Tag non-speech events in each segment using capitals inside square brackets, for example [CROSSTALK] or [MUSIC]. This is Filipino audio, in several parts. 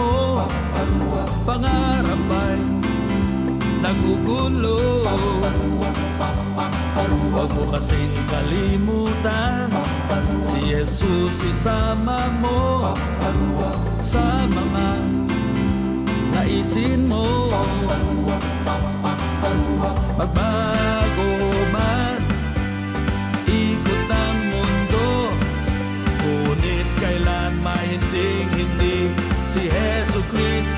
mo Pangarap ay nagugulo Huwag mo kasing kalimutan Si Jesus isama mo Sa mga naisin mo Magbago man Ikot ang mundo Ngunit kailan mahindi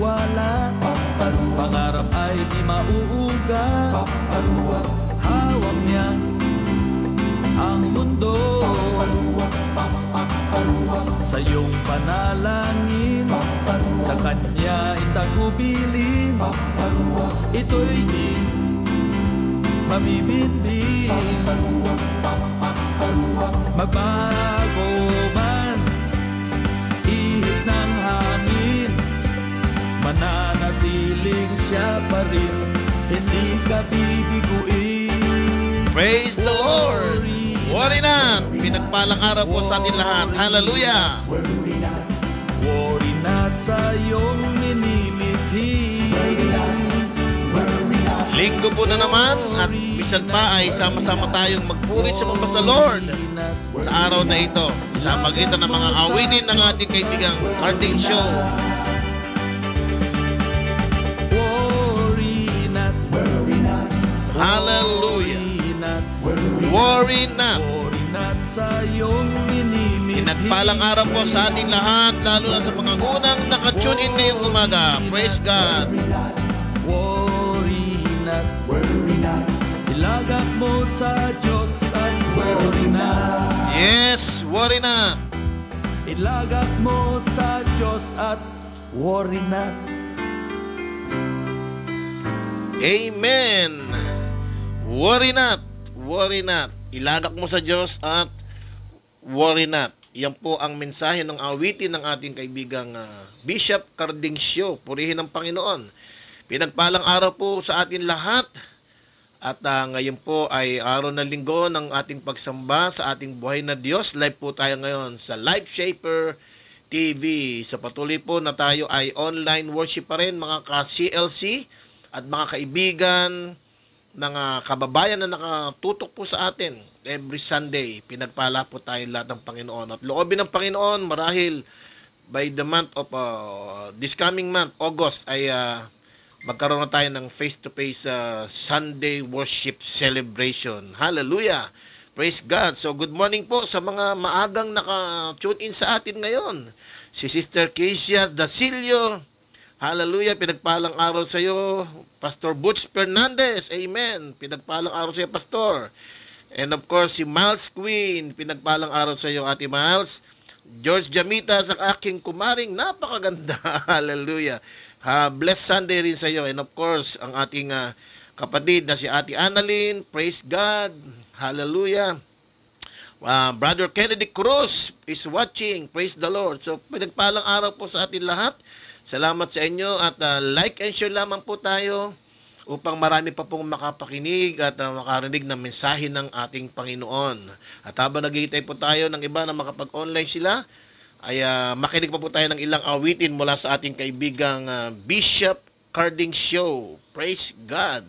tiwala Paparua. Pangarap ay di mauuga Paparua. Hawak niya ang mundo Paparua. Paparua. Sa iyong panalangin Paparua. Sa kanya itagubilin Paparua. Ito'y di mabibitbit Magbago Nanatiling siya pa rin Hindi ka bibiguin Praise the Lord! Worry not! Pinagpalang araw po sa atin lahat. Hallelujah! Worry not. Worry not sa iyong minimithi. Worry not. Linggo po na naman at minsan pa ay sama-sama tayong magpurit sa mga sa Lord sa araw na ito sa magitan ng mga awitin ng ating kaibigang Carding Show. Hallelujah. Worry not. Pinagpalang araw po sa ating lahat, lalo na sa mga unang nakatune in ngayong umaga. Praise God. Worry not. Worry not. Ilagak mo sa Diyos at worry not. Yes, worry not. Ilagak mo sa Diyos at worry not. Amen. Worry not, worry not. Ilagak mo sa Diyos at worry not. Yan po ang mensahe ng awitin ng ating kaibigang uh, Bishop Cardingsio. Purihin ng Panginoon. Pinagpalang araw po sa atin lahat. At uh, ngayon po ay araw na linggo ng ating pagsamba sa ating buhay na Diyos. Live po tayo ngayon sa Life Shaper TV. Sa patuloy po na tayo ay online worship pa rin mga ka-CLC at mga kaibigan mga kababayan na nakatutok po sa atin every Sunday. Pinagpala po tayo lahat ng Panginoon. At loobin ng Panginoon marahil by the month of uh, this coming month, August, ay uh, magkaroon na tayo ng face-to-face uh, Sunday worship celebration. Hallelujah! Praise God! So good morning po sa mga maagang naka-tune in sa atin ngayon. Si Sister Keisha Dasilio, Hallelujah. Pinagpalang araw sa iyo, Pastor Butch Fernandez. Amen. Pinagpalang araw sa iyo, Pastor. And of course, si Miles Queen. Pinagpalang araw sa iyo, Ate Miles. George Jamita sa aking kumaring. Napakaganda. [LAUGHS] Hallelujah. Ha, blessed Sunday rin sa iyo. And of course, ang ating uh, kapatid na si Ate Annalyn. Praise God. Hallelujah. Uh, Brother Kennedy Cruz is watching. Praise the Lord. So, pinagpalang araw po sa atin lahat. Salamat sa inyo at uh, like and share lamang po tayo upang marami pa pong makapakinig at uh, makarinig ng mensahe ng ating Panginoon. At habang naghihintay po tayo ng iba na makapag-online sila, ay uh, makinig pa po tayo ng ilang awitin mula sa ating kaibigang uh, Bishop Carding Show. Praise God!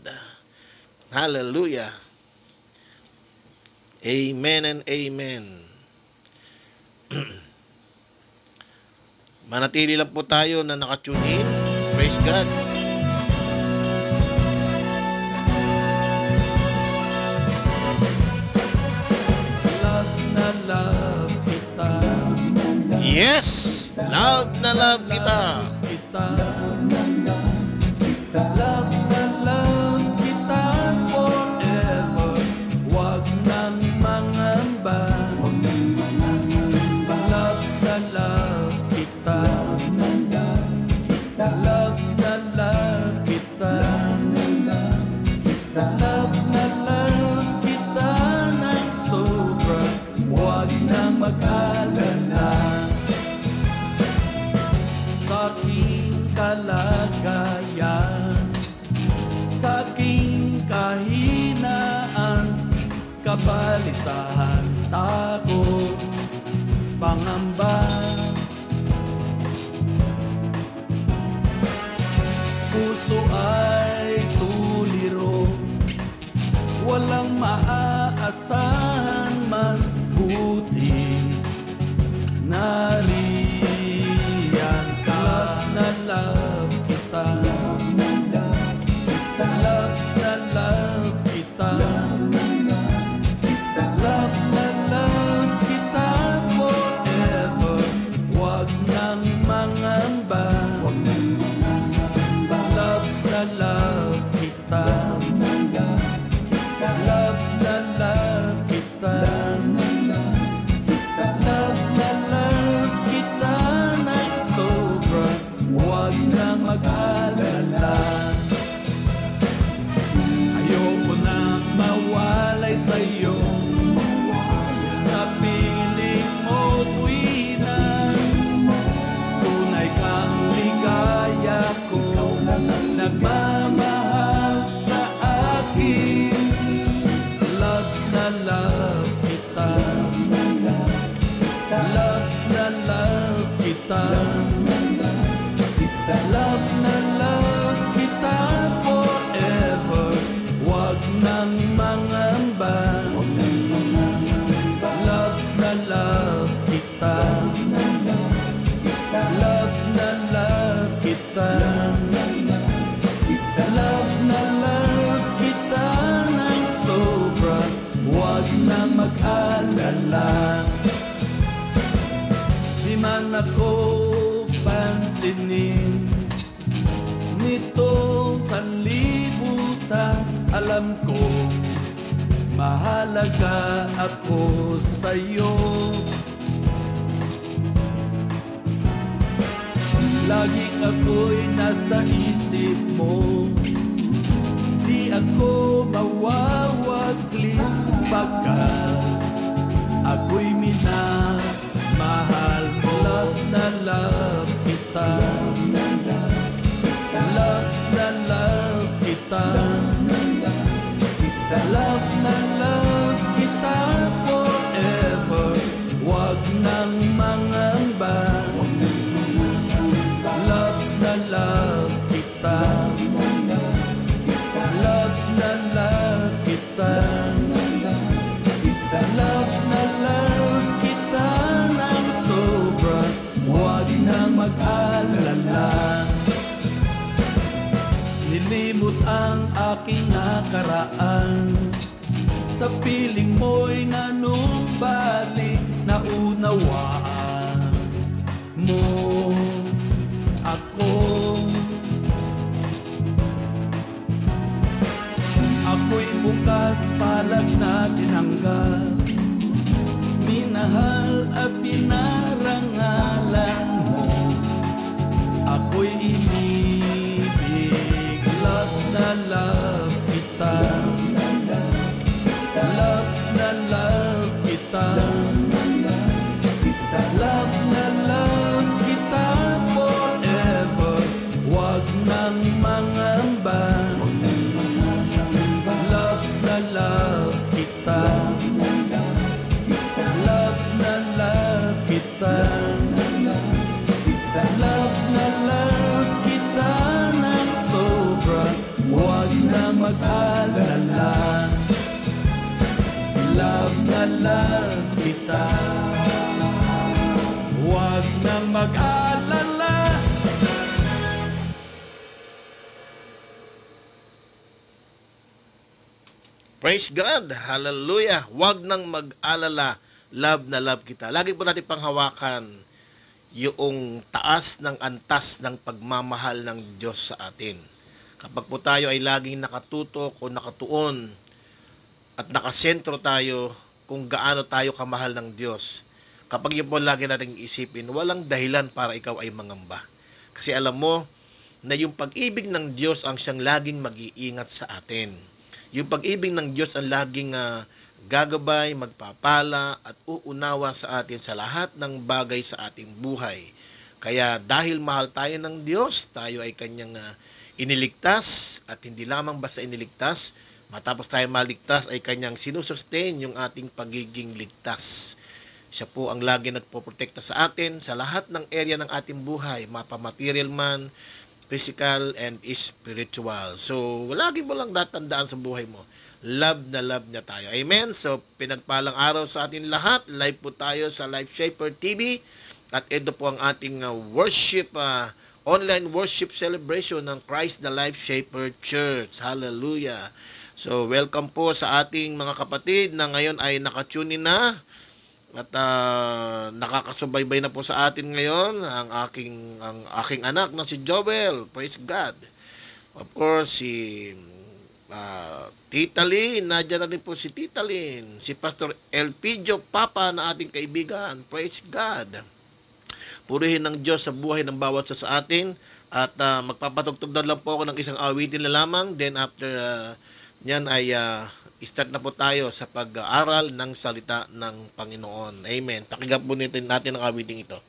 Hallelujah! Amen and amen. [CLEARS THROAT] Manatili lang po tayo na nakatune in. Praise God. Yes! Love na love kita. Love kita. puso ay tuliro Walang maaasahan man buti Nari talaga ako sa sa'yo Laging ako'y nasa isip mo Di ako mawawaglit pagka Ako'y minamahal mo Love na love kita Love na love kita Love na love kita nang mangamba Love na love kita Love na love kita Love na love kita ng sobra Huwag na mag-alala Nilimot ang aking nakaraan Sa piling mo'y nanumbalik naunawaan mo. mahalan kita Huwag nang mag-alala Praise God! Hallelujah! Huwag nang mag-alala. Love na love kita. Lagi po natin panghawakan yung taas ng antas ng pagmamahal ng Diyos sa atin. Kapag po tayo ay laging nakatutok o nakatuon at nakasentro tayo kung gaano tayo kamahal ng Diyos. Kapag yun po lagi nating isipin, walang dahilan para ikaw ay mangamba. Kasi alam mo na yung pag-ibig ng Diyos ang siyang laging mag-iingat sa atin. Yung pag-ibig ng Diyos ang laging uh, gagabay, magpapala at uunawa sa atin sa lahat ng bagay sa ating buhay. Kaya dahil mahal tayo ng Diyos, tayo ay kanyang uh, iniligtas at hindi lamang basta iniligtas, Matapos tayo maligtas ay kanyang sinusustain yung ating pagiging ligtas. Siya po ang lagi nagpoprotekta sa atin sa lahat ng area ng ating buhay, mapamaterial man, physical and spiritual. So, lagi mo lang datandaan sa buhay mo. Love na love niya tayo. Amen? So, pinagpalang araw sa atin lahat. Live po tayo sa Life Shaper TV. At ito po ang ating uh, worship, uh, online worship celebration ng Christ the Life Shaper Church. Hallelujah! So, welcome po sa ating mga kapatid na ngayon ay nakatune in na at uh, nakakasubaybay na po sa atin ngayon ang aking ang aking anak na si Joel. Praise God. Of course, si uh, Tita Lynn, nandiyan na rin po si Tita Lynn, si Pastor Elpidio Papa na ating kaibigan. Praise God. Purihin ng Diyos sa buhay ng bawat sa, sa atin at uh, magpapatugtog na lang po ako ng isang awitin na lamang. Then after uh, yan ay uh, start na po tayo sa pag-aaral ng salita ng Panginoon. Amen. Pakinggan po natin, natin ang awiting ito.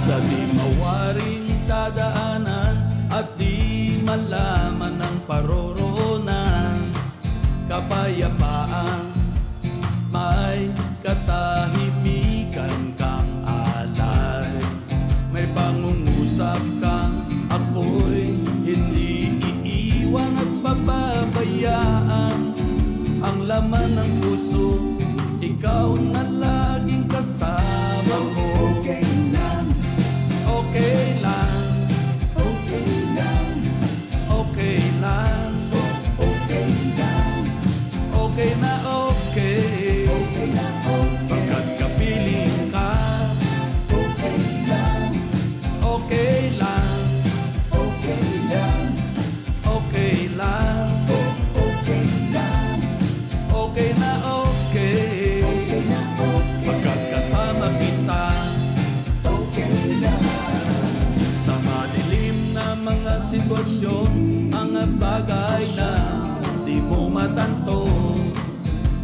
Sa dadaanan at di malaman ng paro kapayapaan May katahimikan kang alay May pangungusap kang ako'y Hindi iiwan at papabayaan Ang laman ng puso, ikaw na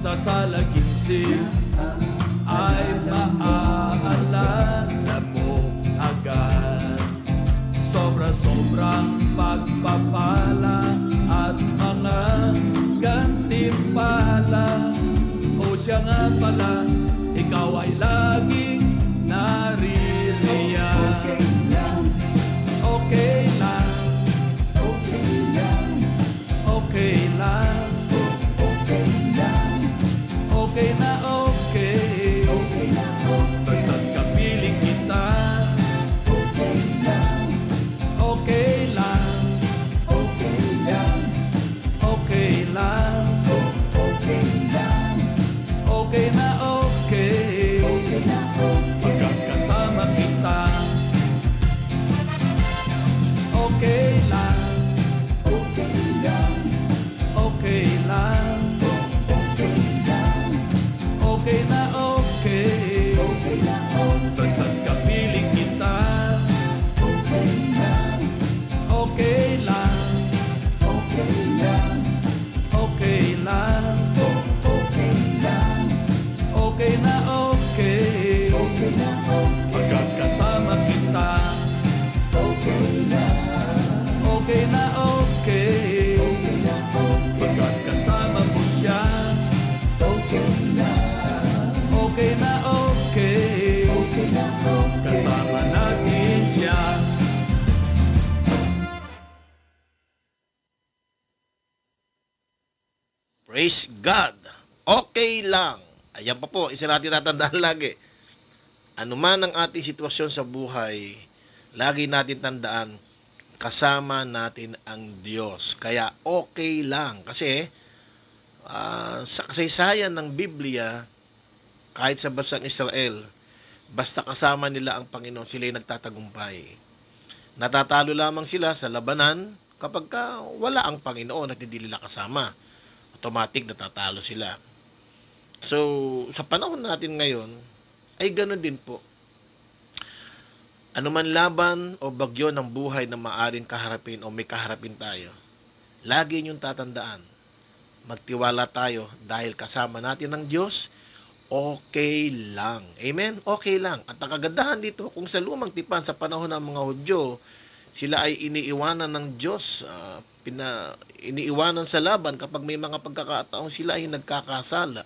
sa salaginsi ay maaalala mo agad. Sobra-sobrang pagpapala at mga gantimpala. O siya nga pala, ikaw ay laging naririyan. Okay lang. Okay lang. Okay lang. Okay lang. Praise God. Okay lang. Ayan pa po, isa natin tatandaan lagi. Ano man ang ating sitwasyon sa buhay, lagi natin tandaan, kasama natin ang Diyos. Kaya okay lang. Kasi uh, sa kasaysayan ng Biblia, kahit sa bansang Israel, basta kasama nila ang Panginoon, sila'y nagtatagumpay. Natatalo lamang sila sa labanan kapag ka wala ang Panginoon at hindi nila kasama automatic natatalo sila. So, sa panahon natin ngayon, ay ganoon din po. Anuman laban o bagyo ng buhay na maaring kaharapin o may kaharapin tayo, lagi niyong tatandaan, magtiwala tayo dahil kasama natin ng Diyos, okay lang. Amen? Okay lang. At ang kagandahan dito, kung sa lumang tipan sa panahon ng mga Hudyo, sila ay iniiwanan ng Diyos uh, pina, iniiwanan sa laban kapag may mga pagkakataong sila ay nagkakasala.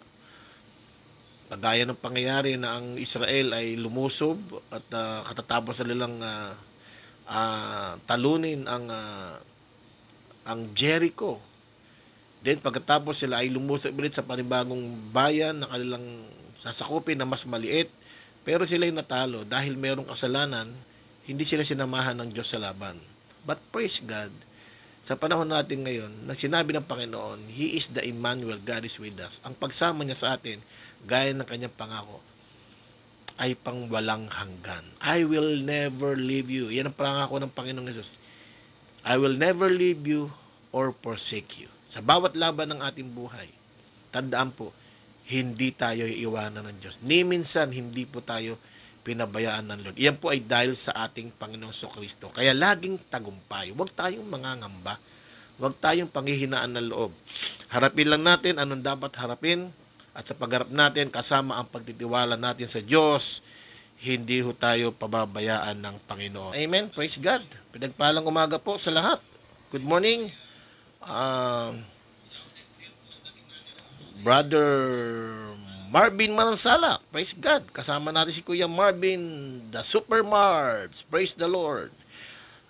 Kagaya ng pangyayari na ang Israel ay lumusob at uh, katatapos nilang uh, uh, talunin ang uh, ang Jericho. Then pagkatapos sila ay lumusob ulit sa panibagong bayan na kanilang sasakupin na mas maliit. Pero sila ay natalo dahil mayroong kasalanan, hindi sila sinamahan ng Diyos sa laban. But praise God, sa panahon natin ngayon, na sinabi ng Panginoon, He is the Emmanuel, God is with us. Ang pagsama niya sa atin, gaya ng kanyang pangako, ay pang walang hanggan. I will never leave you. Yan ang pangako ng Panginoong Yesus. I will never leave you or forsake you. Sa bawat laban ng ating buhay, tandaan po, hindi tayo iiwanan ng Diyos. Ni minsan, hindi po tayo pinabayaan ng Lord. Iyan po ay dahil sa ating Panginoong So Kristo. Kaya laging tagumpay. Huwag tayong mangangamba. Huwag tayong panghihinaan ng loob. Harapin lang natin anong dapat harapin. At sa pagharap natin, kasama ang pagtitiwala natin sa Diyos, hindi ho tayo pababayaan ng Panginoon. Amen. Praise God. Pinagpalang umaga po sa lahat. Good morning. Uh, brother Marvin Manansala. Praise God. Kasama natin si Kuya Marvin, the Super Marbs. Praise the Lord.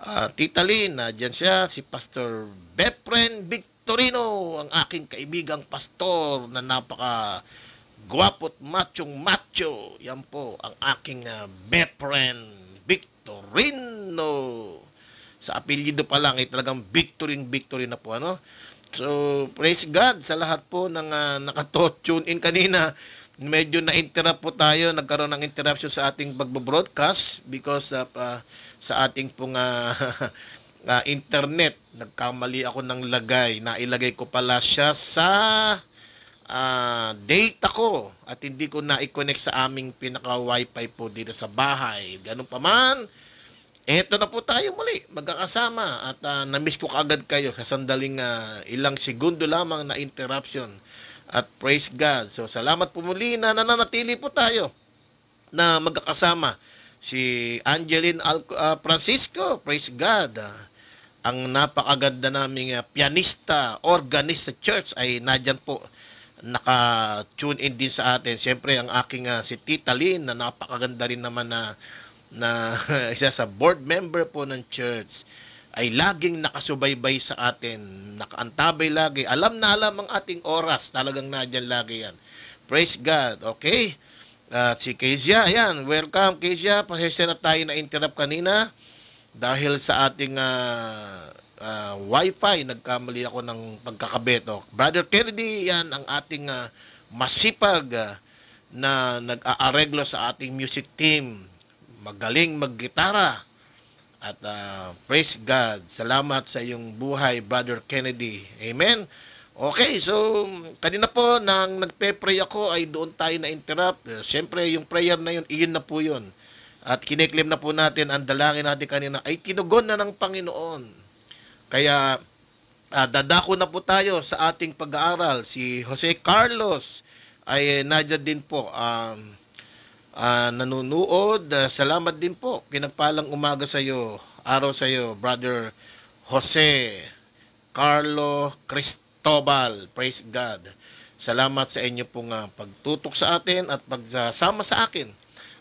Uh, Tita Lynn, nandiyan siya. Si Pastor Befren Victorino, ang aking kaibigang pastor na napaka guwapo't machong macho. Yan po, ang aking uh, ah, Befren Victorino. Sa apelyido pa lang, ay eh, talagang Victorin Victorine na po. Ano? So, praise God sa lahat po ng uh, ah, nakatune in kanina. Medyo na-interrupt po tayo, nagkaroon ng interruption sa ating pagbo-broadcast because of, uh, sa ating pong uh, uh, [LAUGHS] internet. Nagkamali ako ng lagay. Nailagay ko pala siya sa uh, data ko at hindi ko na-connect sa aming pinaka-wifi po dito sa bahay. Ganun pa man, Eto na po tayo muli, magkakasama at uh, na-miss ko kaagad kayo sa sandaling uh, ilang segundo lamang na interruption. At praise God. So salamat po muli na nananatili po tayo na magkakasama si Angeline Al- uh, Francisco, praise God. Uh, ang napakaganda naming uh, pianista, organist sa church ay nandyan po naka-tune in din sa atin. Siyempre, ang aking uh, si Tita Lynn na napakaganda rin naman na uh, na [LAUGHS] isa sa board member po ng church ay laging nakasubaybay sa atin, nakaantabay lagi. Alam na alam ang ating oras, talagang nadyan lagi yan. Praise God, okay? At si Kezia, ayan, welcome Kezia. Pasensya na tayo na interrupt kanina dahil sa ating uh, uh, wifi, nagkamali ako ng pagkakabit. Oh. Brother Kennedy, yan ang ating uh, masipag uh, na nag-aareglo sa ating music team magaling maggitara. At uh, praise God. Salamat sa iyong buhay, Brother Kennedy. Amen. Okay, so kanina po nang nagpe-pray ako ay doon tayo na-interrupt. Eh, siyempre, yung prayer na yun, iyon na po yun. At kiniklaim na po natin, ang dalangin natin kanina ay tinugon na ng Panginoon. Kaya uh, dadako na po tayo sa ating pag-aaral. Si Jose Carlos ay eh, nadya din po. Um, uh, ah, nanunood. Uh, ah, salamat din po. Kinagpalang umaga sa iyo, araw sa iyo, Brother Jose Carlo Cristobal. Praise God. Salamat sa inyo pong uh, pagtutok sa atin at pagsasama sa akin.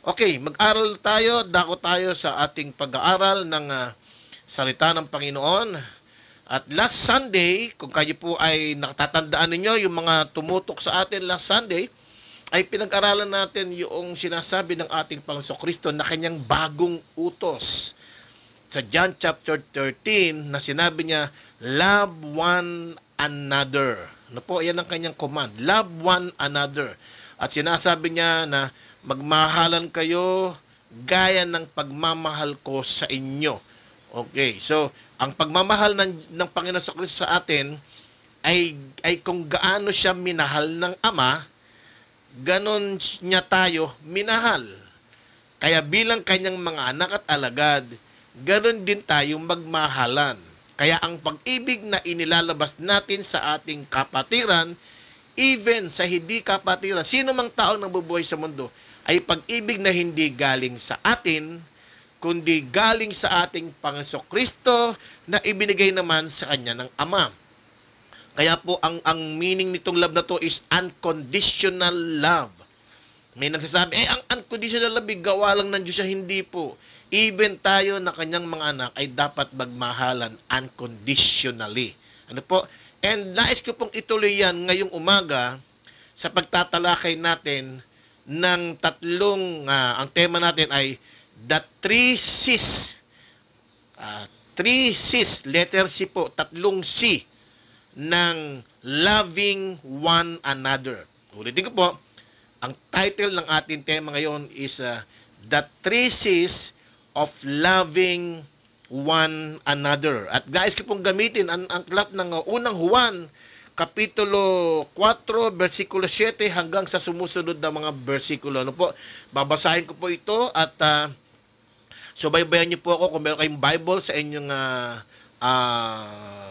Okay, mag-aral tayo, dako tayo sa ating pag-aaral ng uh, salita ng Panginoon. At last Sunday, kung kayo po ay nakatatandaan ninyo yung mga tumutok sa atin last Sunday, ay pinag-aralan natin yung sinasabi ng ating Panginoon Kristo na kanyang bagong utos. Sa John chapter 13 na sinabi niya, love one another. No po, yan ang kanyang command. Love one another. At sinasabi niya na magmahalan kayo gaya ng pagmamahal ko sa inyo. Okay, so ang pagmamahal ng, ng Panginoon Kristo sa atin ay, ay kung gaano siya minahal ng Ama, ganon niya tayo minahal. Kaya bilang kanyang mga anak at alagad, ganon din tayo magmahalan. Kaya ang pag-ibig na inilalabas natin sa ating kapatiran, even sa hindi kapatiran, sino mang tao nang bubuhay sa mundo, ay pag-ibig na hindi galing sa atin, kundi galing sa ating Panginoon Kristo na ibinigay naman sa Kanya ng Ama. Kaya po ang ang meaning nitong love na to is unconditional love. May nagsasabi, eh ang unconditional love eh, gawa lang ng Diyos siya, hindi po. Even tayo na kanyang mga anak ay dapat magmahalan unconditionally. Ano po? And nais ko pong ituloy yan ngayong umaga sa pagtatalakay natin ng tatlong, uh, ang tema natin ay the three C's. Uh, three C's, letter C po, tatlong C ng loving one another. Ulitin ko po, ang title ng ating tema ngayon is uh, The Three of Loving One Another. At guys, ko pong gamitin ang angklat ng unang Juan, Kapitulo 4, versikulo 7 hanggang sa sumusunod na mga versikulo. Ano po, babasahin ko po ito at uh, subaybayan niyo po ako kung meron kayong Bible sa inyong uh, uh,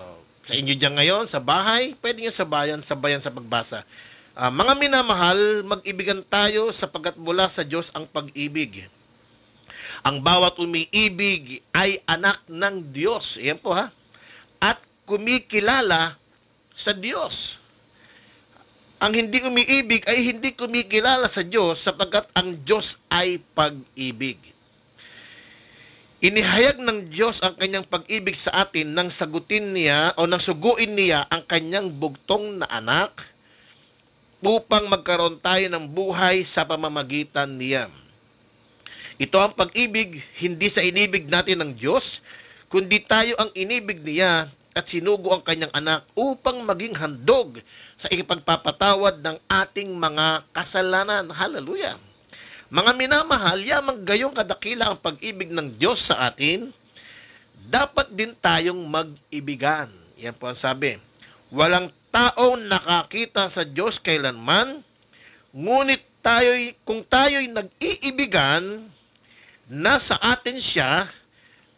sa inyo dyan ngayon, sa bahay, pwede nyo sabayan, sabayan sa pagbasa. Uh, mga minamahal, mag-ibigan tayo sapagkat mula sa Diyos ang pag-ibig. Ang bawat umiibig ay anak ng Diyos. Yan po ha. At kumikilala sa Diyos. Ang hindi umiibig ay hindi kumikilala sa Diyos sapagkat ang Diyos ay pag-ibig. Inihayag ng Diyos ang kanyang pag-ibig sa atin nang sagutin niya o nang suguin niya ang kanyang bugtong na anak upang magkaroon tayo ng buhay sa pamamagitan niya. Ito ang pag-ibig hindi sa inibig natin ng Diyos, kundi tayo ang inibig niya at sinugo ang kanyang anak upang maging handog sa ipagpapatawad ng ating mga kasalanan. Hallelujah! Mga minamahal, yamang gayong kadakila ang pag-ibig ng Diyos sa atin, dapat din tayong mag-ibigan. Yan po ang sabi. Walang taong nakakita sa Diyos kailanman, ngunit tayo'y, kung tayo'y nag-iibigan, nasa atin siya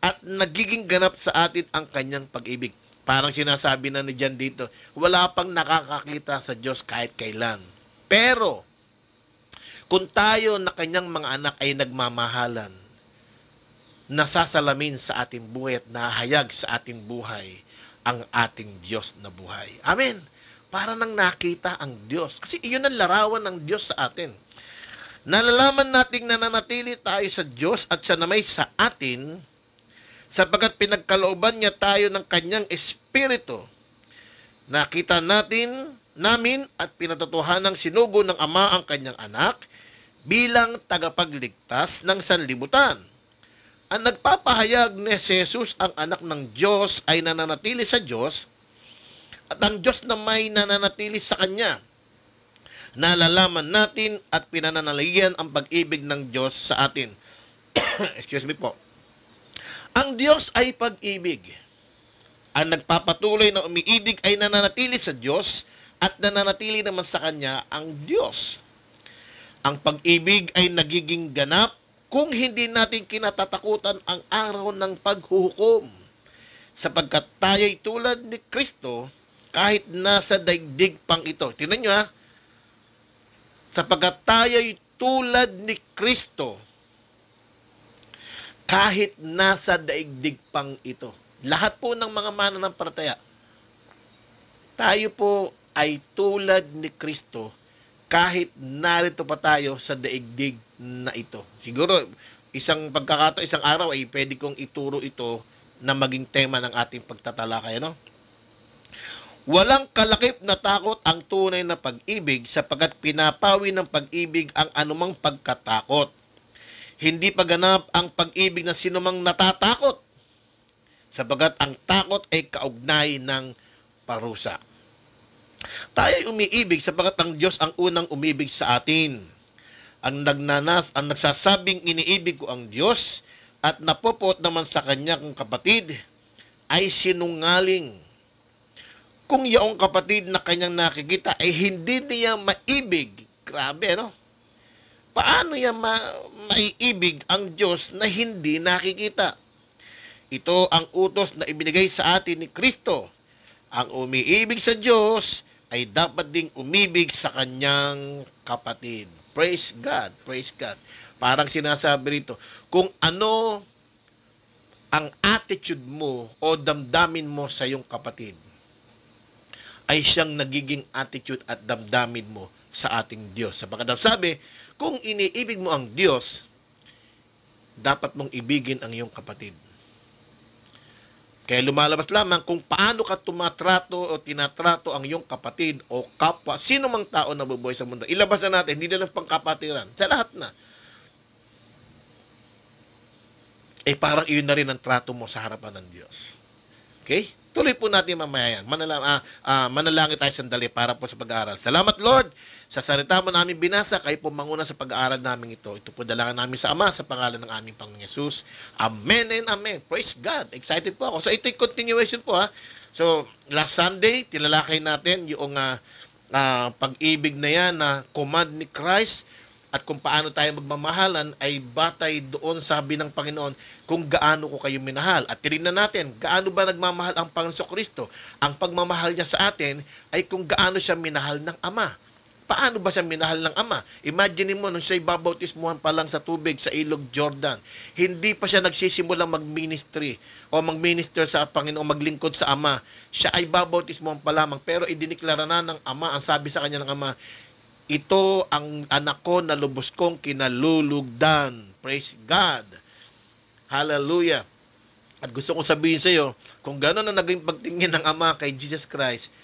at nagiging ganap sa atin ang kanyang pag-ibig. Parang sinasabi na ni Jan dito, wala pang nakakakita sa Diyos kahit kailan. Pero, kung tayo na kanyang mga anak ay nagmamahalan, nasasalamin sa ating buhay at nahayag sa ating buhay ang ating Diyos na buhay. Amen! Para nang nakita ang Diyos. Kasi iyon ang larawan ng Diyos sa atin. Nalalaman nating nananatili tayo sa Diyos at siya namay sa atin sapagat pinagkalooban niya tayo ng kanyang espiritu. Nakita natin namin at ng sinugo ng Ama ang kanyang anak bilang tagapagligtas ng sanlibutan. Ang nagpapahayag ni Jesus ang anak ng Diyos ay nananatili sa Diyos at ang Diyos na may nananatili sa Kanya. Nalalaman natin at pinananalayan ang pag-ibig ng Diyos sa atin. [CLEARS THROAT] Excuse me po. Ang Diyos ay pag-ibig. Ang nagpapatuloy na umiibig ay nananatili sa Diyos at nananatili naman sa Kanya ang Diyos. Ang pag-ibig ay nagiging ganap kung hindi natin kinatatakutan ang araw ng paghuhukom. Sapagkat tayo'y tulad ni Kristo kahit nasa daigdig pang ito. Tingnan nyo ha. Sapagkat tayo'y tulad ni Kristo kahit nasa daigdig pang ito. Lahat po ng mga mananampalataya, tayo po ay tulad ni Kristo kahit narito pa tayo sa daigdig na ito. Siguro, isang pagkakato, isang araw ay pwede kong ituro ito na maging tema ng ating pagtatalakay. No? Walang kalakip na takot ang tunay na pag-ibig sapagkat pinapawi ng pag-ibig ang anumang pagkatakot. Hindi paganap ang pag-ibig na sinumang natatakot sapagkat ang takot ay kaugnay ng parusa. Tayo umiibig sapagkat ang Diyos ang unang umibig sa atin. Ang nagnanas, ang nagsasabing iniibig ko ang Diyos at napopot naman sa kanya kong kapatid ay sinungaling. Kung yaong kapatid na kanyang nakikita ay hindi niya maibig, grabe no? Paano niya ma- maiibig ang Diyos na hindi nakikita? Ito ang utos na ibinigay sa atin ni Kristo. Ang umiibig sa Diyos ay dapat ding umibig sa kanyang kapatid. Praise God, praise God. Parang sinasabi rito, kung ano ang attitude mo o damdamin mo sa iyong kapatid, ay siyang nagiging attitude at damdamin mo sa ating Diyos. Sapagkat sabi, kung iniibig mo ang Diyos, dapat mong ibigin ang iyong kapatid. Kaya lumalabas lamang kung paano ka tumatrato o tinatrato ang iyong kapatid o kapwa, sino mang tao na bubuhay sa mundo. Ilabas na natin, hindi na lang pangkapatiran, sa lahat na. Eh parang iyon na rin ang trato mo sa harapan ng Diyos. Okay? Tuloy po natin mamaya yan. Manala, uh, uh, manalangin tayo sandali para po sa pag-aaral. Salamat Lord sa salita mo namin binasa. Kayo po manguna sa pag-aaral namin ito. Ito po dalagan namin sa Ama sa pangalan ng aming Panginoon Yesus. Amen and Amen. Praise God. Excited po ako. So ito'y continuation po ha. So last Sunday, tinalakay natin yung uh, uh, pag-ibig na yan na command ni Christ at kung paano tayo magmamahalan ay batay doon sabi ng Panginoon kung gaano ko kayo minahal. At tinignan natin, gaano ba nagmamahal ang Panginoon Kristo? Ang pagmamahal niya sa atin ay kung gaano siya minahal ng Ama. Paano ba siya minahal ng Ama? Imagine mo nung siya'y babautismuhan pa lang sa tubig sa ilog Jordan. Hindi pa siya nagsisimulang mag-ministry o mag-minister sa Panginoon, maglingkod sa Ama. Siya ay babautismuhan pa lamang pero idiniklara na ng Ama, ang sabi sa kanya ng Ama, ito ang anak ko na lubos kong kinalulugdan. Praise God. Hallelujah. At gusto kong sabihin sa iyo, kung gano'n na naging pagtingin ng Ama kay Jesus Christ,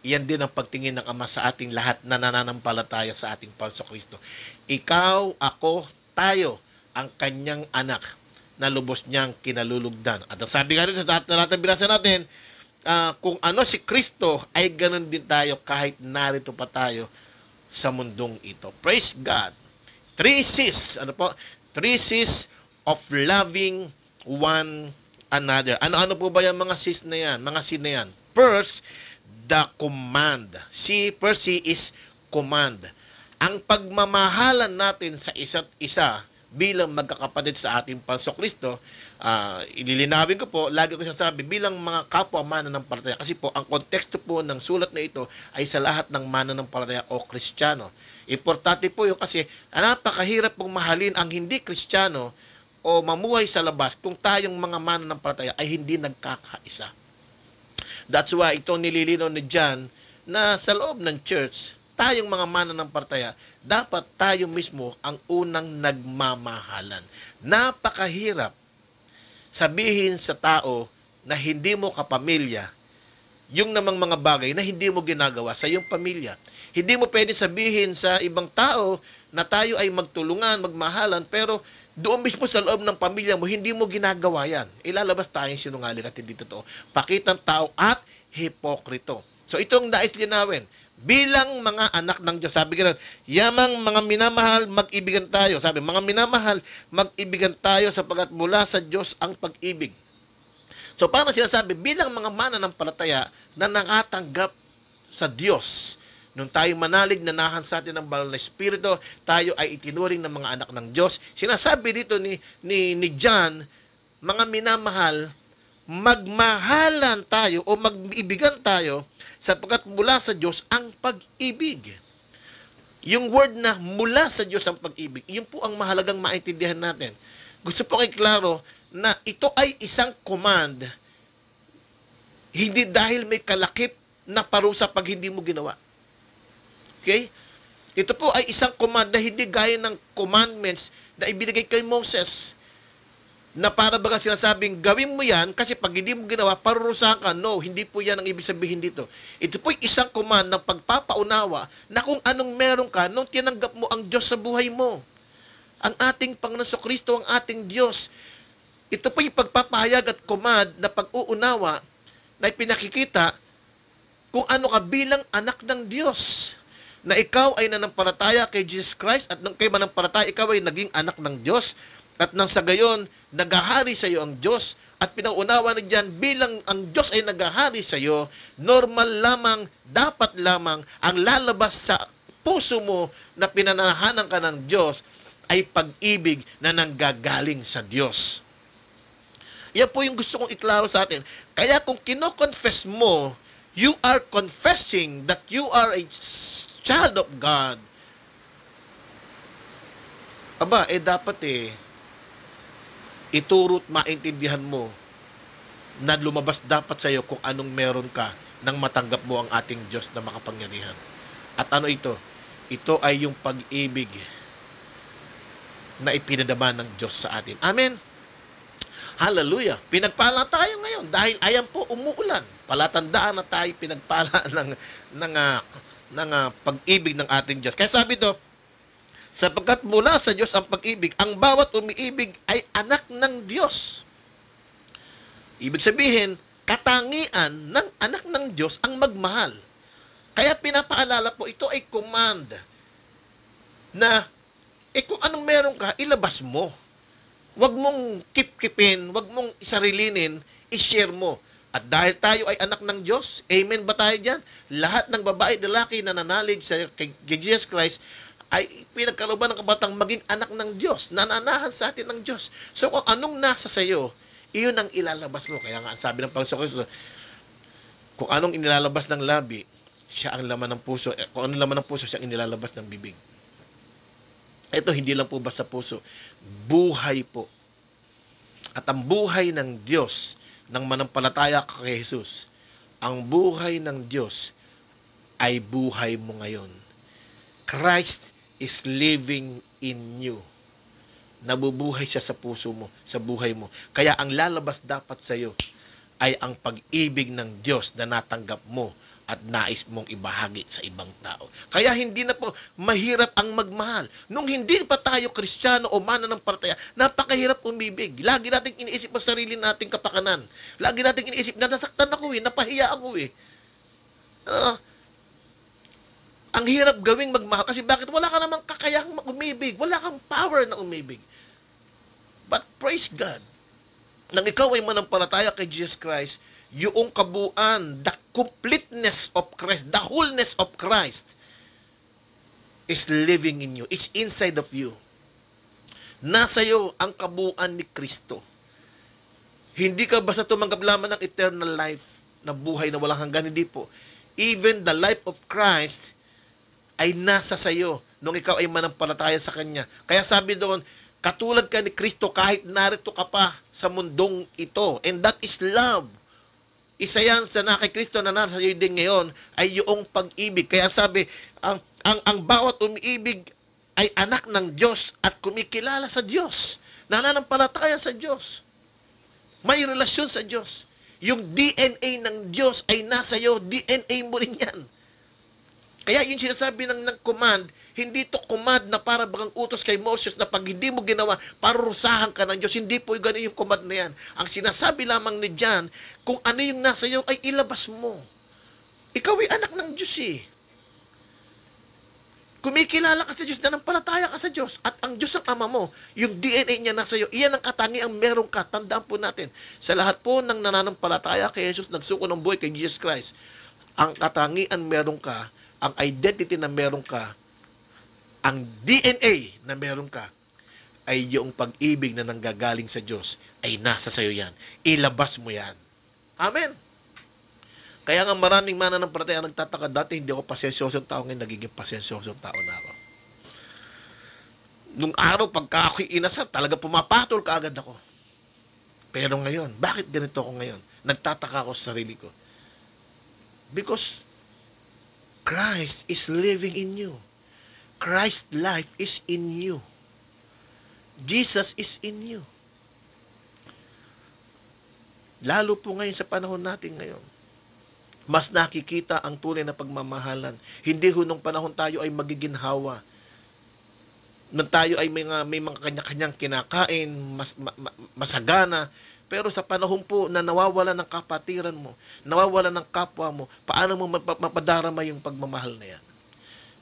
iyan din ang pagtingin ng Ama sa ating lahat na nananampalataya sa ating Panso Kristo. Ikaw, ako, tayo, ang kanyang anak na lubos niyang kinalulugdan. At ang sabi nga rin sa talatang binasa natin, uh, kung ano si Kristo, ay ganun din tayo kahit narito pa tayo sa mundong ito. Praise God. Three C's. Ano po? Three C's of loving one another. Ano-ano po ba yung mga C's na yan? Mga C na yan. First, the command. C, first C is command. Ang pagmamahalan natin sa isa't isa bilang magkakapatid sa ating Panso Kristo uh, ililinawin ko po, lagi ko sinasabi bilang mga kapwa mana ng palataya kasi po ang konteksto po ng sulat na ito ay sa lahat ng mana ng palataya o Kristiyano. Importante po yung kasi ah, napakahirap pong mahalin ang hindi Kristiyano o mamuhay sa labas kung tayong mga mana ng palataya ay hindi nagkakaisa. That's why ito nililino ni John na sa loob ng church, tayong mga mana ng partaya, dapat tayo mismo ang unang nagmamahalan. Napakahirap sabihin sa tao na hindi mo kapamilya yung namang mga bagay na hindi mo ginagawa sa iyong pamilya. Hindi mo pwede sabihin sa ibang tao na tayo ay magtulungan, magmahalan, pero doon mismo sa loob ng pamilya mo, hindi mo ginagawa yan. Ilalabas tayo tayong sinungaling at hindi totoo. Pakitang tao at hipokrito. So itong nais linawin bilang mga anak ng Diyos. Sabi ka yamang mga minamahal, mag-ibigan tayo. Sabi, mga minamahal, mag-ibigan tayo sapagkat mula sa Diyos ang pag-ibig. So, paano sinasabi? Bilang mga mana ng palataya na nakatanggap sa Diyos, Nung tayo manalig, nanahan sa atin ng banal na Espiritu, tayo ay itinuring ng mga anak ng Diyos. Sinasabi dito ni, ni, ni John, mga minamahal, magmahalan tayo o magibigan tayo sapagkat mula sa Diyos ang pag-ibig. Yung word na mula sa Diyos ang pag-ibig, yun po ang mahalagang maintindihan natin. Gusto po pong klaro na ito ay isang command, hindi dahil may kalakip na parusa pag hindi mo ginawa. Okay? Ito po ay isang command na hindi gaya ng commandments na ibinigay kay Moses na para baga sinasabing gawin mo yan kasi pag hindi mo ginawa, parurusahan ka. No, hindi po yan ang ibig sabihin dito. Ito po isang command ng pagpapaunawa na kung anong meron ka nung tinanggap mo ang Diyos sa buhay mo. Ang ating Panginoon Kristo, ang ating Diyos. Ito po yung pagpapahayag at command na pag-uunawa na pinakikita kung ano ka bilang anak ng Diyos na ikaw ay nanampalataya kay Jesus Christ at nung kay manampalataya, ikaw ay naging anak ng Diyos at nang sa gayon, nagahari sa iyo ang Diyos at pinaunawa na dyan bilang ang Diyos ay nagahari sa iyo, normal lamang, dapat lamang ang lalabas sa puso mo na pinanahanan ka ng Diyos ay pag-ibig na nanggagaling sa Diyos. Yan po yung gusto kong iklaro sa atin. Kaya kung kinoconfess mo, you are confessing that you are a child of God. Aba, eh dapat eh, ituro't maintindihan mo na lumabas dapat sa iyo kung anong meron ka nang matanggap mo ang ating Diyos na makapangyarihan. At ano ito? Ito ay yung pag-ibig na ipinadama ng Diyos sa atin. Amen. Hallelujah. Pinagpala tayo ngayon dahil ayan po umuulan. Palatandaan na tayo pinagpala [LAUGHS] ng ng uh, ng uh, pag-ibig ng ating Diyos. Kaya sabi do, sapagkat mula sa Diyos ang pag-ibig. Ang bawat umiibig ay anak ng Diyos. Ibig sabihin, katangian ng anak ng Diyos ang magmahal. Kaya pinapaalala po, ito ay command na eh kung anong meron ka, ilabas mo. Huwag mong kip-kipin, huwag mong isarilinin, ishare mo. At dahil tayo ay anak ng Diyos, amen ba tayo dyan? Lahat ng babae at lalaki na nanalig sa kay Jesus Christ ay pinagkalooban ng kabatang maging anak ng Diyos, nananahan sa atin ng Diyos. So kung anong nasa sa iyo, iyon ang ilalabas mo. Kaya nga sabi ng Panginoon Kristo, kung anong inilalabas ng labi, siya ang laman ng puso. Eh, kung anong laman ng puso, siya ang inilalabas ng bibig. Ito hindi lang po basta puso, buhay po. At ang buhay ng Diyos ng manampalataya kay Jesus, ang buhay ng Diyos ay buhay mo ngayon. Christ is living in you. Nabubuhay siya sa puso mo, sa buhay mo. Kaya ang lalabas dapat sa iyo ay ang pag-ibig ng Diyos na natanggap mo at nais mong ibahagi sa ibang tao. Kaya hindi na po mahirap ang magmahal. Nung hindi pa tayo kristyano o mana ng partaya, napakahirap umibig. Lagi nating iniisip ang sarili nating kapakanan. Lagi nating iniisip, nasaktan ako eh, napahiya ako eh. Uh, ang hirap gawing magmahal. Kasi bakit? Wala ka namang kakayahang umibig. Wala kang power na umibig. But praise God, nang ikaw ay manampalataya kay Jesus Christ, yung kabuuan, the completeness of Christ, the wholeness of Christ is living in you. It's inside of you. Nasa iyo ang kabuuan ni Kristo. Hindi ka basta tumanggap lamang ng eternal life na buhay na walang hanggan, hindi po. Even the life of Christ ay nasa sayo nung ikaw ay manampalataya sa Kanya. Kaya sabi doon, katulad ka ni Kristo kahit narito ka pa sa mundong ito. And that is love. Isa yan sa na kay Kristo na nasa iyo din ngayon ay yung pag-ibig. Kaya sabi, ang, ang, ang bawat umiibig ay anak ng Diyos at kumikilala sa Diyos. Nananampalataya sa Diyos. May relasyon sa Diyos. Yung DNA ng Diyos ay nasa iyo. DNA mo rin yan. Kaya yung sinasabi ng, ng command, hindi to command na para bagang utos kay Moses na pag hindi mo ginawa, parurusahan ka ng Diyos. Hindi po yung ganun yung command na yan. Ang sinasabi lamang ni John, kung ano yung nasa iyo ay ilabas mo. Ikaw ay anak ng Diyos eh. Kumikilala ka sa Diyos, nanampalataya ka sa Diyos, at ang Diyos ang ama mo, yung DNA niya nasa iyo, iyan ang katangiang meron ka. Tandaan po natin, sa lahat po ng nananampalataya kay Jesus, nagsuko ng buhay kay Jesus Christ, ang katangian meron ka ang identity na meron ka, ang DNA na meron ka, ay yung pag-ibig na nanggagaling sa Diyos ay nasa sayo yan. Ilabas mo yan. Amen. Kaya nga maraming mana ng pratay ang nagtataka dati, hindi ako pasensyosong tao, ngayon nagiging pasensyosong tao na ako. Nung araw, pagka ako'y inasar, talaga pumapatol kaagad ako. Pero ngayon, bakit ganito ako ngayon? Nagtataka ako sa sarili ko. Because Christ is living in you. Christ life is in you. Jesus is in you. Lalo po ngayon sa panahon natin ngayon, mas nakikita ang tunay na pagmamahalan. Hindi ho nung panahon tayo ay magiginhawa. Nung tayo ay may, may mga kanya-kanyang kinakain, mas, ma, ma, masagana, pero sa panahon po na nawawala ng kapatiran mo, nawawala ng kapwa mo, paano mo mapadarama yung pagmamahal na yan?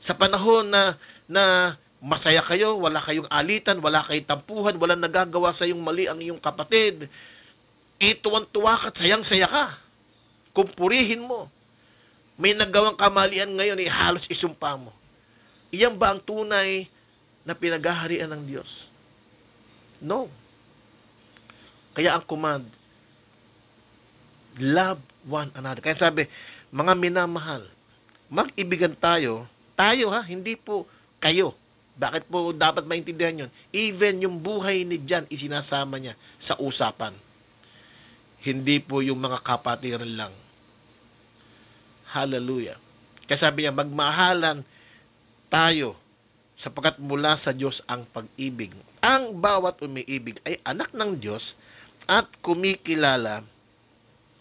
Sa panahon na, na masaya kayo, wala kayong alitan, wala kayong tampuhan, wala nagagawa sa iyong mali ang iyong kapatid, ituwan-tuwa eh, ka, sayang-saya ka. Kumpurihin mo. May nagawang kamalian ngayon, eh, halos isumpa mo. Iyan ba ang tunay na pinaghaharian ng Diyos? No. Kaya ang command, love one another. Kaya sabi, mga minamahal, mag-ibigan tayo, tayo ha, hindi po kayo. Bakit po dapat maintindihan yun? Even yung buhay ni John, isinasama niya sa usapan. Hindi po yung mga kapatiran lang. Hallelujah. Kasi sabi niya, magmahalan tayo sapagkat mula sa Diyos ang pag-ibig. Ang bawat umiibig ay anak ng Diyos at kumikilala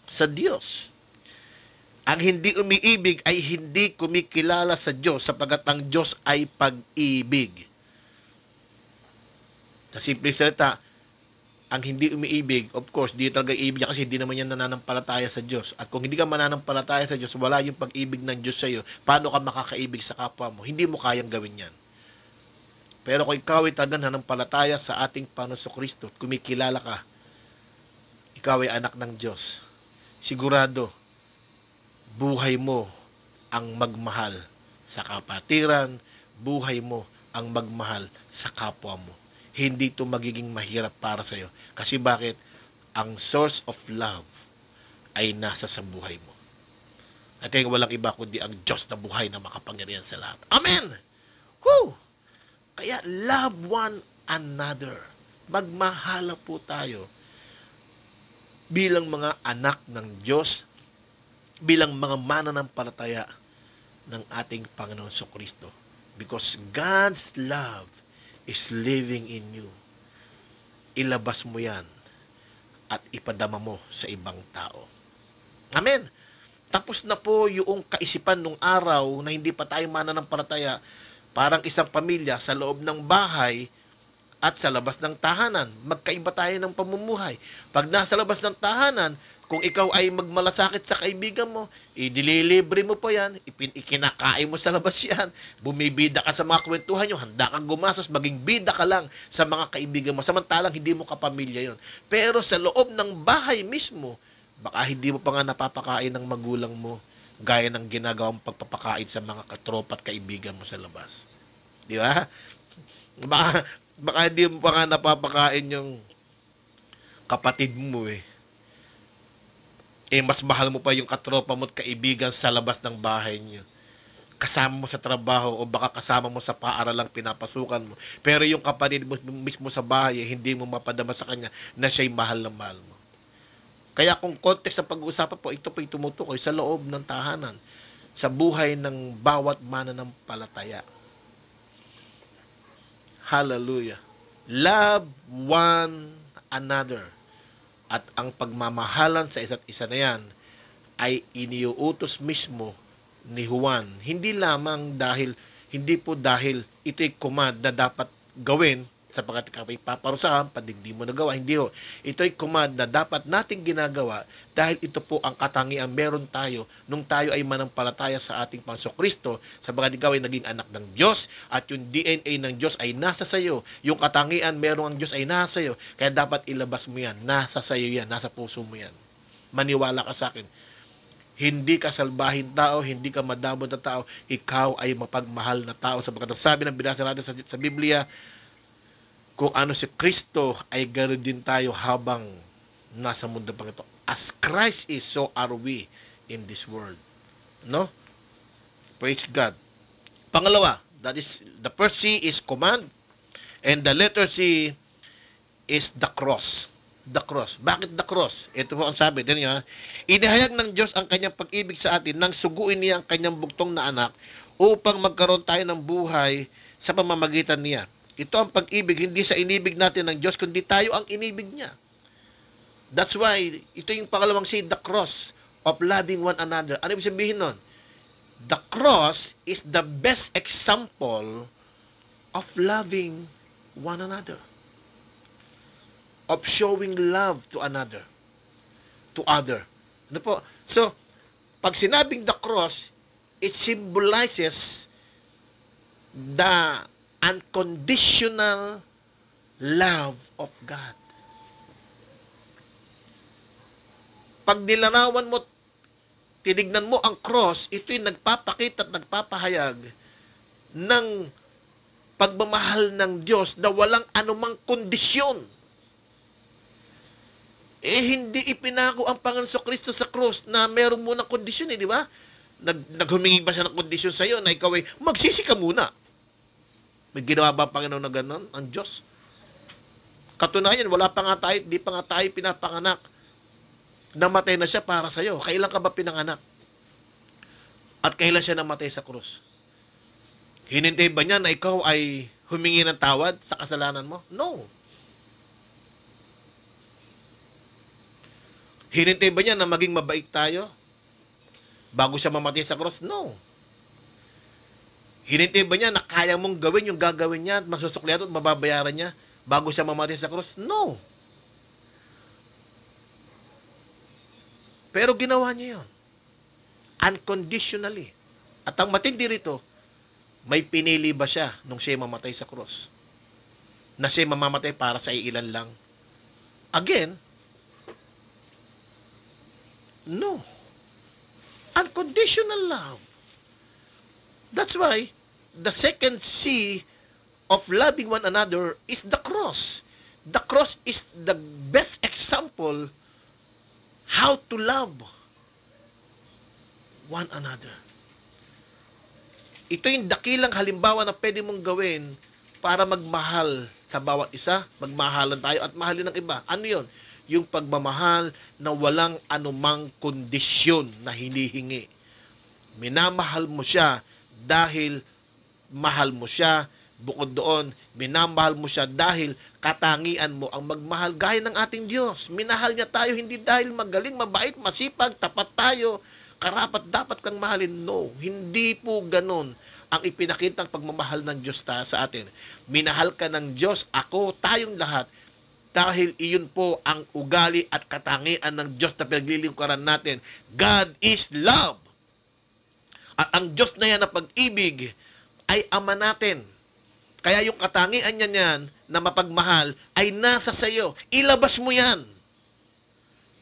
sa Diyos. Ang hindi umiibig ay hindi kumikilala sa Diyos sapagat ang Diyos ay pag-ibig. Sa simple salita, ang hindi umiibig, of course, hindi talaga ibig kasi hindi naman yan nananampalataya sa Diyos. At kung hindi ka mananampalataya sa Diyos, wala yung pag-ibig ng Diyos sa iyo, paano ka makakaibig sa kapwa mo? Hindi mo kayang gawin yan. Pero kung ikaw ay taga nanampalataya sa ating Panginoon Kristo, kumikilala ka ikaw ay anak ng Diyos, sigurado, buhay mo ang magmahal sa kapatiran, buhay mo ang magmahal sa kapwa mo. Hindi ito magiging mahirap para sa iyo. Kasi bakit? Ang source of love ay nasa sa buhay mo. At kaya walang iba kundi ang Diyos na buhay na makapangyarihan sa lahat. Amen! Woo! Kaya love one another. Magmahala po tayo bilang mga anak ng Diyos, bilang mga mananampalataya ng ating Panginoon So Kristo. Because God's love is living in you. Ilabas mo yan at ipadama mo sa ibang tao. Amen! Tapos na po yung kaisipan nung araw na hindi pa tayo mananampalataya. Parang isang pamilya sa loob ng bahay, at sa labas ng tahanan. Magkaiba tayo ng pamumuhay. Pag nasa labas ng tahanan, kung ikaw ay magmalasakit sa kaibigan mo, idililibre mo pa yan, ipin, ikinakain mo sa labas yan, bumibida ka sa mga kwentuhan nyo, handa kang gumastos, maging bida ka lang sa mga kaibigan mo, samantalang hindi mo kapamilya yon. Pero sa loob ng bahay mismo, baka hindi mo pa nga napapakain ng magulang mo gaya ng ginagawang pagpapakain sa mga katropa at kaibigan mo sa labas. Di ba? Baka baka hindi mo pa nga napapakain yung kapatid mo eh. Eh, mas mahal mo pa yung katropa mo at kaibigan sa labas ng bahay niyo. Kasama mo sa trabaho o baka kasama mo sa paaralang pinapasukan mo. Pero yung kapatid mo mismo sa bahay, eh, hindi mo mapadama sa kanya na siya'y mahal na mahal mo. Kaya kung context ng pag-uusapan po, ito po'y tumutukoy sa loob ng tahanan, sa buhay ng bawat mananampalataya. palataya Hallelujah. Love one another. At ang pagmamahalan sa isa't isa na yan ay iniuutos mismo ni Juan. Hindi lamang dahil, hindi po dahil ito'y command na dapat gawin, sapagkat kami paparusahan pag hindi mo nagawa. Hindi ho. Ito ay command na dapat nating ginagawa dahil ito po ang katangiang meron tayo nung tayo ay manampalataya sa ating Panso Kristo sapagkat ikaw ay naging anak ng Diyos at yung DNA ng Diyos ay nasa sa iyo. Yung katangian meron ang Diyos ay nasa sa iyo. Kaya dapat ilabas mo yan. Nasa sa iyo yan. Nasa puso mo yan. Maniwala ka sa akin. Hindi ka salbahin tao, hindi ka madamot na tao, ikaw ay mapagmahal na tao. ang sabi ng binasa natin sa, sa Biblia, kung ano si Kristo ay ganoon din tayo habang nasa mundo pang ito. As Christ is, so are we in this world. No? Praise God. Pangalawa, that is, the first C is command and the letter C is the cross. The cross. Bakit the cross? Ito po ang sabi. Din niya, inihayag ng Diyos ang kanyang pag-ibig sa atin nang suguin niya ang kanyang bugtong na anak upang magkaroon tayo ng buhay sa pamamagitan niya ito ang pag-ibig, hindi sa inibig natin ng Diyos, kundi tayo ang inibig niya. That's why, ito yung pangalawang seed, the cross of loving one another. Ano ibig sabihin nun? The cross is the best example of loving one another. Of showing love to another. To other. Ano po? So, pag sinabing the cross, it symbolizes the unconditional love of God. Pag nilarawan mo, tinignan mo ang cross, ito'y nagpapakita at nagpapahayag ng pagmamahal ng Diyos na walang anumang kondisyon. Eh, hindi ipinako ang Panginoon Kristo sa cross na meron muna kondisyon, eh, di ba? Nag, naghumingi ba siya ng kondisyon sa iyo na ikaw ay magsisi ka muna. May ba ang Panginoon na ganun? Ang Diyos. Katunayan, wala pa nga tayo, di pa nga tayo pinapanganak. Namatay na siya para sa iyo. Kailan ka ba pinanganak? At kailan siya namatay sa krus? Hinintay ba niya na ikaw ay humingi ng tawad sa kasalanan mo? No. Hinintay ba niya na maging mabait tayo bago siya mamatay sa cross? No. Hinintay ba niya na kaya mong gawin yung gagawin niya at masusukli at mababayaran niya bago siya mamatay sa krus? No. Pero ginawa niya yon Unconditionally. At ang matindi rito, may pinili ba siya nung siya mamatay sa krus? Na siya mamamatay para sa ilan lang? Again, no. Unconditional love. That's why, the second C of loving one another is the cross. The cross is the best example how to love one another. Ito yung dakilang halimbawa na pwede mong gawin para magmahal sa bawat isa, magmahalan tayo at mahalin ng iba. Ano yon? Yung pagmamahal na walang anumang kondisyon na hinihingi. Minamahal mo siya dahil mahal mo siya. Bukod doon, minamahal mo siya dahil katangian mo ang magmahal gaya ng ating Diyos. Minahal niya tayo hindi dahil magaling, mabait, masipag, tapat tayo, karapat dapat kang mahalin. No, hindi po ganun ang ipinakita ng pagmamahal ng Diyos ta sa atin. Minahal ka ng Diyos, ako, tayong lahat, dahil iyon po ang ugali at katangian ng Diyos na pinaglilingkuran natin. God is love. At ang Diyos na yan na pag-ibig, ay ama natin. Kaya yung katangian niya niyan na mapagmahal ay nasa sayo. Ilabas mo yan.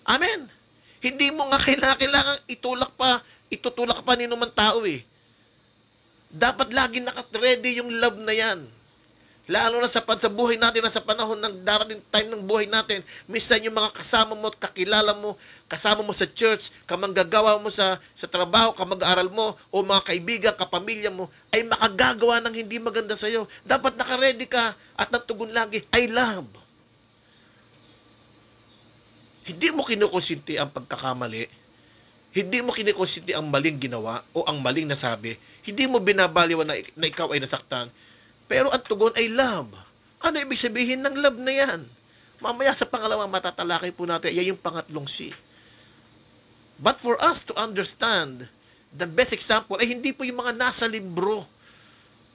Amen. Hindi mo nga kailangan itulak pa, itutulak pa ni naman tao eh. Dapat lagi nakat-ready yung love na yan. Lalo na sa, pan, sa buhay natin na sa panahon ng darating time ng buhay natin, minsan yung mga kasama mo at kakilala mo, kasama mo sa church, kamanggagawa mo sa, sa trabaho, kamag-aral mo, o mga kaibigan, kapamilya mo, ay makagagawa ng hindi maganda sa iyo. Dapat nakaredy ka at natugon lagi, I love. Hindi mo kinukonsinti ang pagkakamali hindi mo kinikonsinti ang maling ginawa o ang maling nasabi, hindi mo binabaliwan na, na ikaw ay nasaktan, pero ang tugon ay love. Ano ibig sabihin ng love na yan? Mamaya sa pangalawa matatalakay po natin, yan yung pangatlong si. But for us to understand, the best example ay hindi po yung mga nasa libro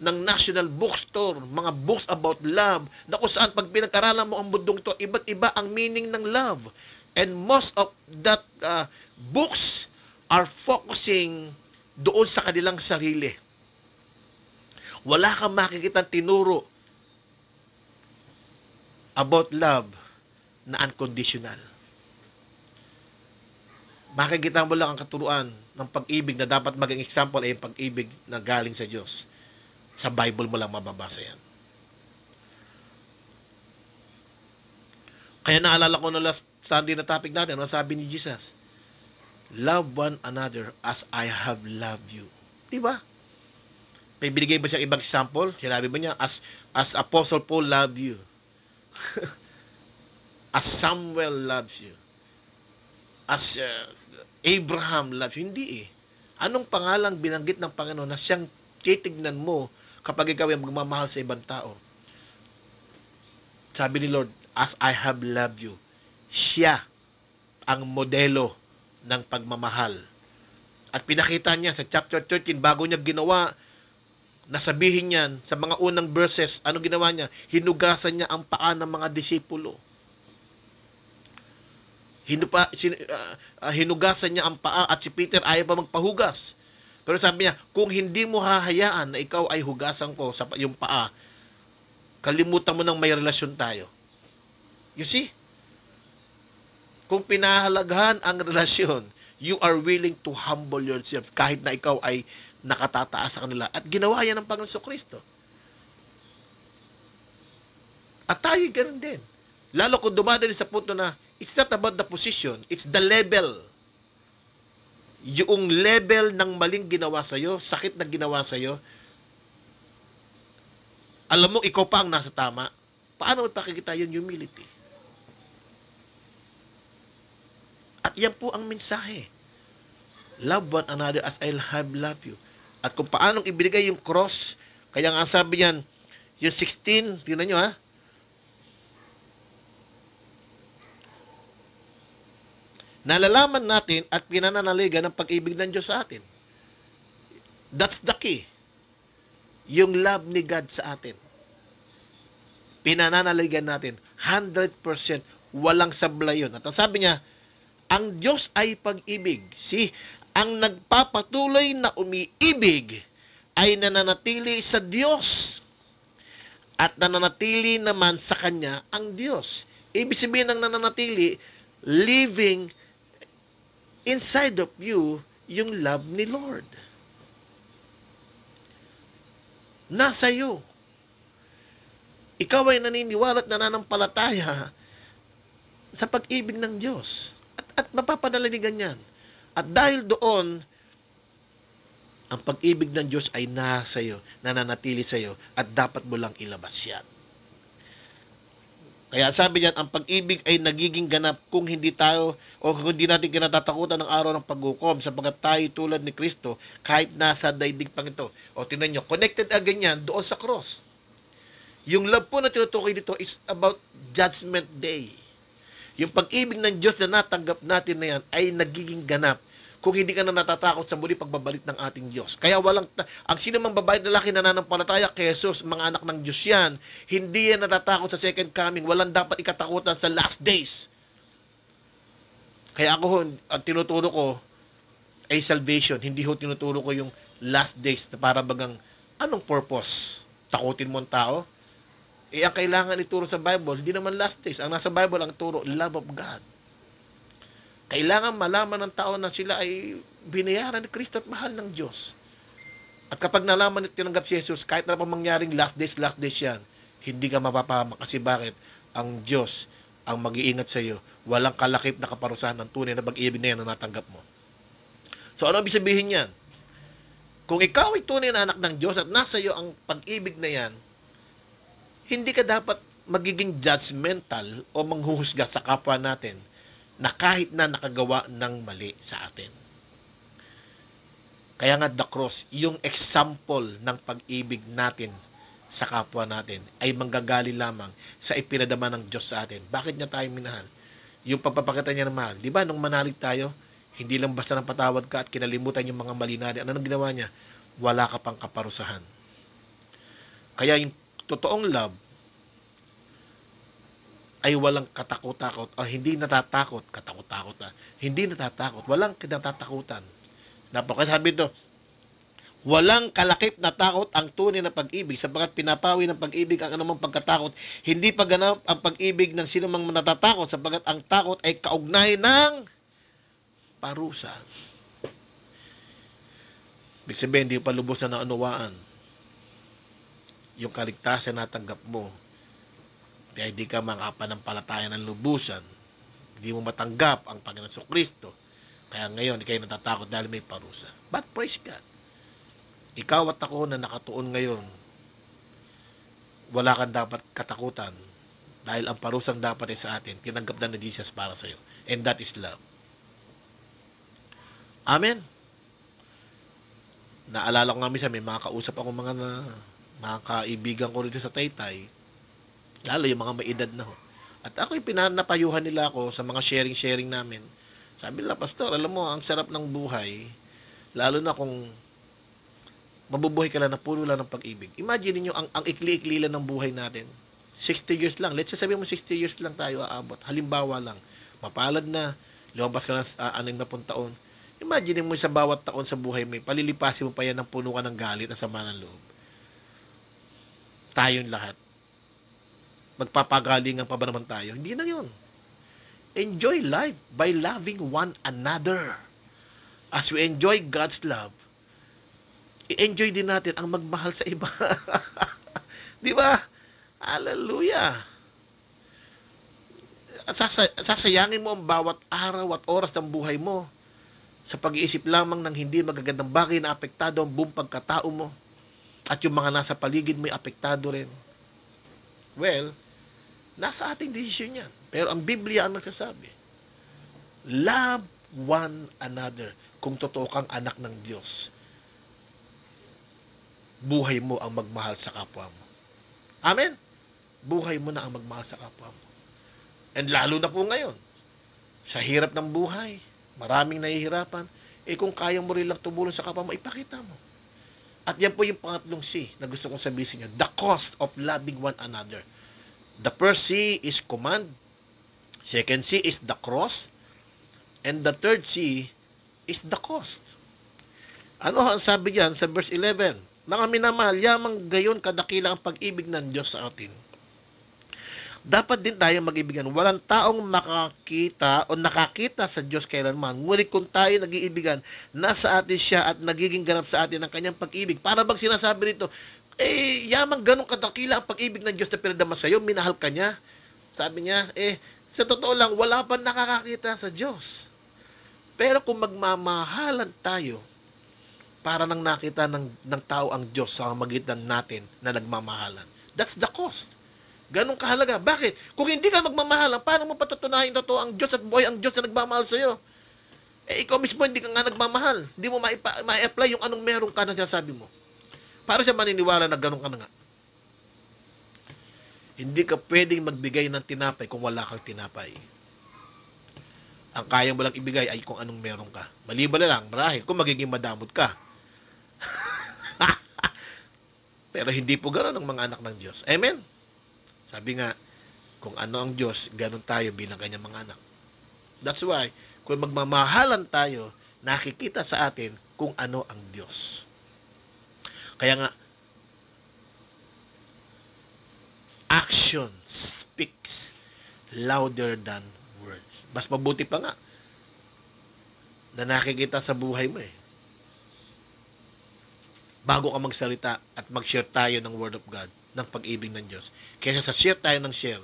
ng National Bookstore, mga books about love, na kung saan pag pinag-aralan mo ang mundong ito, iba't iba ang meaning ng love. And most of that uh, books are focusing doon sa kanilang sarili wala kang makikitang tinuro about love na unconditional. Makikita mo lang ang katuruan ng pag-ibig na dapat maging example ay yung pag-ibig na galing sa Diyos. Sa Bible mo lang mababasa yan. Kaya naalala ko na last Sunday na topic natin, ano sabi ni Jesus? Love one another as I have loved you. Diba? May binigay ba siyang ibang example? Sinabi ba niya, as, as Apostle Paul love you. [LAUGHS] as Samuel loves you. As uh, Abraham loves you. Hindi eh. Anong pangalang binanggit ng Panginoon na siyang titignan mo kapag ikaw ay magmamahal sa ibang tao? Sabi ni Lord, as I have loved you. Siya ang modelo ng pagmamahal. At pinakita niya sa chapter 13, bago niya ginawa Nasabihin niyan sa mga unang verses, ano ginawa niya? Hinugasan niya ang paa ng mga disipulo. Hinupa, ah, sin, uh, uh, hinugasan niya ang paa at si Peter ayaw pa magpahugas. Pero sabi niya, kung hindi mo hahayaan na ikaw ay hugasan ko sa yung paa, kalimutan mo nang may relasyon tayo. You see? Kung pinahalagahan ang relasyon, you are willing to humble yourself kahit na ikaw ay nakatataas sa kanila. At ginawa yan ng Panginoon Kristo. At tayo ganun din. Lalo kung dumadali sa punto na it's not about the position, it's the level. Yung level ng maling ginawa sa iyo, sakit na ginawa sa iyo, alam mo, ikaw pa ang nasa tama, paano makikita yung humility? At yan po ang mensahe. Love one another as I have loved you at kung paanong ibinigay yung cross. Kaya nga sabi niyan, yung 16, tingnan nyo ha. Nalalaman natin at pinananaligan ng pag-ibig ng Diyos sa atin. That's the key. Yung love ni God sa atin. Pinananaligan natin. 100% walang sablay yun. At ang sabi niya, ang Diyos ay pag-ibig. See, ang nagpapatuloy na umiibig ay nananatili sa Diyos at nananatili naman sa Kanya ang Diyos. Ibig sabihin ng nananatili, living inside of you yung love ni Lord. Nasa iyo. Ikaw ay naniniwala at nananampalataya sa pag-ibig ng Diyos. At, at mapapanalinigan yan at dahil doon, ang pag-ibig ng Diyos ay nasa iyo, nananatili sa iyo, at dapat mo lang ilabas yan. Kaya sabi niyan, ang pag-ibig ay nagiging ganap kung hindi tayo o kung hindi natin kinatatakutan ng araw ng paghukom sapagkat tayo tulad ni Kristo kahit nasa daigdig pang ito. O tinan niyo, connected agad yan doon sa cross. Yung love po na tinutukoy dito is about judgment day. Yung pag-ibig ng Diyos na natanggap natin na yan ay nagiging ganap kung hindi ka na natatakot sa muli pagbabalik ng ating Diyos. Kaya walang, ang sinamang babae na laki nananampalataya kay Jesus, mga anak ng Diyos yan, hindi yan natatakot sa second coming. Walang dapat ikatakutan sa last days. Kaya ako, ang tinuturo ko ay salvation. Hindi ho tinuturo ko yung last days na para bagang anong purpose? Takutin mo ang tao? Eh, ang kailangan ituro sa Bible, hindi naman last days. Ang nasa Bible ang turo, love of God. Kailangan malaman ng tao na sila ay binayaran ni Kristo at mahal ng Diyos. At kapag nalaman at tinanggap si Jesus, kahit na pa mangyaring last days, last days yan, hindi ka mapapahamak. Kasi bakit? Ang Diyos ang mag-iingat sa iyo. Walang kalakip na kaparusahan ng tunay na pag-ibig na yan na natanggap mo. So ano ibig sabihin yan? Kung ikaw ay tunay na anak ng Diyos at nasa iyo ang pag-ibig na yan, hindi ka dapat magiging judgmental o manghuhusga sa kapwa natin na kahit na nakagawa ng mali sa atin. Kaya nga the cross, yung example ng pag-ibig natin sa kapwa natin ay manggagali lamang sa ipinadama ng Diyos sa atin. Bakit niya tayo minahal? Yung pagpapakita niya ng mahal. Di ba, nung manalig tayo, hindi lang basta ng patawad ka at kinalimutan yung mga mali natin. Ano nang ginawa niya? Wala ka pang kaparusahan. Kaya yung totoong love ay walang katakot-takot o hindi natatakot, katakot-takot na, hindi natatakot, walang kinatatakutan. Napakasabi to Walang kalakip na takot ang tunay na pag-ibig sapagkat pinapawi ng pag-ibig ang anumang pagkatakot. Hindi pagganap ang pag-ibig ng sinumang natatakot sapagkat ang takot ay kaugnay ng parusa. Ibig sabihin, hindi pa lubos na naunawaan yung kaligtasan na tanggap mo kaya hindi ka makapanampalataya ng lubusan hindi mo matanggap ang Panginoon Kristo kaya ngayon hindi kayo natatakot dahil may parusa but praise God ikaw at ako na nakatuon ngayon wala kang dapat katakutan dahil ang parusang dapat ay sa atin tinanggap na ni Jesus para sa iyo and that is love Amen. Naalala ko nga minsan, may mga kausap ako mga na mga kaibigan ko rin sa Taytay, lalo yung mga maedad na ho. At ako yung pinanapayuhan nila ako sa mga sharing-sharing namin. Sabi nila, Pastor, alam mo, ang sarap ng buhay, lalo na kung mabubuhay ka lang na puno lang ng pag-ibig. Imagine niyo ang, ang ikli-ikli lang ng buhay natin. 60 years lang. Let's say sabihin mo 60 years lang tayo aabot. Halimbawa lang, mapalad na, lumabas ka na sa uh, na taon. Imagine mo sa bawat taon sa buhay mo, palilipasin mo pa yan ng puno ka ng galit at sama ng loob tayong lahat. Magpapagaling pa ba tayo? Hindi na yun. Enjoy life by loving one another. As we enjoy God's love, i-enjoy din natin ang magmahal sa iba. [LAUGHS] Di ba? Hallelujah! Sasa- sasayangin mo ang bawat araw at oras ng buhay mo sa pag-iisip lamang ng hindi magagandang bagay na apektado ang buong pagkatao mo at yung mga nasa paligid may apektado rin. Well, nasa ating decision yan. Pero ang Biblia ang nagsasabi, love one another kung totoo kang anak ng Diyos. Buhay mo ang magmahal sa kapwa mo. Amen? Buhay mo na ang magmahal sa kapwa mo. And lalo na po ngayon, sa hirap ng buhay, maraming nahihirapan, eh kung kaya mo rin lang tumulong sa kapwa mo, ipakita mo at yan po yung pangatlong C na gusto kong sabihin sa inyo, the cost of loving one another. The first C is command. Second C is the cross. And the third C is the cost. Ano ang sabi diyan sa verse 11? Mga minamahal, yamang gayon kadakila ang pag-ibig ng Diyos sa atin dapat din tayo mag-ibigan. Walang taong makakita o nakakita sa Diyos kailanman. Ngunit kung tayo nag-iibigan, nasa atin siya at nagiging ganap sa atin ang kanyang pag-ibig. Para bang sinasabi nito, eh, yamang ganong katakila ang pag-ibig ng Diyos na pinadama sa iyo, minahal ka niya. Sabi niya, eh, sa totoo lang, wala pa nakakakita sa Diyos. Pero kung magmamahalan tayo, para nang nakita ng, ng tao ang Diyos sa magitan natin na nagmamahalan. That's the cost. Ganong kahalaga. Bakit? Kung hindi ka magmamahal, paano mo patutunayan totoo ang Diyos at buhay ang Diyos na nagmamahal sa iyo? Eh, ikaw mismo hindi ka nga nagmamahal. Hindi mo maipa- ma-apply yung anong meron ka na sinasabi mo. Para siya maniniwala na ganun ka na nga. Hindi ka pwedeng magbigay ng tinapay kung wala kang tinapay. Ang kaya mo lang ibigay ay kung anong meron ka. Maliban na lang, marahil kung magiging madamot ka. [LAUGHS] Pero hindi po gano'n ang mga anak ng Diyos. Amen? Sabi nga, kung ano ang Diyos, ganun tayo bilang kanyang mga anak. That's why, kung magmamahalan tayo, nakikita sa atin kung ano ang Diyos. Kaya nga, action speaks louder than words. Mas mabuti pa nga na nakikita sa buhay mo eh. Bago ka magsalita at mag-share tayo ng Word of God, ng pag-ibig ng Diyos. Kaysa sa share tayo ng share,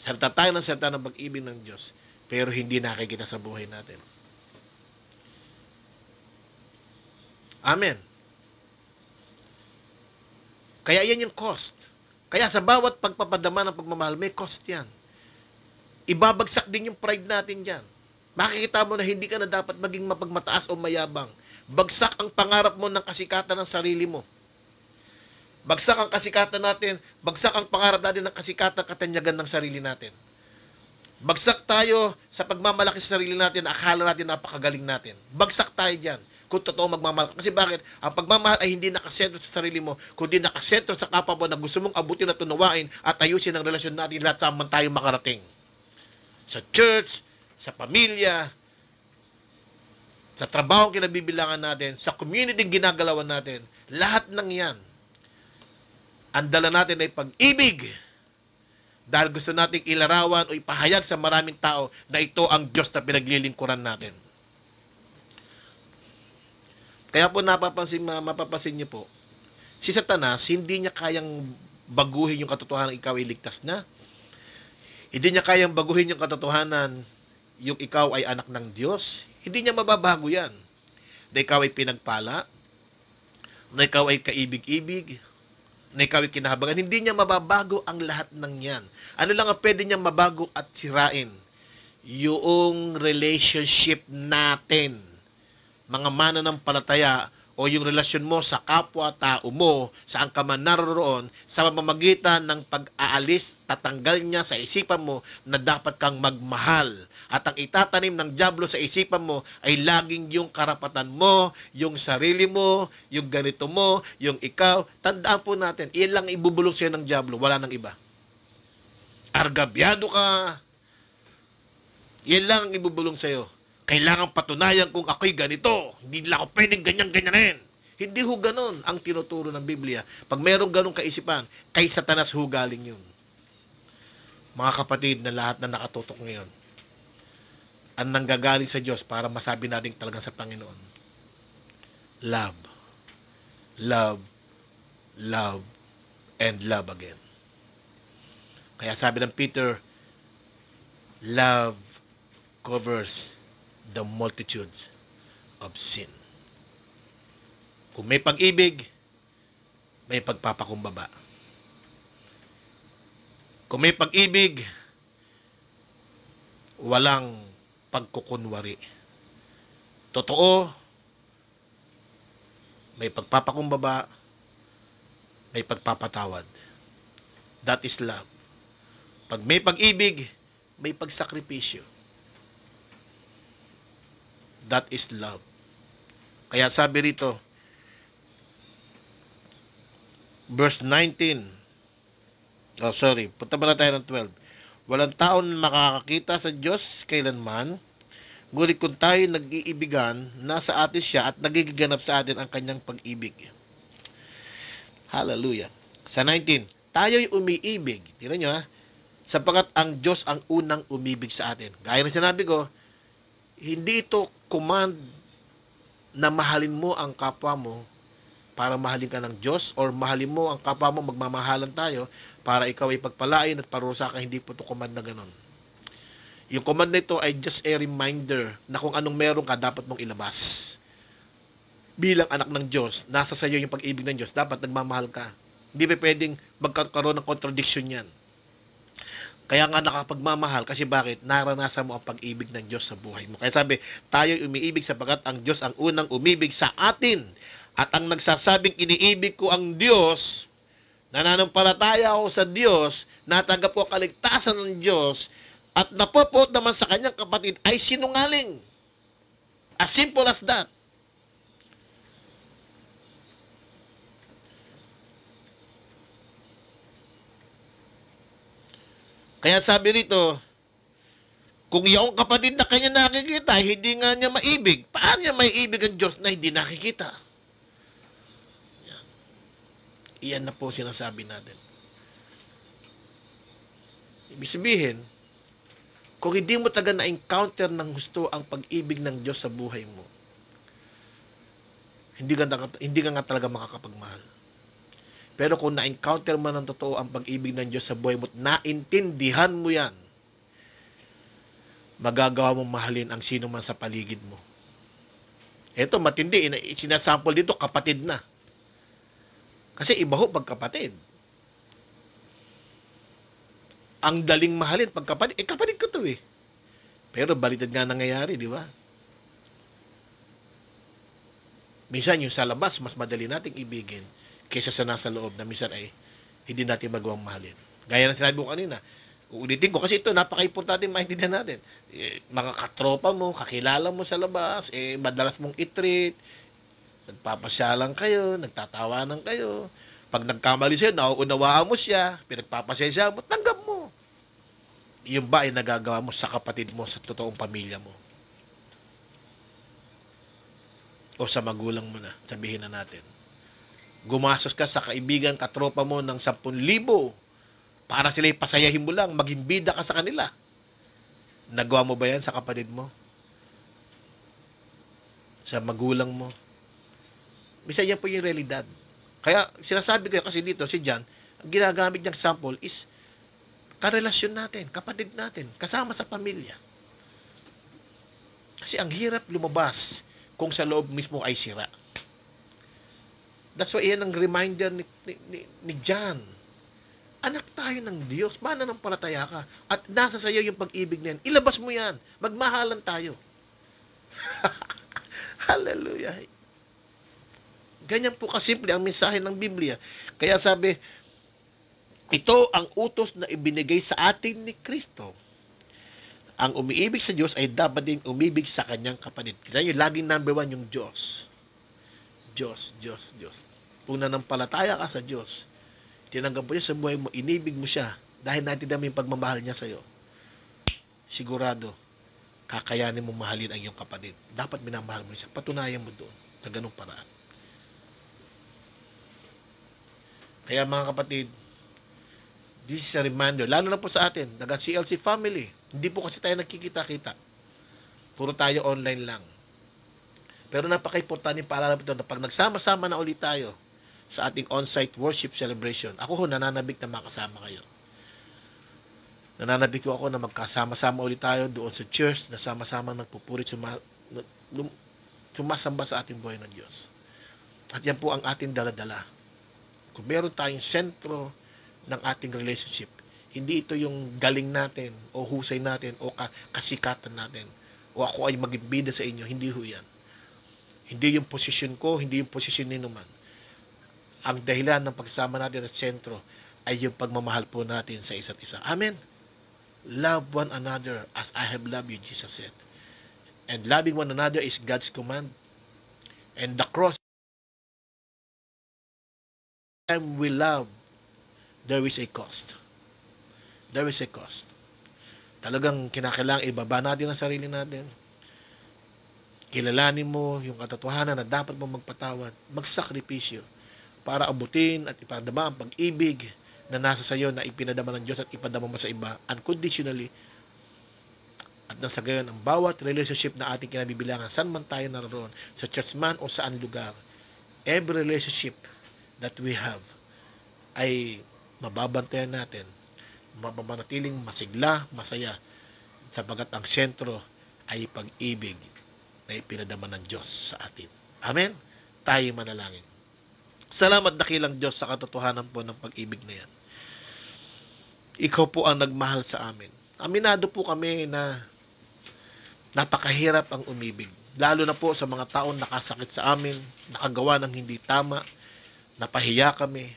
salta tayo ng salta ng pag-ibig ng Diyos, pero hindi nakikita sa buhay natin. Amen. Kaya yan yung cost. Kaya sa bawat pagpapadama ng pagmamahal, may cost yan. Ibabagsak din yung pride natin dyan. Makikita mo na hindi ka na dapat maging mapagmataas o mayabang. Bagsak ang pangarap mo ng kasikatan ng sarili mo. Bagsak ang kasikatan natin, bagsak ang pangarap natin ng kasikatan katanyagan ng sarili natin. Bagsak tayo sa pagmamalaki sa sarili natin, akala natin napakagaling natin. Bagsak tayo diyan kung totoo magmamahal ka. Kasi bakit? Ang pagmamahal ay hindi nakasentro sa sarili mo, kundi nakasentro sa kapwa mo na gusto mong abutin at tunawain at ayusin ang relasyon natin lahat saan man tayo makarating. Sa church, sa pamilya, sa trabaho kinabibilangan natin, sa community ginagalawan natin, lahat ng yan ang dala natin ay pag-ibig. Dahil gusto nating ilarawan o ipahayag sa maraming tao na ito ang Diyos na pinaglilingkuran natin. Kaya po napapansin, mapapansin niyo po, si Satanas, hindi niya kayang baguhin yung katotohanan ikaw ay ligtas na. Hindi niya kayang baguhin yung katotohanan yung ikaw ay anak ng Diyos. Hindi niya mababago yan. Na ikaw ay pinagpala, na ikaw ay kaibig-ibig, na ikaw ay Hindi niya mababago ang lahat ng yan. Ano lang ang pwede niya mabago at sirain? Yung relationship natin. Mga mana ng palataya, o yung relasyon mo sa kapwa-tao mo, saan ka man naroon, sa pamamagitan ng pag-aalis, tatanggal niya sa isipan mo na dapat kang magmahal, at ang itatanim ng Diablo sa isipan mo ay laging yung karapatan mo, yung sarili mo, yung ganito mo, yung ikaw. Tandaan po natin, iyan lang ibubulong sa'yo ng Diablo, wala nang iba. Argabyado ka. Iyan lang ang ibubulong sa'yo. Kailangan patunayan kung ako'y ganito. Hindi lang ako pwedeng ganyan ganyan rin. Hindi ho ganun ang tinuturo ng Biblia. Pag merong ganong kaisipan, kay satanas ho galing yun. Mga kapatid na lahat na nakatutok ngayon, ang nanggagaling sa Diyos para masabi natin talagang sa Panginoon. Love. Love. Love. And love again. Kaya sabi ng Peter, love covers the multitude of sin. Kung may pag-ibig, may pagpapakumbaba. Kung may pag-ibig, walang pagkukunwari. Totoo, may pagpapakumbaba, may pagpapatawad. That is love. Pag may pag-ibig, may pagsakripisyo. That is love. Kaya sabi rito, verse 19, oh sorry, punta ba na tayo ng 12? Walang taon makakakita sa Diyos kailanman. Ngunit kung tayo nag-iibigan, nasa atin siya at nagigiganap sa atin ang kanyang pag-ibig. Hallelujah. Sa 19, tayo'y umiibig. Tingnan nyo ha. Sapagat ang Diyos ang unang umibig sa atin. Gaya na sinabi ko, hindi ito command na mahalin mo ang kapwa mo para mahalin ka ng Diyos or mahalin mo ang kapwa mo, magmamahalan tayo para ikaw ay pagpalain at parusa ka hindi po ito command na ganun. Yung command na ito ay just a reminder na kung anong meron ka, dapat mong ilabas. Bilang anak ng Diyos, nasa sayo yung pag-ibig ng Diyos, dapat nagmamahal ka. Hindi pa pwedeng magkaroon ng contradiction yan. Kaya nga nakapagmamahal kasi bakit? Naranasan mo ang pag-ibig ng Diyos sa buhay mo. Kaya sabi, tayo umiibig sapagkat ang Diyos ang unang umibig sa atin. At ang nagsasabing iniibig ko ang Diyos, Nananampalataya ako sa Diyos, natanggap ko kaligtasan ng Diyos, at napopot naman sa kanyang kapatid ay sinungaling. As simple as that. Kaya sabi rito, kung iyong kapatid na kanya nakikita, hindi nga niya maibig. Paano niya maibig ang Diyos na hindi nakikita? Iyan na po sinasabi natin. Ibig sabihin, kung hindi mo taga na-encounter ng gusto ang pag-ibig ng Diyos sa buhay mo, hindi ka, hindi ka nga talaga makakapagmahal. Pero kung na-encounter mo ng totoo ang pag-ibig ng Diyos sa buhay mo, at naintindihan mo yan, magagawa mong mahalin ang sino man sa paligid mo. Ito, matindi. Sinasample dito, kapatid na. Kasi iba ho pagkapatid. Ang daling mahalin pagkapatid. Eh, kapatid ko to eh. Pero baliktad nga nangyayari, di ba? Minsan yung sa labas, mas madali nating ibigin kaysa sa nasa loob na minsan ay hindi natin magawang mahalin. Gaya na sinabi ko kanina, uulitin ko kasi ito napaka-importante maintindihan natin. Eh, mga katropa mo, kakilala mo sa labas, eh madalas mong itreat, nagpapasyalan kayo, nagtatawanan kayo. Pag nagkamali siya, nauunawaan mo siya, pinagpapasensya mo, tanggap mo. Yung ba ay nagagawa mo sa kapatid mo, sa totoong pamilya mo? O sa magulang mo na, sabihin na natin. Gumastos ka sa kaibigan, katropa mo ng 10,000 para sila pasayahin mo lang, maging bida ka sa kanila. Nagawa mo ba yan sa kapatid mo? Sa magulang mo? Bisa yan po yung realidad. Kaya sinasabi ko kasi dito si John, ang ginagamit niyang sample is karelasyon natin, kapatid natin, kasama sa pamilya. Kasi ang hirap lumabas kung sa loob mismo ay sira. That's why yan ang reminder ni, ni, ni, ni John. Anak tayo ng Diyos, mana ng palataya ka. At nasa sa iyo yung pag-ibig na yan. Ilabas mo yan. Magmahalan tayo. [LAUGHS] Hallelujah. Ganyan po kasimple ang mensahe ng Biblia. Kaya sabi, ito ang utos na ibinigay sa atin ni Kristo. Ang umiibig sa Diyos ay dapat din umibig sa kanyang kapatid. Kaya yung laging number one yung Diyos. Diyos, Diyos, Diyos. Kung nanampalataya ka sa Diyos, tinanggap mo siya sa buhay mo, inibig mo siya dahil natin namin yung pagmamahal niya sa iyo. Sigurado, kakayanin mo mahalin ang iyong kapatid. Dapat minamahal mo siya. Patunayan mo doon sa ganung paraan. Kaya mga kapatid, this is a reminder, lalo na po sa atin, naga-CLC family. Hindi po kasi tayo nagkikita-kita. Puro tayo online lang. Pero napaka-importante paalala po ito na pag nagsama-sama na ulit tayo sa ating on-site worship celebration, ako ho nananabik na makasama kayo. Nananabik ko ako na magkasama-sama ulit tayo doon sa church na sama-sama nagpupuri, suma, sumasamba sa ating buhay ng Diyos. At yan po ang ating daladala. Kung meron tayong sentro ng ating relationship, hindi ito yung galing natin o husay natin o kasikatan natin o ako ay maging bida sa inyo, hindi ho yan. Hindi yung posisyon ko, hindi yung posisyon ni naman. Ang dahilan ng pagsama natin at sentro ay yung pagmamahal po natin sa isa't isa. Amen. Love one another as I have loved you, Jesus said. And loving one another is God's command. And the cross time we love, there is a cost. There is a cost. Talagang kinakailangan ibaba natin ang sarili natin. Kilalanin mo yung katotohanan na dapat mo magpatawad, magsakripisyo para abutin at ipadama ang pag-ibig na nasa sayo na ipinadama ng Diyos at ipadama mo sa iba unconditionally at nang sa gayon, ang bawat relationship na ating kinabibilangan, saan man tayo naroon, sa church man o saan lugar, every relationship that we have ay mababantayan natin, mamanatiling masigla, masaya, sapagat ang sentro ay pag-ibig na ipinadama ng Diyos sa atin. Amen? Tayo manalangin. Salamat dakilang Diyos sa katotohanan po ng pag-ibig na yan. Ikaw po ang nagmahal sa amin. Aminado po kami na napakahirap ang umibig. Lalo na po sa mga taong nakasakit sa amin, nakagawa ng hindi tama, Napahiya kami.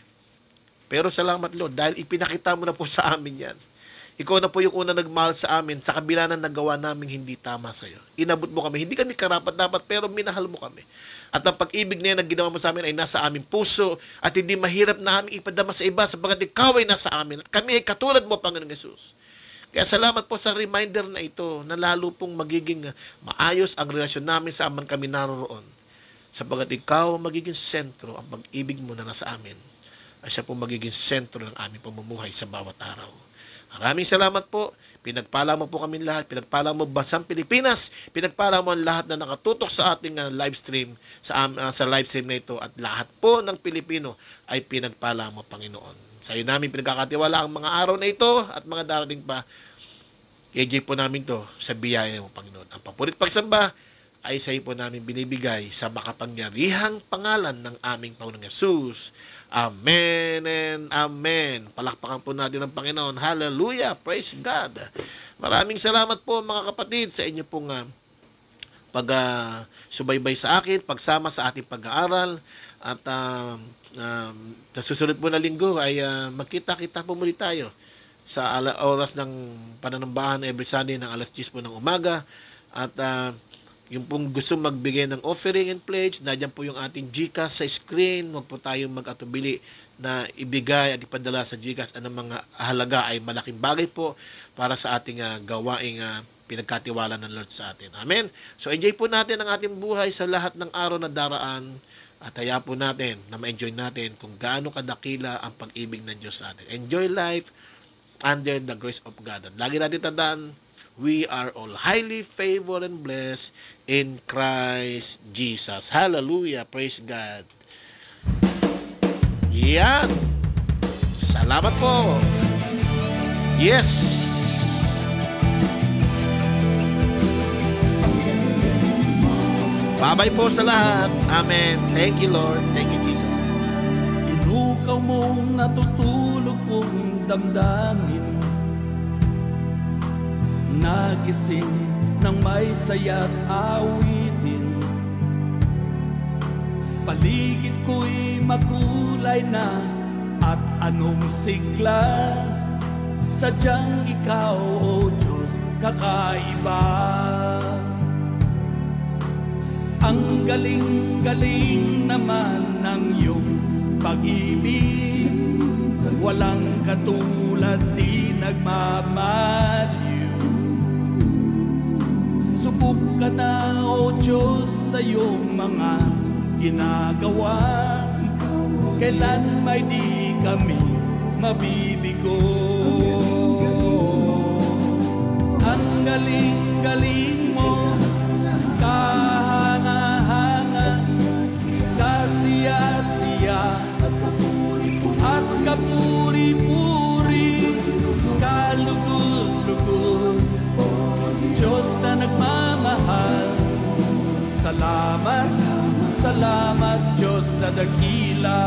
Pero salamat Lord dahil ipinakita mo na po sa amin yan. Ikaw na po yung una nagmahal sa amin sa kabila ng nagawa namin hindi tama sa iyo. Inabot mo kami. Hindi kami karapat dapat pero minahal mo kami. At ang pag-ibig na yan na ginawa mo sa amin ay nasa aming puso at hindi mahirap na aming ipadama sa iba sapagkat ikaw ay nasa amin at kami ay katulad mo, Panginoon Yesus. Kaya salamat po sa reminder na ito na lalo pong magiging maayos ang relasyon namin saan man kami naroroon. Sapagat ikaw magiging sentro, ang pag-ibig mo na nasa amin, ay siya po magiging sentro ng aming pamumuhay sa bawat araw. Maraming salamat po. Pinagpala mo po kami lahat. Pinagpala mo Bansang Pilipinas. Pinagpala mo ang lahat na nakatutok sa ating uh, live stream, sa, uh, sa live stream na ito. At lahat po ng Pilipino ay pinagpala mo, Panginoon. Sa iyo namin pinagkakatiwala ang mga araw na ito at mga darating pa. AJ po namin to sa biyaya mo, Panginoon. Ang papulit pagsamba, ay sa iyo po namin binibigay sa makapangyarihang pangalan ng aming Panginoong Yesus. Amen and Amen. Palakpakan po natin ang Panginoon. Hallelujah. Praise God. Maraming salamat po mga kapatid sa inyo pong uh, pag-subaybay sa akin, pagsama sa ating pag-aaral. At um, um, sa susunod po na linggo ay uh, magkita-kita po muli tayo sa oras ng pananambahan every Sunday ng alas 10 po ng umaga. At uh, yung pong gusto magbigay ng offering and pledge, nandiyan po yung ating GCash sa screen. Huwag po tayong mag-atubili na ibigay at ipadala sa GCash ang mga halaga ay malaking bagay po para sa ating uh, gawaing uh, pinagkatiwala ng Lord sa atin. Amen. So enjoy po natin ang ating buhay sa lahat ng araw na daraan at haya po natin na ma-enjoy natin kung gaano kadakila ang pag-ibig ng Diyos sa atin. Enjoy life under the grace of God. At lagi natin tandaan, we are all highly favored and blessed in Christ Jesus. Hallelujah. Praise God. Yan. Salamat po. Yes. Babay po sa lahat. Amen. Thank you, Lord. Thank you, Jesus. Inukaw mong natutulog kong damdamin Nagising ng may saya't awitin Paligid ko'y makulay na At anong sigla Sadyang ikaw, O oh Diyos, kakaiba Ang galing-galing naman ng iyong pag-ibig Walang katulad di nagmamali Tumaob ka na, O Diyos, sa iyong mga ginagawa. Kailan may di kami mabibigo. Ang galing-galing mo, kahanga-hanga, kasiya-siya, at kapuri-puri Salamat, salamat Diyos na dakila.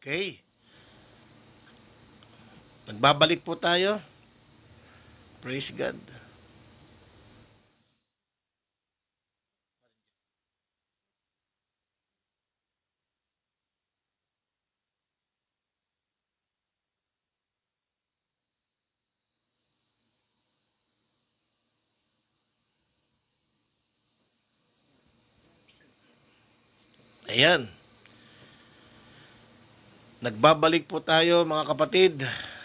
Okay. Nagbabalik po tayo. Praise God. Ayan. Nagbabalik po tayo mga kapatid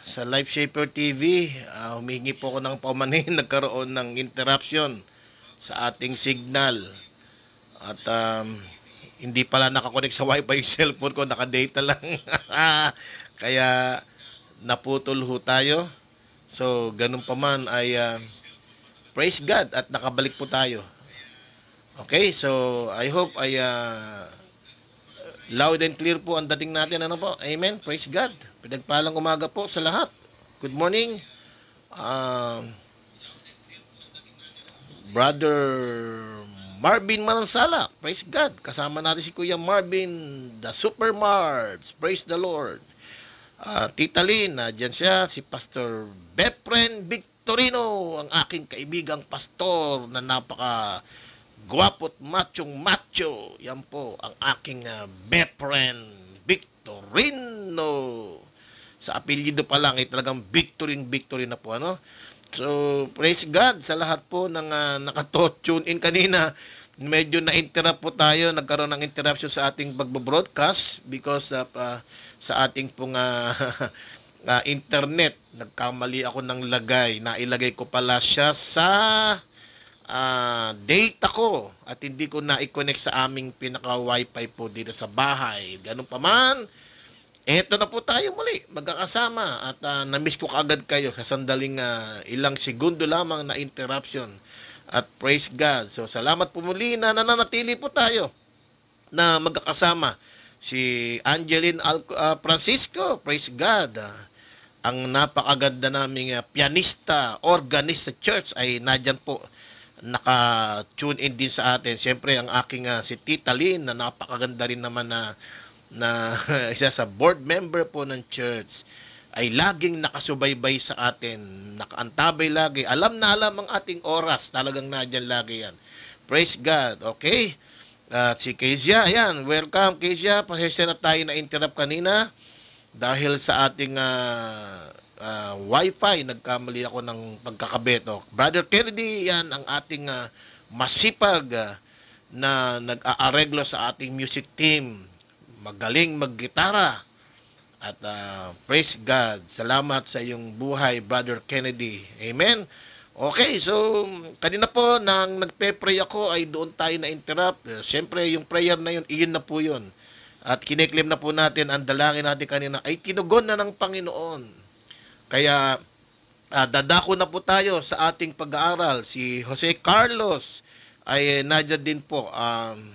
sa Life Shaper TV. Uh, ah, humingi po ako ng paumanhin. [LAUGHS] Nagkaroon ng interruption sa ating signal. At um, hindi pala nakakonek sa wifi yung [LAUGHS] cellphone ko. Nakadata lang. [LAUGHS] Kaya naputol ho tayo. So, ganun pa man ay uh, praise God at nakabalik po tayo. Okay, so I hope ay uh, Loud and clear po ang dating natin. Ano po? Amen. Praise God. Pinagpalang umaga po sa lahat. Good morning. Uh, Brother Marvin Manansala. Praise God. Kasama natin si Kuya Marvin, the Super Marbs. Praise the Lord. Uh, Tita Lynn, nandiyan siya. Si Pastor Befren Victorino, ang aking kaibigang pastor na napaka gwapo't machong macho. Yan po ang aking uh, best friend, Victorino. Sa apelyido pa lang, ay eh, talagang Victorin, Victorin na po. Ano? So, praise God sa lahat po ng uh, nakatotune in kanina. Medyo na-interrupt po tayo, nagkaroon ng interruption sa ating pagbo-broadcast because of, uh, sa ating pong uh, uh, [LAUGHS] internet. Nagkamali ako ng lagay. Nailagay ko pala siya sa uh, ah, data ko at hindi ko na-connect i sa aming pinaka-wifi po dito sa bahay. Ganun pa man, eto na po tayo muli, magkakasama. At uh, na-miss ko kaagad kayo sa sandaling uh, ilang segundo lamang na interruption. At praise God. So salamat po muli na nananatili po tayo na magkakasama. Si Angeline Al- uh, Francisco, praise God. Uh, ang napakaganda naming uh, pianista, organist sa church ay nadyan po naka-tune in din sa atin. Siyempre, ang aking uh, si Tita Lynn na napakaganda rin naman na na [LAUGHS] isa sa board member po ng church ay laging nakasubaybay sa atin, nakaantabay lagi. Alam na alam ang ating oras, talagang nandiyan lagi yan. Praise God, okay? At ah, si Kezia, ayan, welcome Kezia. Pasensya na tayo na interrupt kanina dahil sa ating uh, uh, wifi nagkamali ako ng pagkakabit brother Kennedy yan ang ating uh, masipag uh, na nag-aareglo sa ating music team magaling maggitara at uh, praise God salamat sa iyong buhay brother Kennedy amen Okay, so kanina po nang nagpe-pray ako ay doon tayo na interrupt. Eh, siyempre, yung prayer na yun, iyon na po yun. At kiniklaim na po natin ang dalangin natin kanina ay tinugon na ng Panginoon. Kaya uh, dadako na po tayo sa ating pag-aaral. Si Jose Carlos ay nadya din po. Um,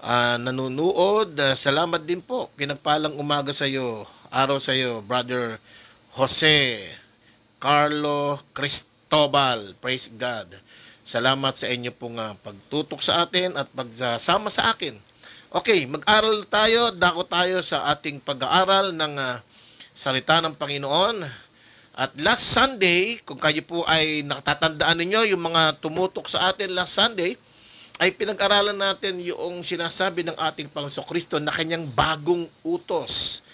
uh, ah, nanunood. Uh, ah, salamat din po. Pinagpalang umaga sa iyo. Araw sa iyo, Brother Jose Carlo Cristobal. Praise God. Salamat sa inyo pong uh, pagtutok sa atin at pagsasama sa akin. Okay, mag-aral tayo. Dako tayo sa ating pag-aaral ng uh, salita ng Panginoon. At last Sunday, kung kayo po ay nakatatandaan ninyo yung mga tumutok sa atin last Sunday, ay pinag-aralan natin yung sinasabi ng ating Pangso Kristo na kanyang bagong utos.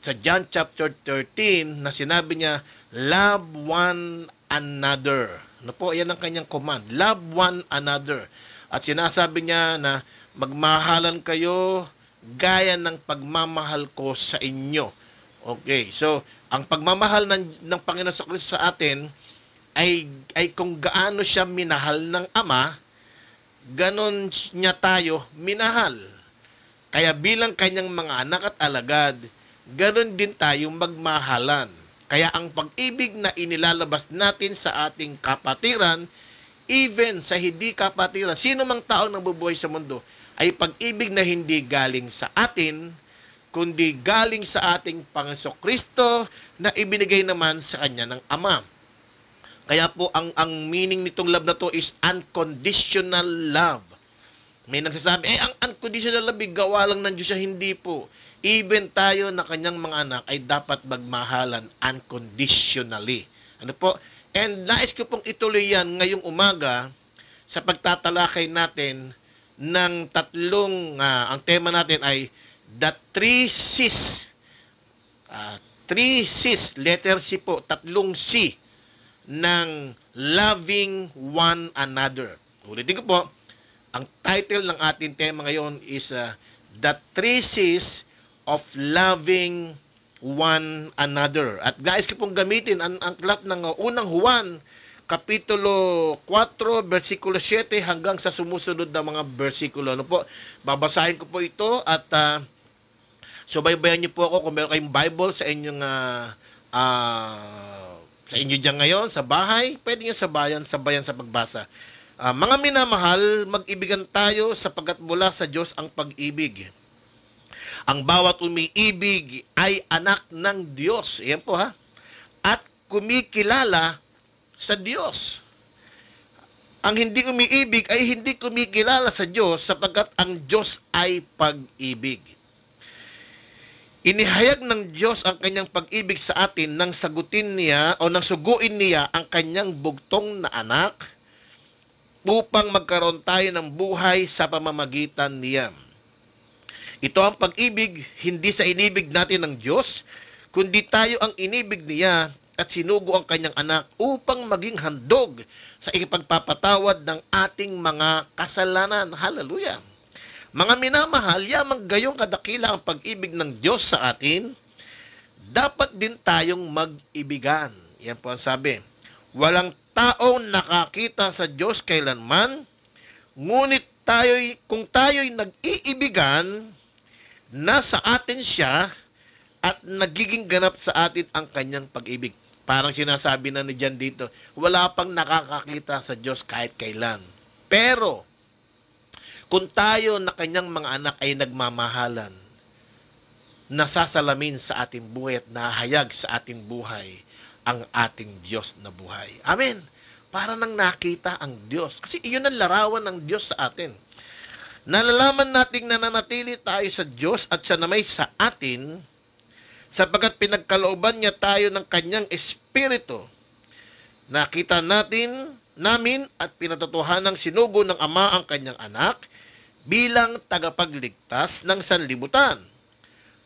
Sa John chapter 13 na sinabi niya, Love one another. Ano po, yan ang kanyang command. Love one another. At sinasabi niya na magmahalan kayo gaya ng pagmamahal ko sa inyo. Okay, so ang pagmamahal ng, ng Panginoon sa Kristo sa atin ay, ay kung gaano siya minahal ng Ama, ganon niya tayo minahal. Kaya bilang kanyang mga anak at alagad, ganon din tayong magmahalan. Kaya ang pag-ibig na inilalabas natin sa ating kapatiran, even sa hindi kapatiran, sino mang tao nang bubuhay sa mundo, ay pag-ibig na hindi galing sa atin, kundi galing sa ating Panginoong Kristo na ibinigay naman sa kanya ng Ama. Kaya po ang ang meaning nitong love na to is unconditional love. May nagsasabi, eh ang unconditional love eh, gawa lang ng Diyos siya, hindi po. Even tayo na kanyang mga anak ay dapat magmahalan unconditionally. Ano po? And nais ko pong ituloy yan ngayong umaga sa pagtatalakay natin ng tatlong, uh, ang tema natin ay The three C's. Uh, three C's, letter C po, tatlong C ng loving one another. Ulitin ko po, ang title ng ating tema ngayon is uh, The Three C's of Loving One Another. At guys, ko gamitin ang ang angklat ng ah, unang Juan, Kapitulo 4, versikulo 7 hanggang sa sumusunod na mga versikulo. Ano po? Babasahin ko po ito at uh, So baybayan niyo po ako kung meron kayong Bible sa inyong uh, uh, sa inyo diyan ngayon sa bahay, pwede niyo sabayan sabayan sa pagbasa. Uh, mga minamahal, mag-ibigan tayo sapagkat mula sa Diyos ang pag-ibig. Ang bawat umiibig ay anak ng Diyos. Ayan po ha. At kumikilala sa Diyos. Ang hindi umiibig ay hindi kumikilala sa Diyos sapagkat ang Diyos ay pag-ibig. Inihayag ng Diyos ang kanyang pag-ibig sa atin nang sagutin niya o nang suguin niya ang kanyang bugtong na anak upang magkaroon tayo ng buhay sa pamamagitan niya. Ito ang pag-ibig hindi sa inibig natin ng Diyos, kundi tayo ang inibig niya at sinugo ang kanyang anak upang maging handog sa ipagpapatawad ng ating mga kasalanan. Hallelujah! Mga minamahal, yamang gayong kadakila ang pag-ibig ng Diyos sa atin, dapat din tayong mag-ibigan. Yan po ang sabi. Walang taong nakakita sa Diyos kailanman, ngunit tayo'y, kung tayo'y nag-iibigan, nasa atin siya at nagiging ganap sa atin ang kanyang pag-ibig. Parang sinasabi na ni Jan dito, wala pang nakakakita sa Diyos kahit kailan. Pero, kung tayo na kanyang mga anak ay nagmamahalan, nasasalamin sa ating buhay at nahayag sa ating buhay ang ating Diyos na buhay. Amen! Para nang nakita ang Diyos. Kasi iyon ang larawan ng Diyos sa atin. Nalalaman nating nananatili tayo sa Diyos at siya namay sa atin sapagkat pinagkalooban niya tayo ng kanyang espiritu. Nakita natin namin at pinatotohanan ng sinugo ng Ama ang kanyang anak bilang tagapagligtas ng sanlibutan.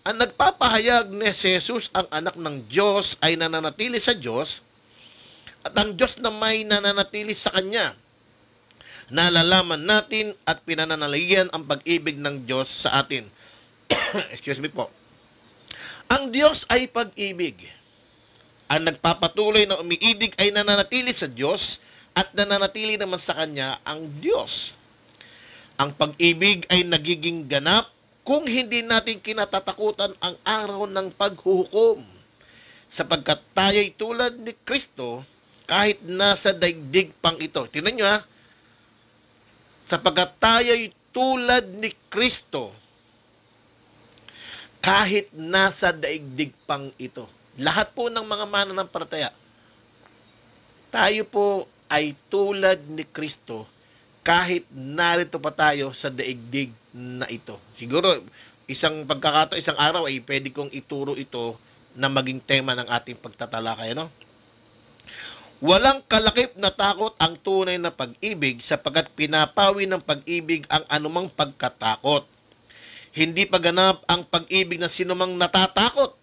Ang nagpapahayag ni Jesus ang anak ng Diyos ay nananatili sa Diyos at ang Diyos na may nananatili sa Kanya. Nalalaman natin at pinananalayan ang pag-ibig ng Diyos sa atin. [COUGHS] Excuse me po. Ang Diyos ay pag-ibig ang nagpapatuloy na umiibig ay nananatili sa Diyos at nananatili naman sa kanya ang Diyos. Ang pag-ibig ay nagiging ganap kung hindi natin kinatatakutan ang araw ng paghuhukom. Sapagkat tayo'y tulad ni Kristo kahit nasa daigdig pang ito. Tingnan nyo ha. Sapagkat tayo'y tulad ni Kristo kahit nasa daigdig pang ito. Lahat po ng mga mananampalataya, tayo po ay tulad ni Kristo kahit narito pa tayo sa daigdig na ito. Siguro, isang pagkakato, isang araw ay pwede kong ituro ito na maging tema ng ating pagtatalakay. No? Walang kalakip na takot ang tunay na pag-ibig sapagkat pinapawi ng pag-ibig ang anumang pagkatakot. Hindi paganap ang pag-ibig na sinumang natatakot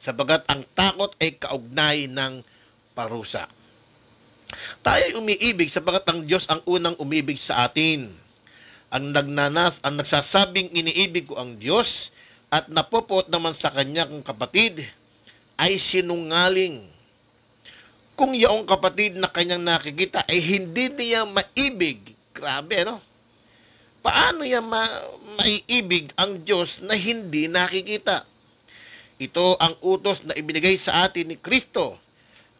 sapagkat ang takot ay kaugnay ng parusa. Tayo umiibig sapagkat ang Diyos ang unang umibig sa atin. Ang nagnanas, ang nagsasabing iniibig ko ang Diyos at napopot naman sa kanya kong kapatid ay sinungaling. Kung yaong kapatid na kanyang nakikita ay hindi niya maibig, grabe no? Paano niya ma- maiibig ang Diyos na hindi nakikita? Ito ang utos na ibinigay sa atin ni Kristo.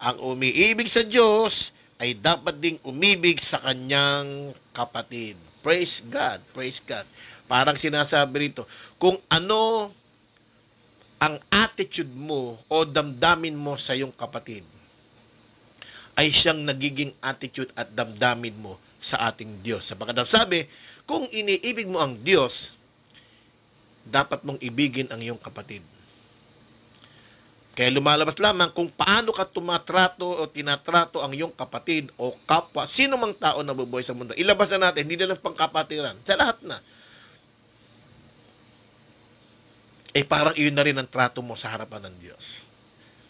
Ang umiibig sa Diyos ay dapat ding umibig sa kanyang kapatid. Praise God, praise God. Parang sinasabi rito, kung ano ang attitude mo o damdamin mo sa iyong kapatid, ay siyang nagiging attitude at damdamin mo sa ating Diyos. Sa ang sabi, kung iniibig mo ang Diyos, dapat mong ibigin ang iyong kapatid. Kaya lumalabas lamang kung paano ka tumatrato o tinatrato ang iyong kapatid o kapwa, sino mang tao na bubuhay sa mundo. Ilabas na natin, hindi na lang pangkapatiran, sa lahat na. Eh parang iyon na rin ang trato mo sa harapan ng Diyos.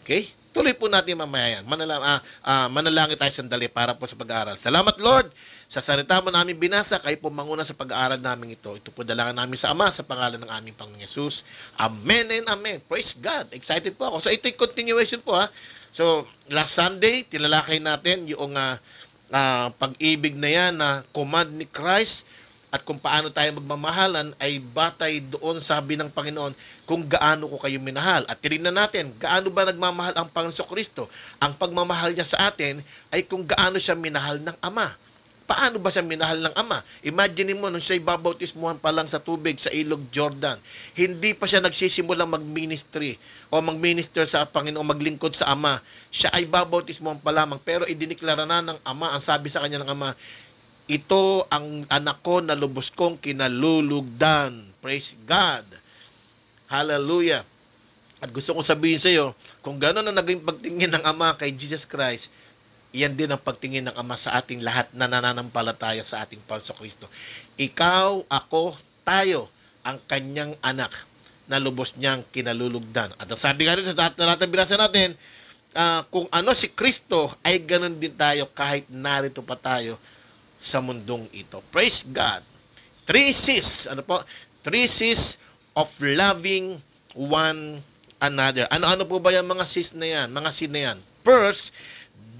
Okay? Tuloy po natin mamaya yan. Manala, uh, uh, manalangin tayo sandali para po sa pag-aaral. Salamat Lord sa salita mo namin binasa. Kayo po manguna sa pag-aaral namin ito. Ito po dalangin namin sa Ama sa pangalan ng aming Panginoon Jesus. Amen and Amen. Praise God. Excited po ako. So ito'y continuation po ha. So last Sunday, tinalakay natin yung uh, uh, pag-ibig na yan na command ni Christ at kung paano tayo magmamahalan ay batay doon sabi ng Panginoon kung gaano ko kayo minahal. At tinignan natin, gaano ba nagmamahal ang Panginoon Kristo? Ang pagmamahal niya sa atin ay kung gaano siya minahal ng Ama. Paano ba siya minahal ng Ama? Imagine mo nung siya'y babautismuhan pa lang sa tubig sa ilog Jordan. Hindi pa siya nagsisimulang mag-ministry o mag-minister sa Panginoon, maglingkod sa Ama. Siya ay babautismuhan pa lamang pero idiniklara na ng Ama, ang sabi sa kanya ng Ama, ito ang anak ko na lubos kong kinalulugdan. Praise God. Hallelujah. At gusto kong sabihin sa iyo, kung gano'n ang naging pagtingin ng Ama kay Jesus Christ, iyan din ang pagtingin ng Ama sa ating lahat na nananampalataya sa ating Panso Kristo. Ikaw, ako, tayo, ang kanyang anak na lubos niyang kinalulugdan. At ang sabi nga rin sa talatang binasa natin, uh, kung ano si Kristo ay ganun din tayo kahit narito pa tayo sa mundong ito. Praise God. Three C's. Ano po? Three C's of loving one another. Ano-ano po ba yung mga C's na yan? Mga C's na yan. First,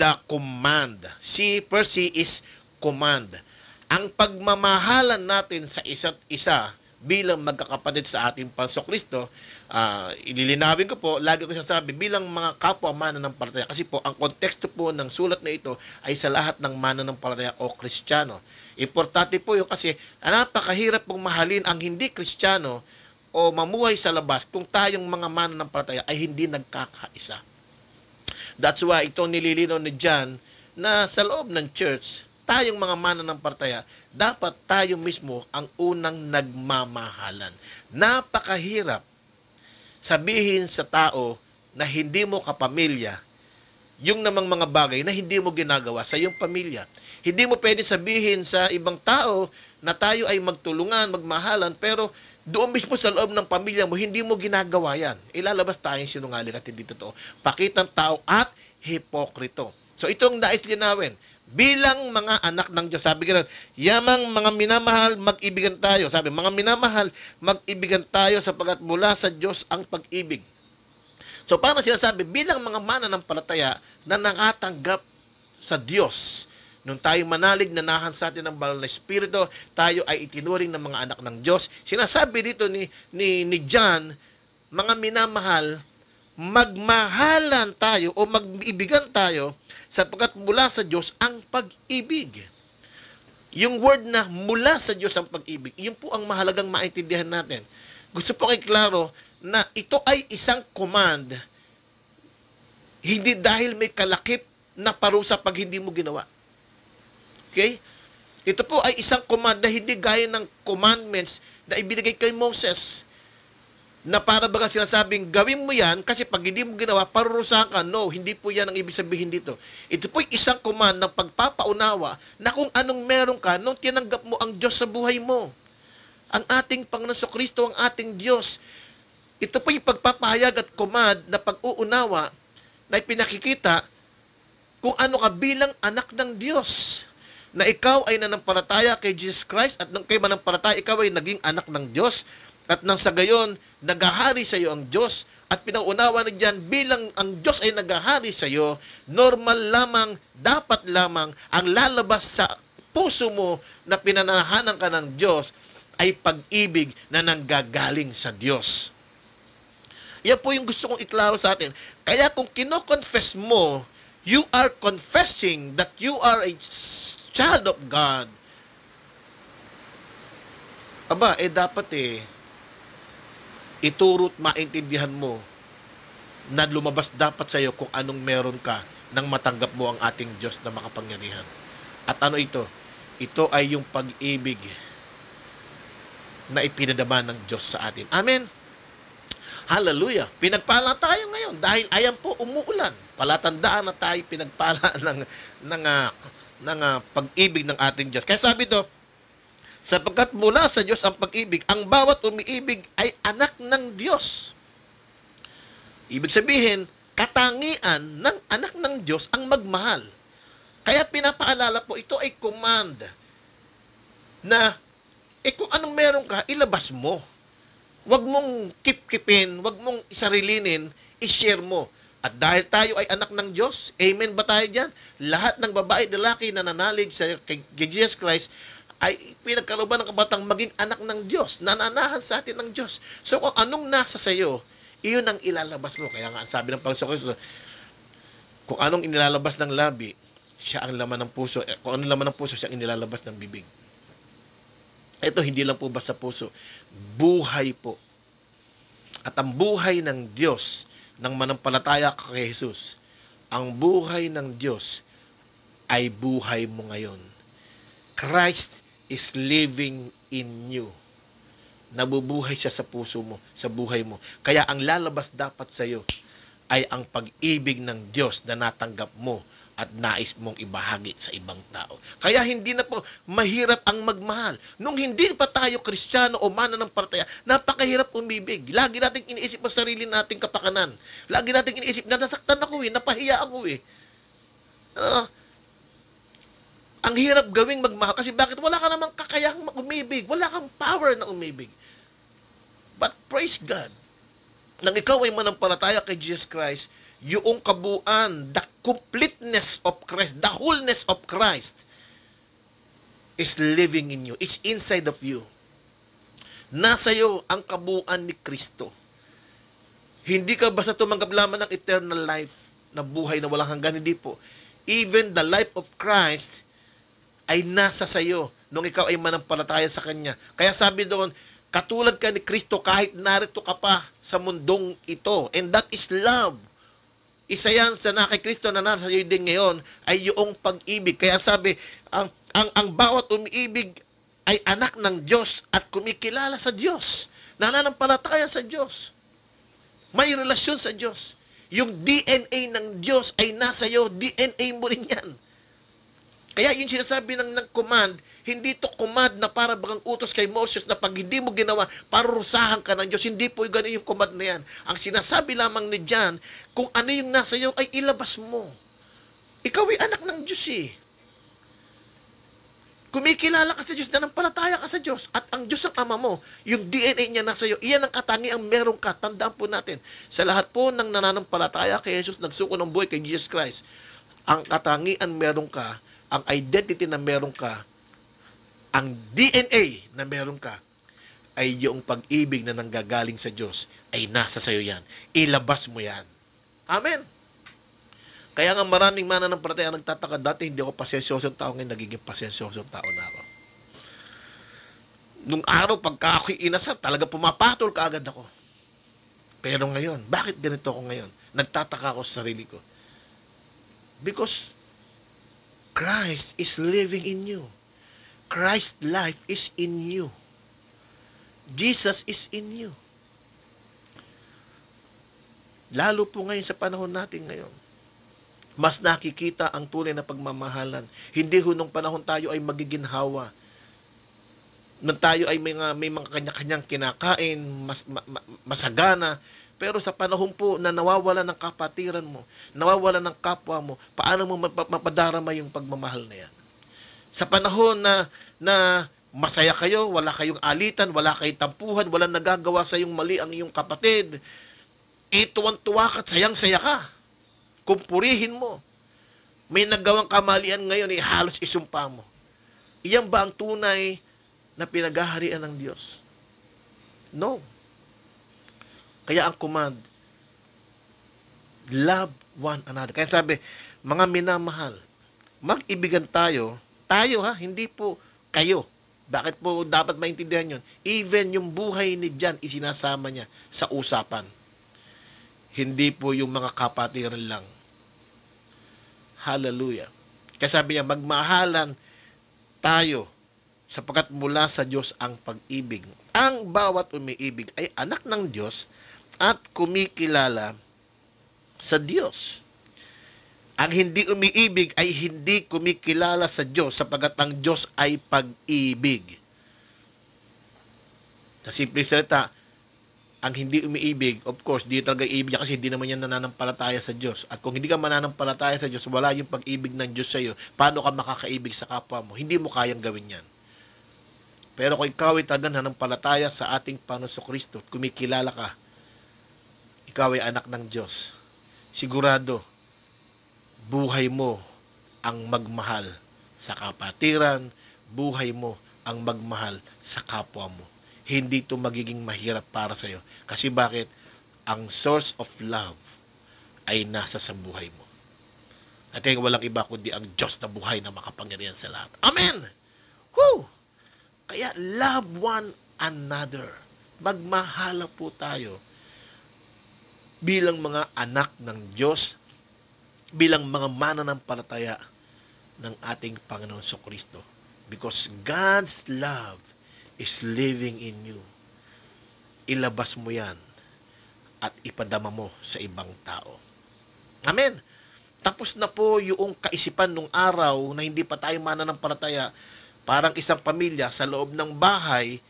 the command. C, first is command. Ang pagmamahalan natin sa isa't isa bilang magkakapatid sa ating Panso Kristo, uh, ililinawin ko po, lagi ko sinasabi, bilang mga kapwa mana ng palataya, kasi po, ang konteksto po ng sulat na ito ay sa lahat ng mana ng palataya o Kristiyano. Importante po yun kasi napakahirap pong mahalin ang hindi Kristiyano o mamuhay sa labas kung tayong mga mana ng palataya ay hindi nagkakaisa. That's why itong nililinaw ni John na sa loob ng church, tayong mga mananampalataya, dapat tayo mismo ang unang nagmamahalan. Napakahirap sabihin sa tao na hindi mo kapamilya yung namang mga bagay na hindi mo ginagawa sa iyong pamilya. Hindi mo pwede sabihin sa ibang tao na tayo ay magtulungan, magmahalan, pero doon mismo sa loob ng pamilya mo, hindi mo ginagawa yan. Ilalabas tayo tayong sinungaling at hindi totoo. Pakitang tao at hipokrito. So itong nais linawin, bilang mga anak ng Diyos. Sabi ganun, yamang mga minamahal, mag-ibigan tayo. Sabi, mga minamahal, mag-ibigan tayo sapagat mula sa Diyos ang pag-ibig. So, paano sinasabi? Bilang mga mana ng mananampalataya na nakatanggap sa Diyos, Nung tayo manalig, nanahan sa atin ng banal na Espiritu, tayo ay itinuring ng mga anak ng Diyos. Sinasabi dito ni, ni, ni John, mga minamahal, magmahalan tayo o magibigan tayo sapagkat mula sa Diyos ang pag-ibig. Yung word na mula sa Diyos ang pag-ibig, yun po ang mahalagang maintindihan natin. Gusto po kay klaro na ito ay isang command. Hindi dahil may kalakip na parusa pag hindi mo ginawa. Okay? Ito po ay isang command na hindi gaya ng commandments na ibinigay kay Moses na para baga sinasabing gawin mo yan kasi pag hindi mo ginawa, parurusahan ka. No, hindi po yan ang ibig sabihin dito. Ito po isang command ng pagpapaunawa na kung anong meron ka nung tinanggap mo ang Diyos sa buhay mo. Ang ating Panginoon Kristo, ang ating Diyos. Ito po yung pagpapahayag at command na pag-uunawa na ipinakikita kung ano ka bilang anak ng Diyos na ikaw ay nanampalataya kay Jesus Christ at nung kay manampalataya, ikaw ay naging anak ng Diyos. At nang sa gayon, nagahari sa iyo ang Diyos at pinaunawa na dyan bilang ang Diyos ay nagahari sa iyo, normal lamang, dapat lamang, ang lalabas sa puso mo na pinanahanan ka ng Diyos ay pag-ibig na nanggagaling sa Diyos. Yan po yung gusto kong iklaro sa atin. Kaya kung kinoconfess mo, you are confessing that you are a child of God. Aba, eh dapat eh, ituro't maintindihan mo na lumabas dapat sa iyo kung anong meron ka nang matanggap mo ang ating Diyos na makapangyarihan. At ano ito? Ito ay yung pag-ibig na ipinadama ng Diyos sa atin. Amen. Hallelujah. Pinagpala tayo ngayon dahil ayan po umuulan. Palatandaan na tayo pinagpala [LAUGHS] ng ng uh, ng uh, pag-ibig ng ating Diyos. Kaya sabi do, sapagkat mula sa Diyos ang pag-ibig. Ang bawat umiibig ay anak ng Diyos. Ibig sabihin, katangian ng anak ng Diyos ang magmahal. Kaya pinapaalala po, ito ay command na eh kung anong meron ka, ilabas mo. Huwag mong kip-kipin, huwag mong isarilinin, ishare mo. At dahil tayo ay anak ng Diyos, amen ba tayo dyan? Lahat ng babae, lalaki na nanalig sa kay Jesus Christ ay pinagkalooban ng kabatang maging anak ng Diyos. Nananahan sa atin ng Diyos. So kung anong nasa sa iyo, iyon ang ilalabas mo. Kaya nga ang sabi ng Panginoon Kristo, kung anong inilalabas ng labi, siya ang laman ng puso. Eh, kung anong laman ng puso, siya ang inilalabas ng bibig. Ito hindi lang po basta puso. Buhay po. At ang buhay ng Diyos ng manampalataya kay Jesus, ang buhay ng Diyos ay buhay mo ngayon. Christ is living in you. Nabubuhay siya sa puso mo, sa buhay mo. Kaya ang lalabas dapat sa iyo ay ang pag-ibig ng Diyos na natanggap mo at nais mong ibahagi sa ibang tao. Kaya hindi na po mahirap ang magmahal. Nung hindi pa tayo kristyano o mana ng partaya, napakahirap umibig. Lagi nating iniisip ang sarili nating kapakanan. Lagi nating iniisip, nasaktan ako eh, napahiya ako eh. Ano? Uh, ang hirap gawing magmahal. Kasi bakit? Wala ka namang kakayahang umibig. Wala kang power na umibig. But praise God, nang ikaw ay manampalataya kay Jesus Christ, yung kabuuan, the completeness of Christ, the wholeness of Christ is living in you. It's inside of you. Nasa iyo ang kabuuan ni Kristo. Hindi ka basta tumanggap lamang ng eternal life na buhay na walang hanggan, hindi po. Even the life of Christ ay nasa sa iyo nung ikaw ay manampalataya sa Kanya. Kaya sabi doon, katulad ka ni Kristo kahit narito ka pa sa mundong ito. And that is love. Isa yan sa na kay Kristo na nasa iyo din ngayon ay yung pag-ibig. Kaya sabi, ang, ang, ang bawat umiibig ay anak ng Diyos at kumikilala sa Diyos. Nananampalataya sa Diyos. May relasyon sa Diyos. Yung DNA ng Diyos ay nasa iyo. DNA mo rin yan. Kaya yung sinasabi ng, ng command, hindi to command na para bang utos kay Moses na pag hindi mo ginawa, parurusahan ka ng Diyos. Hindi po yung ganun yung command na yan. Ang sinasabi lamang ni John, kung ano yung nasa iyo ay ilabas mo. Ikaw ay anak ng Diyos eh. Kumikilala ka sa Diyos, nanampalataya ka sa Diyos, at ang Diyos ang ama mo, yung DNA niya nasa iyo, iyan ang katangiang meron ka. Tandaan po natin, sa lahat po ng nananampalataya kay Jesus, nagsuko ng buhay kay Jesus Christ, ang katangian meron ka ang identity na meron ka, ang DNA na meron ka, ay yung pag-ibig na nanggagaling sa Diyos ay nasa sayo yan. Ilabas mo yan. Amen. Kaya nga maraming mana ng prataya nagtataka dati hindi ako pasensyosong tao ngayon nagiging pasensyosong tao na ako. Nung araw pagka ako inasar talaga pumapatol kaagad ako. Pero ngayon, bakit ganito ako ngayon? Nagtataka ako sa sarili ko. Because Christ is living in you. Christ life is in you. Jesus is in you. Lalo po ngayon sa panahon natin ngayon, mas nakikita ang tunay na pagmamahalan. Hindi ho nung panahon tayo ay magiginhawa. Nung tayo ay may, may mga kanya-kanyang kinakain, mas, ma, ma, masagana, pero sa panahon po na nawawala ng kapatiran mo, nawawala ng kapwa mo, paano mo mapadarama yung pagmamahal na yan? Sa panahon na, na masaya kayo, wala kayong alitan, wala kayong tampuhan, wala nagagawa sa yung mali ang iyong kapatid, ituwan-tuwa eh, ka at sayang-saya ka. Kumpurihin mo. May naggawang kamalian ngayon, eh, halos isumpa mo. Iyan ba ang tunay na pinaghaharian ng Diyos? No. Kaya ang command, love one another. Kaya sabi, mga minamahal, mag-ibigan tayo, tayo ha, hindi po kayo. Bakit po dapat maintindihan yon? Even yung buhay ni John, isinasama niya sa usapan. Hindi po yung mga kapatiran lang. Hallelujah. Kaya sabi niya, magmahalan tayo sapagkat mula sa Diyos ang pag-ibig. Ang bawat umiibig ay anak ng Diyos at kumikilala sa Diyos. Ang hindi umiibig ay hindi kumikilala sa Diyos sapagat ang Diyos ay pag-ibig. Sa simple salita, ang hindi umiibig, of course, hindi talaga ibig kasi hindi naman yan nananampalataya sa Diyos. At kung hindi ka mananampalataya sa Diyos, wala yung pag-ibig ng Diyos sa iyo, paano ka makakaibig sa kapwa mo? Hindi mo kayang gawin yan. Pero kung ikaw ay taga nanampalataya sa ating Panginoon Kristo, kumikilala ka ikaw ay anak ng Diyos, sigurado, buhay mo ang magmahal sa kapatiran, buhay mo ang magmahal sa kapwa mo. Hindi ito magiging mahirap para sa iyo. Kasi bakit? Ang source of love ay nasa sa buhay mo. At yung walang iba kundi ang Diyos na buhay na makapangyarihan sa lahat. Amen! Woo! Kaya love one another. Magmahala po tayo bilang mga anak ng Diyos, bilang mga mananampalataya ng ating Panginoon So Kristo. Because God's love is living in you. Ilabas mo yan at ipadama mo sa ibang tao. Amen! Tapos na po yung kaisipan nung araw na hindi pa tayo mananampalataya. Parang isang pamilya sa loob ng bahay,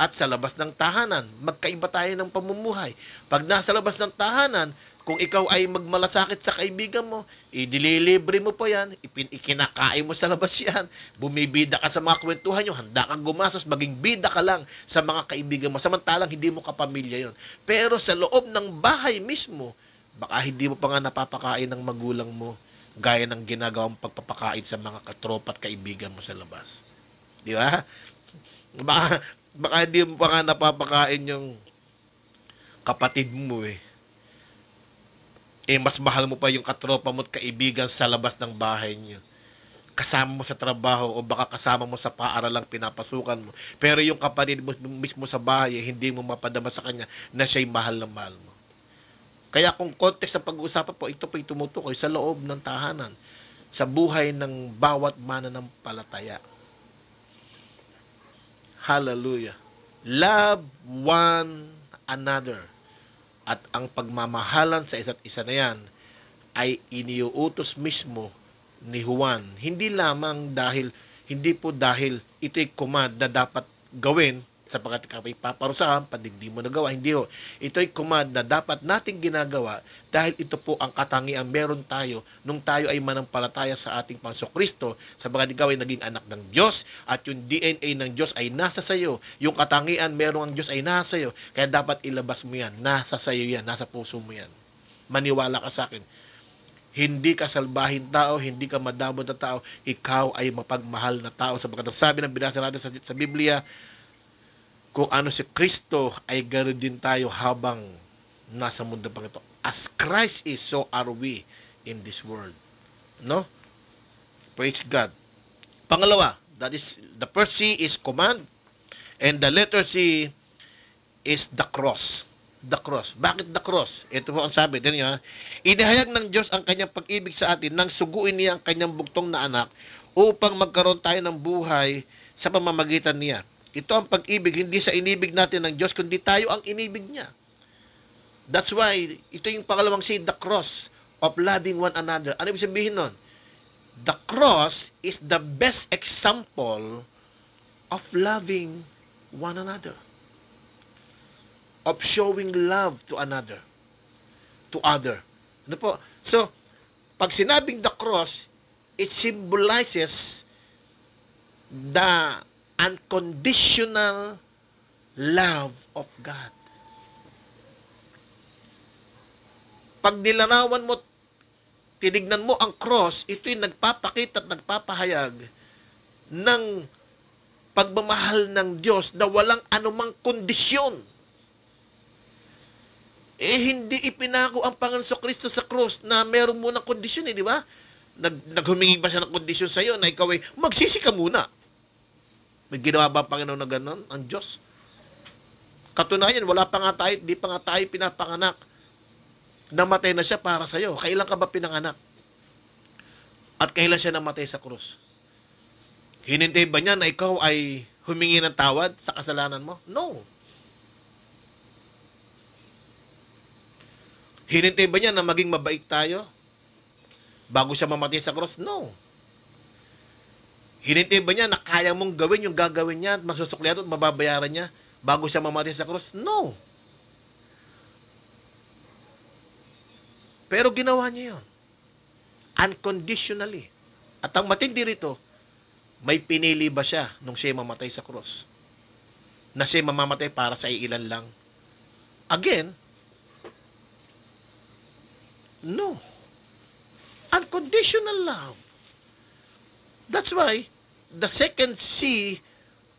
at sa labas ng tahanan. Magkaiba tayo ng pamumuhay. Pag nasa labas ng tahanan, kung ikaw ay magmalasakit sa kaibigan mo, idililibre mo po yan, ipin, mo sa labas yan, bumibida ka sa mga kwentuhan nyo, handa kang gumastos, maging bida ka lang sa mga kaibigan mo, samantalang hindi mo kapamilya yon. Pero sa loob ng bahay mismo, baka hindi mo pa nga napapakain ng magulang mo gaya ng ginagawang pagpapakain sa mga katropa at kaibigan mo sa labas. Di ba? Baka, baka hindi mo pa nga napapakain yung kapatid mo eh. Eh, mas mahal mo pa yung katropa mo at kaibigan sa labas ng bahay niyo. Kasama mo sa trabaho o baka kasama mo sa paaralang pinapasukan mo. Pero yung kapatid mo mismo sa bahay, eh, hindi mo mapadama sa kanya na siya'y mahal na mahal mo. Kaya kung context ng pag-uusapan po, ito po'y tumutukoy sa loob ng tahanan, sa buhay ng bawat mananampalataya. palataya Hallelujah. Love one another. At ang pagmamahalan sa isa't isa na yan ay iniuutos mismo ni Juan. Hindi lamang dahil, hindi po dahil ito'y command na dapat gawin sapagkat ikaw ay paparusahan pag hindi mo nagawa. Hindi ho. Ito ay command na dapat nating ginagawa dahil ito po ang katangian meron tayo nung tayo ay manampalataya sa ating Panso Kristo sapagkat ikaw ay naging anak ng Diyos at yung DNA ng Diyos ay nasa sayo. Yung katangian meron ang Diyos ay nasa sayo. Kaya dapat ilabas mo yan. Nasa sayo yan. Nasa puso mo yan. Maniwala ka sa akin hindi ka salbahin tao, hindi ka madamot na tao, ikaw ay mapagmahal na tao. Sapagkat sabi ng binasa natin sa, sa Biblia, kung ano si Kristo ay ganoon din tayo habang nasa mundo pang ito. As Christ is, so are we in this world. No? Praise God. Pangalawa, that is, the first C is command and the letter C is the cross. The cross. Bakit the cross? Ito po ang sabi. Din niya, inihayag ng Diyos ang kanyang pag-ibig sa atin nang suguin niya ang kanyang buktong na anak upang magkaroon tayo ng buhay sa pamamagitan niya ito ang pag-ibig, hindi sa inibig natin ng Diyos, kundi tayo ang inibig niya. That's why, ito yung pangalawang say, the cross of loving one another. Ano ibig sabihin nun? The cross is the best example of loving one another. Of showing love to another. To other. Ano po? So, pag sinabing the cross, it symbolizes the Unconditional love of God. Pag nilanawan mo, tinignan mo ang cross, ito'y nagpapakita at nagpapahayag ng pagmamahal ng Diyos na walang anumang kondisyon. Eh, hindi ipinako ang Panginoon Kristo sa cross na meron muna kondisyon eh, di ba? Nag, naghumingi ba siya ng kondisyon sa iyo na ikaw ay magsisi ka muna? May ginawa ba ang Panginoon na ganun? Ang Diyos? Katunayan, wala pa nga tayo, di pa nga tayo pinapanganak. Namatay na siya para sa iyo. Kailan ka ba pinanganak? At kailan siya namatay sa krus? Hinintay ba niya na ikaw ay humingi ng tawad sa kasalanan mo? No. Hinintay ba niya na maging mabait tayo bago siya mamatay sa cross? No. Hinintay ba niya na kaya mong gawin yung gagawin niya at magsusuklihan at mababayaran niya bago siya mamatay sa krus? No. Pero ginawa niya yon Unconditionally. At ang matindi rito, may pinili ba siya nung siya mamatay sa krus? Na siya mamamatay para sa ilan lang? Again, no. Unconditional love. That's why the second C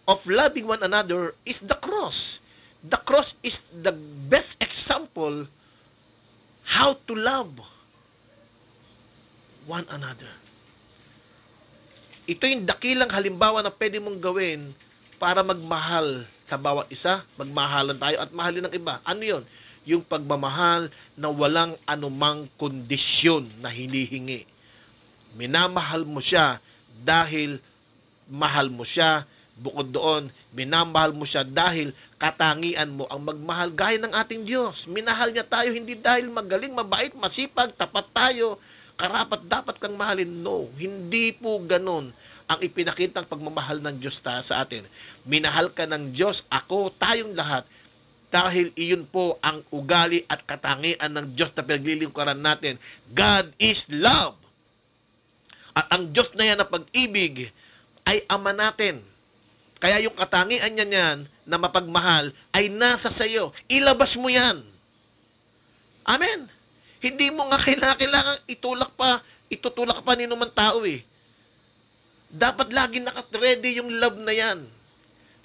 of loving one another is the cross. The cross is the best example how to love one another. Ito yung dakilang halimbawa na pwede mong gawin para magmahal sa bawat isa, magmahalan tayo at mahalin ng iba. Ano yon? Yung pagmamahal na walang anumang kondisyon na hinihingi. Minamahal mo siya dahil mahal mo siya. Bukod doon, minamahal mo siya dahil katangian mo ang magmahal gaya ng ating Diyos. Minahal niya tayo hindi dahil magaling, mabait, masipag, tapat tayo, karapat dapat kang mahalin. No, hindi po ganun ang ipinakitang pagmamahal ng Diyos ta sa atin. Minahal ka ng Diyos, ako, tayong lahat, dahil iyon po ang ugali at katangian ng Diyos na pinaglilingkuran natin. God is love! At ang Diyos na yan na pag-ibig ay ama natin. Kaya yung katangian niya niyan na mapagmahal ay nasa sa iyo. Ilabas mo yan. Amen. Hindi mo nga kailangan itulak pa, itutulak pa ni naman tao eh. Dapat lagi nakat-ready yung love na yan.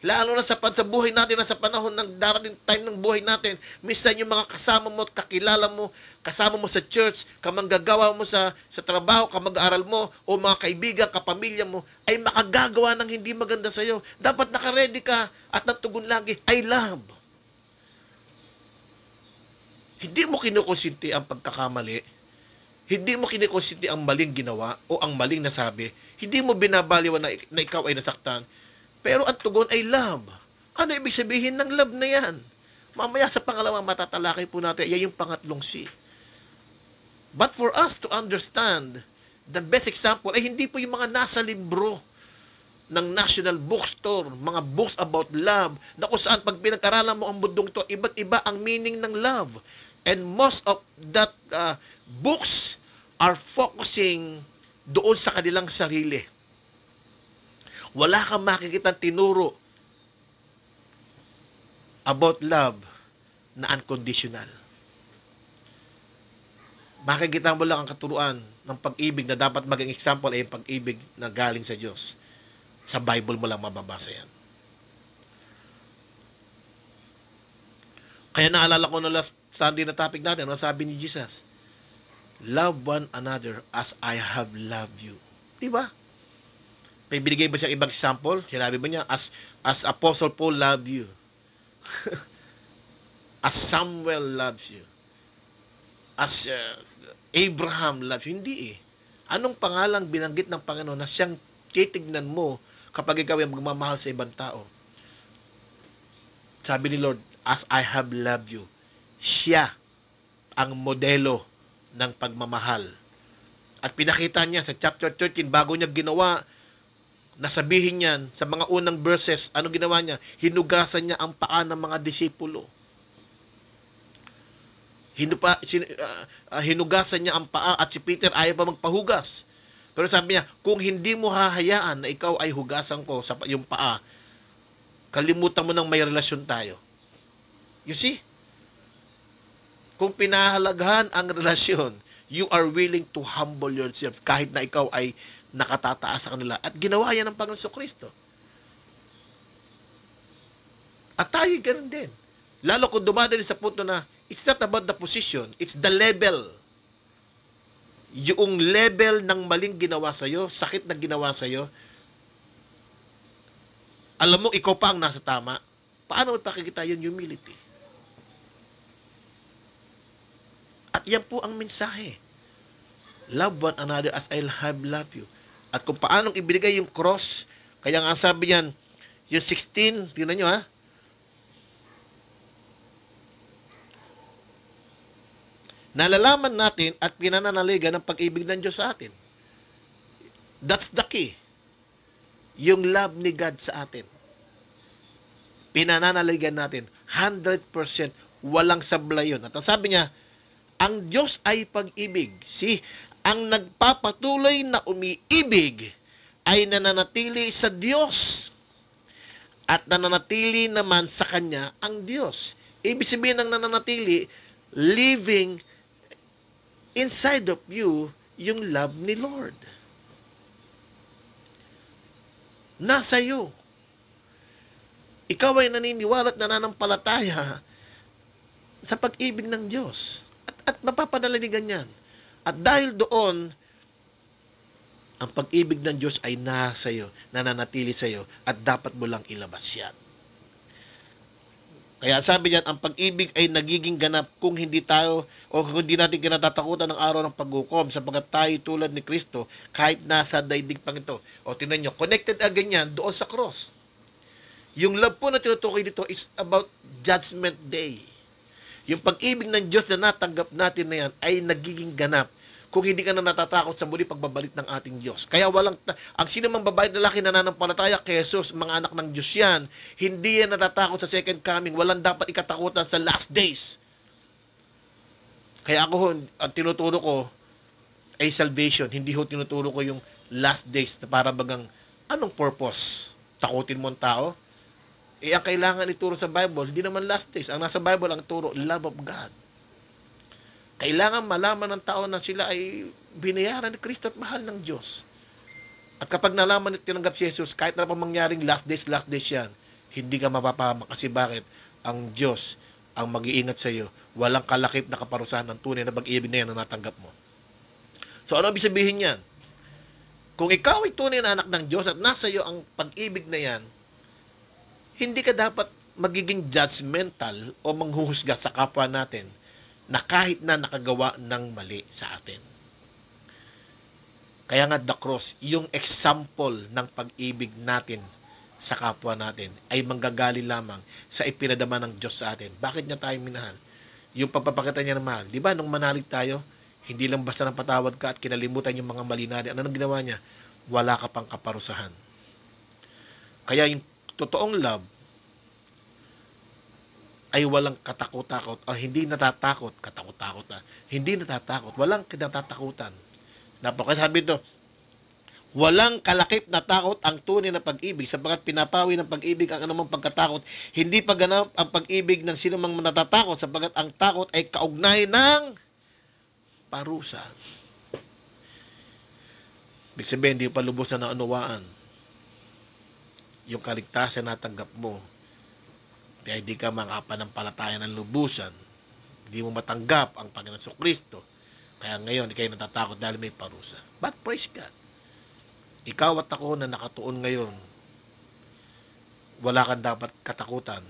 Lalo na sa, sa natin na sa panahon ng darating time ng buhay natin, minsan yung mga kasama mo, kakilala mo, kasama mo sa church, kamanggagawa mo sa, sa trabaho, kamag-aral mo, o mga kaibigan, kapamilya mo, ay makagagawa ng hindi maganda sa'yo. Dapat nakaredy ka at natugon lagi, I love. Hindi mo kinukonsinti ang pagkakamali. Hindi mo kinukonsinti ang maling ginawa o ang maling nasabi. Hindi mo binabaliwan na, na ikaw ay nasaktan pero ang tugon ay love. Ano ibig sabihin ng love na yan? Mamaya sa pangalawa matatalakay po natin, yan yung pangatlong si. But for us to understand, the best example ay hindi po yung mga nasa libro ng National Bookstore, mga books about love, na kung saan pag pinag-aralan mo ang mundong to, iba't iba ang meaning ng love. And most of that uh, books are focusing doon sa kanilang sarili wala kang makikitang tinuro about love na unconditional. Makikita mo lang ang katuruan ng pag-ibig na dapat maging example ay yung pag-ibig na galing sa Diyos. Sa Bible mo lang mababasa yan. Kaya naalala ko no last Sunday na topic natin, ang sabi ni Jesus? Love one another as I have loved you. Diba? ba? May binigay ba siyang ibang example? Sinabi ba niya, as, as Apostle Paul love you. [LAUGHS] as Samuel loves you. As uh, Abraham loves you. Hindi eh. Anong pangalang binanggit ng Panginoon na siyang titignan mo kapag ikaw ay magmamahal sa ibang tao? Sabi ni Lord, as I have loved you. Siya ang modelo ng pagmamahal. At pinakita niya sa chapter 13, bago niya ginawa Nasabihin niyan sa mga unang verses, ano ginawa niya? Hinugasan niya ang paa ng mga disipulo. Hinupa, sin, uh, uh, hinugasan niya ang paa at si Peter ayaw pa magpahugas. Pero sabi niya, kung hindi mo hahayaan na ikaw ay hugasan ko sa yung paa, kalimutan mo nang may relasyon tayo. You see? Kung pinahalagahan ang relasyon, you are willing to humble yourself kahit na ikaw ay nakatataas sa kanila. At ginawa yan ng Panginoon Kristo. At tayo ganun din. Lalo kung dumadali sa punto na it's not about the position, it's the level. Yung level ng maling ginawa sa iyo, sakit na ginawa sa iyo, alam mo, ikaw pa ang nasa tama, paano mo pakikita yung humility? At yan po ang mensahe. Love one another as I have loved you at kung paanong ibinigay yung cross. Kaya nga sabi niyan, yung 16, tingnan nyo ha. Nalalaman natin at pinananaligan ng pag-ibig ng Diyos sa atin. That's the key. Yung love ni God sa atin. Pinananaligan natin. 100% walang sablay yun. At ang sabi niya, ang Diyos ay pag-ibig. See, ang nagpapatuloy na umiibig ay nananatili sa Diyos at nananatili naman sa Kanya ang Diyos. Ibig sabihin ng nananatili, living inside of you yung love ni Lord. Nasa iyo. Ikaw ay naniniwala at nananampalataya sa pag-ibig ng Diyos. At, at mapapanalinigan yan. At dahil doon, ang pag-ibig ng Diyos ay nasa iyo, nananatili sa iyo, at dapat mo lang ilabas yan. Kaya sabi niya, ang pag-ibig ay nagiging ganap kung hindi tayo o kung hindi natin kinatatakutan ng araw ng paghukom sapagkat tayo tulad ni Kristo kahit nasa daigdig pang ito. O tinan niyo, connected agad yan doon sa cross. Yung love po na tinutukoy dito is about judgment day. Yung pag-ibig ng Diyos na natanggap natin na yan ay nagiging ganap kung hindi ka na natatakot sa muli pagbabalik ng ating Diyos. Kaya walang, ang sino mang babae at lalaki na nanampalataya kay Jesus, mga anak ng Diyos yan, hindi yan natatakot sa second coming. Walang dapat ikatakutan sa last days. Kaya ako ho, ang tinuturo ko ay salvation. Hindi ho tinuturo ko yung last days na para bagang anong purpose? Takutin mo ang tao? Eh, ang kailangan ituro sa Bible, hindi naman last days. Ang nasa Bible ang turo, love of God. Kailangan malaman ng tao na sila ay binayaran ni Kristo at mahal ng Diyos. At kapag nalaman at tinanggap si Jesus, kahit na pa mangyaring last days, last days yan, hindi ka mapapama kasi bakit? Ang Diyos ang mag-iingat sa iyo. Walang kalakip na kaparusahan ng tunay na pag-ibig na yan na natanggap mo. So ano ibig sabihin yan? Kung ikaw ay tunay na anak ng Diyos at nasa iyo ang pag-ibig na yan, hindi ka dapat magiging judgmental o manghuhusga sa kapwa natin na kahit na nakagawa ng mali sa atin. Kaya nga the cross, yung example ng pag-ibig natin sa kapwa natin ay manggagali lamang sa ipinadama ng Diyos sa atin. Bakit niya tayo minahal? Yung pagpapakita niya ng mahal. Di ba, nung manalig tayo, hindi lang basta ng patawad ka at kinalimutan yung mga mali natin. Ano nang ginawa niya? Wala ka pang kaparusahan. Kaya yung totoong love ay walang katakot-takot o hindi natatakot, katakot-takot na, hindi natatakot, walang kinatatakutan. Napakasabi ito, Walang kalakip na takot ang tunay na pag-ibig sapagkat pinapawi ng pag-ibig ang anumang pagkatakot. Hindi pagganap ang pag-ibig ng sino mang natatakot sapagkat ang takot ay kaugnay ng parusa. Ibig sabihin, hindi pa lubos na naunawaan yung kaligtasan na tanggap mo kaya hindi ka makapanampalataya ng lubusan. Hindi mo matanggap ang Panginoon sa Kristo. Kaya ngayon, ikaw natatakot dahil may parusa. But praise God. Ikaw at ako na nakatuon ngayon, wala kang dapat katakutan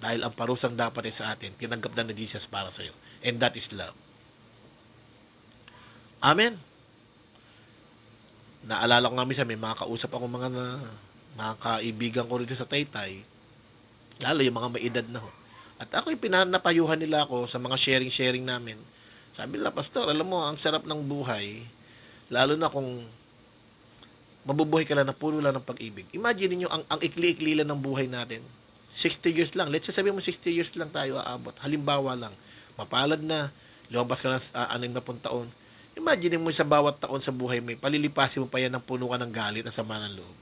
dahil ang parusang dapat ay sa atin, tinanggap na ni Jesus para sa iyo. And that is love. Amen. Naalala ko nga minsan, may mga kausap ako mga na, mga kaibigan ko rito sa Taytay Lalo yung mga may edad na ho. At ako yung pinapayuhan nila ako sa mga sharing-sharing namin. Sabi nila, Pastor, alam mo, ang sarap ng buhay, lalo na kung mabubuhay ka lang na puno lang ng pag-ibig. Imagine niyo ang, ang ikli-ikli lang ng buhay natin. 60 years lang. Let's sabihin mo 60 years lang tayo aabot. Halimbawa lang, mapalad na, lumabas ka ng uh, anim na ah, taon. Imagine mo sa bawat taon sa buhay mo, palilipasin mo pa yan ng puno ka ng galit at sama ng loob.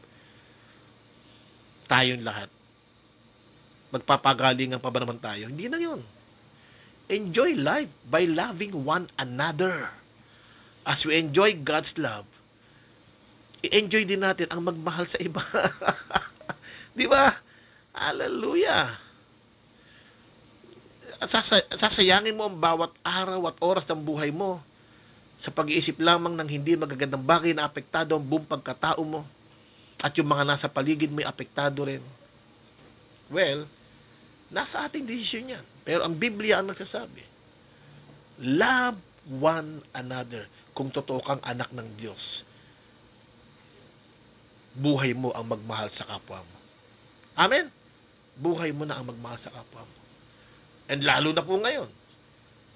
Tayong lahat magpapagaling pa ba tayo? Hindi na yun. Enjoy life by loving one another. As we enjoy God's love, i-enjoy din natin ang magmahal sa iba. [LAUGHS] Di ba? Hallelujah! Sasa- sasayangin mo ang bawat araw at oras ng buhay mo sa pag-iisip lamang ng hindi magagandang bagay na apektado ang buong pagkatao mo at yung mga nasa paligid mo ay apektado rin. Well, Nasa ating desisyon yan. Pero ang Biblia ang nagsasabi, love one another kung totoo kang anak ng Diyos. Buhay mo ang magmahal sa kapwa mo. Amen? Buhay mo na ang magmahal sa kapwa mo. And lalo na po ngayon,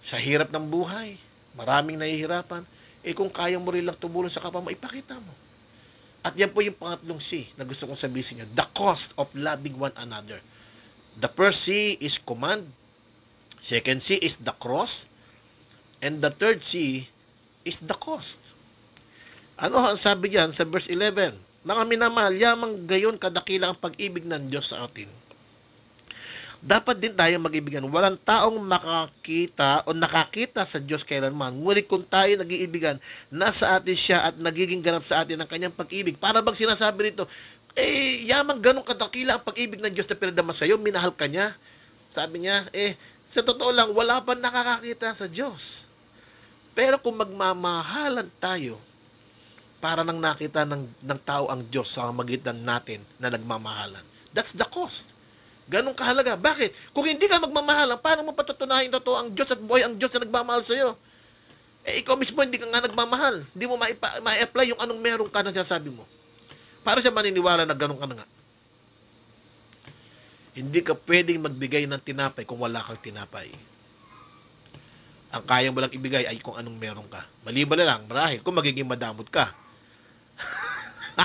sa hirap ng buhay, maraming nahihirapan, eh kung kaya mo rin lang tumulong sa kapwa mo, ipakita mo. At yan po yung pangatlong C na gusto kong sabihin sa inyo, the cost of loving one another. The first C is command. Second C is the cross. And the third C is the cost. Ano ang sabi diyan sa verse 11? Mga minamahal, yamang gayon kadakila ang pag-ibig ng Diyos sa atin. Dapat din tayo mag-ibigan. Walang taong makakita o nakakita sa Diyos kailanman. Ngunit kung tayo nag-iibigan, nasa atin siya at nagiging ganap sa atin ang kanyang pag-ibig. Para bang sinasabi rito, eh, yamang ganun kadakila ang pag-ibig ng Diyos na pinadama iyo, minahal ka niya. Sabi niya, eh, sa totoo lang, wala pa nakakakita sa Diyos. Pero kung magmamahalan tayo, para nang nakita ng, ng tao ang Diyos sa magitan natin na nagmamahalan. That's the cost. Ganong kahalaga. Bakit? Kung hindi ka magmamahalan, paano mo patutunayan totoo ang Diyos at buhay ang Diyos na nagmamahal iyo? Eh, ikaw mismo hindi ka nga nagmamahal. Hindi mo ma-apply yung anong meron ka na sinasabi mo. Para siya maniniwala na ganun ka na nga. Hindi ka pwedeng magbigay ng tinapay kung wala kang tinapay. Ang kaya mo lang ibigay ay kung anong meron ka. Maliban na lang, marahil kung magiging madamot ka. [LAUGHS]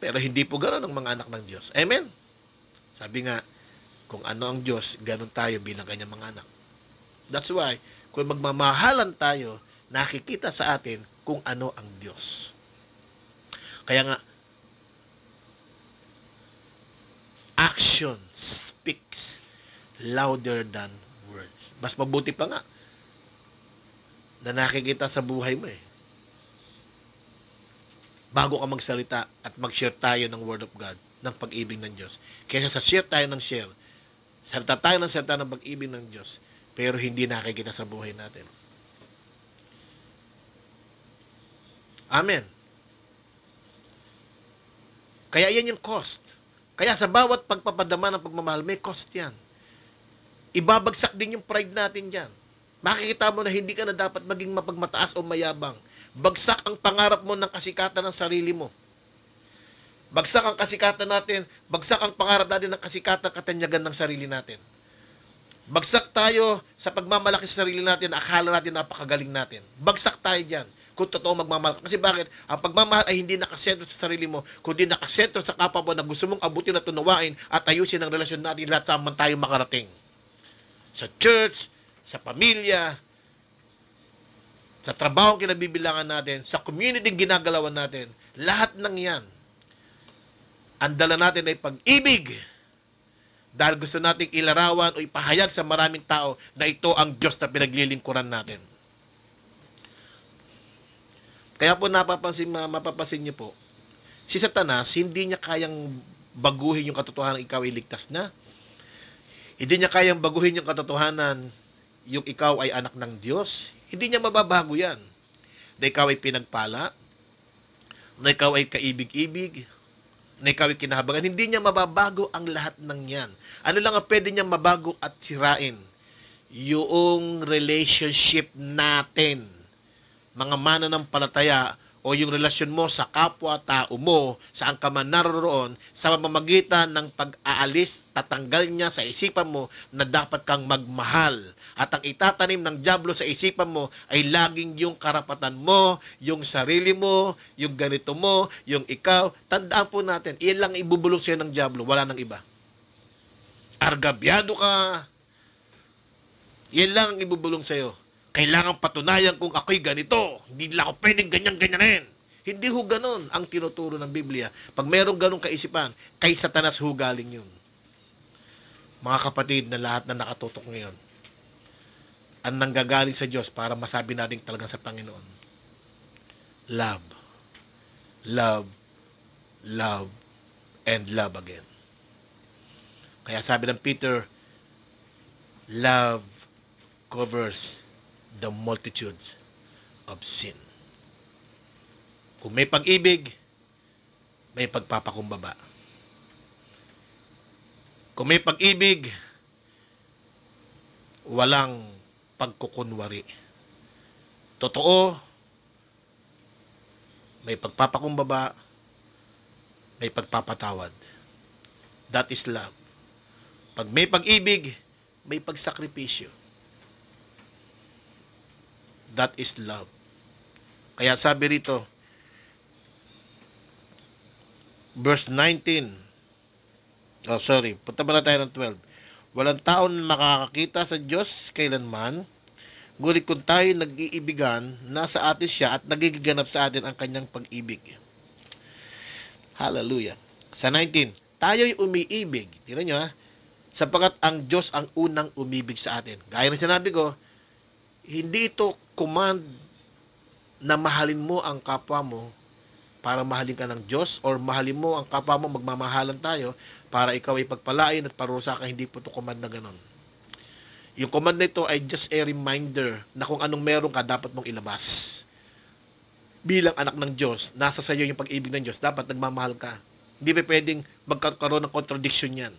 Pero hindi po ganoon ang mga anak ng Diyos. Amen? Sabi nga, kung ano ang Diyos, ganun tayo bilang kanyang mga anak. That's why, kung magmamahalan tayo, nakikita sa atin kung ano ang Diyos. Kaya nga, action speaks louder than words. Mas mabuti pa nga na nakikita sa buhay mo eh. Bago ka magsalita at mag-share tayo ng Word of God, ng pag-ibig ng Diyos. Kaysa sa share tayo ng share, salita tayo ng salita ng pag-ibig ng Diyos, pero hindi nakikita sa buhay natin. Amen. Kaya yan yung cost. Kaya sa bawat pagpapadama ng pagmamahal, may cost yan. Ibabagsak din yung pride natin dyan. Makikita mo na hindi ka na dapat maging mapagmataas o mayabang. Bagsak ang pangarap mo ng kasikatan ng sarili mo. Bagsak ang kasikatan natin, bagsak ang pangarap natin ng kasikatan katanyagan ng sarili natin. Bagsak tayo sa pagmamalaki sa sarili natin, akala natin napakagaling natin. Bagsak tayo dyan kung totoo magmamahal ka. Kasi bakit? Ang pagmamahal ay hindi nakasentro sa sarili mo, kundi nakasentro sa kapwa mo na gusto mong abutin at tunawain at ayusin ang relasyon natin lahat sa man tayo makarating. Sa church, sa pamilya, sa trabaho kinabibilangan natin, sa community ginagalawan natin, lahat ng yan, ang dala natin ay pag-ibig dahil gusto nating ilarawan o ipahayag sa maraming tao na ito ang Diyos na pinaglilingkuran natin. Kaya po napapansin, mapapansin niyo po, si Satanas, hindi niya kayang baguhin yung katotohanan ikaw ay ligtas na. Hindi niya kayang baguhin yung katotohanan yung ikaw ay anak ng Diyos. Hindi niya mababago yan. Na ikaw ay pinagpala, na ikaw ay kaibig-ibig, na ikaw ay kinahabagan. Hindi niya mababago ang lahat ng yan. Ano lang ang pwede niya mabago at sirain? Yung relationship natin mga palataya o yung relasyon mo sa kapwa-tao mo, saan ka man naroroon, sa pamamagitan ng pag-aalis, tatanggal niya sa isipan mo na dapat kang magmahal. At ang itatanim ng Diablo sa isipan mo ay laging yung karapatan mo, yung sarili mo, yung ganito mo, yung ikaw. Tandaan po natin, iyan lang ibubulok sa'yo ng Diablo, wala nang iba. Argabyado ka, yan lang ang ibubulong sa'yo kailangan patunayan kung ako'y ganito. Hindi nila ako pwedeng ganyan-ganyanin. Hindi ho ganun ang tinuturo ng Biblia. Pag merong ganun kaisipan, kay satanas ho galing yun. Mga kapatid na lahat na nakatutok ngayon, ang nanggagaling sa Diyos para masabi natin talaga sa Panginoon, love, love, love, and love again. Kaya sabi ng Peter, love covers the multitudes of sin. Kung may pag-ibig, may pagpapakumbaba. Kung may pag-ibig, walang pagkukunwari. Totoo, may pagpapakumbaba, may pagpapatawad. That is love. Pag may pag-ibig, may pagsakripisyo. That is love. Kaya sabi rito, verse 19, oh sorry, punta ba na tayo ng 12? Walang taon makakakita sa Diyos kailanman, ngunit kung tayo nag-iibigan, nasa atin siya at nagigiganap sa atin ang kanyang pag-ibig. Hallelujah. Sa 19, tayo'y umiibig. Tingnan nyo ha. Sapagat ang Diyos ang unang umibig sa atin. Gaya na sinabi ko, hindi ito command na mahalin mo ang kapwa mo para mahalin ka ng Diyos or mahalin mo ang kapwa mo, magmamahalan tayo para ikaw ay pagpalain at parusa ka, hindi po ito command na ganun. Yung command na ito ay just a reminder na kung anong meron ka, dapat mong ilabas. Bilang anak ng Diyos, nasa sa iyo yung pag-ibig ng Diyos, dapat nagmamahal ka. Hindi pa pwedeng magkaroon ng contradiction yan.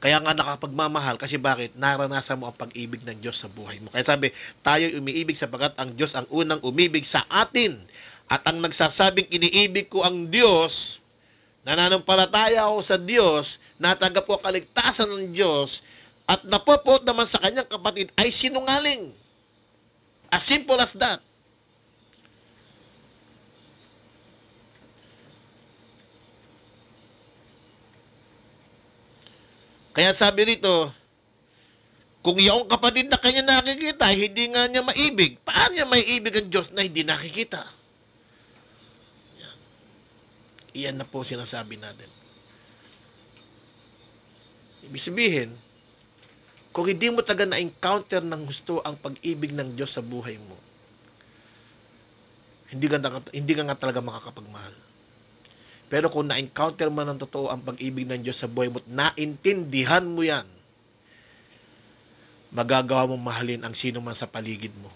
Kaya nga nakapagmamahal kasi bakit? Naranasan mo ang pag-ibig ng Diyos sa buhay mo. Kaya sabi, tayo umiibig sapagkat ang Diyos ang unang umibig sa atin. At ang nagsasabing iniibig ko ang Diyos, nananampalataya ako sa Diyos, natanggap ko kaligtasan ng Diyos, at napopot naman sa kanyang kapatid ay sinungaling. As simple as that. Kaya sabi rito, kung iyong kapatid na kanya nakikita, hindi nga niya maibig. Paano niya maibig ang Diyos na hindi nakikita? Yan. Iyan na po sinasabi natin. Ibig sabihin, kung hindi mo taga na-encounter ng gusto ang pag-ibig ng Diyos sa buhay mo, hindi ka, hindi ka nga talaga makakapagmahal. Pero kung na-encounter mo ng totoo ang pag-ibig ng Diyos sa buhay mo, naintindihan mo yan, magagawa mong mahalin ang sino man sa paligid mo.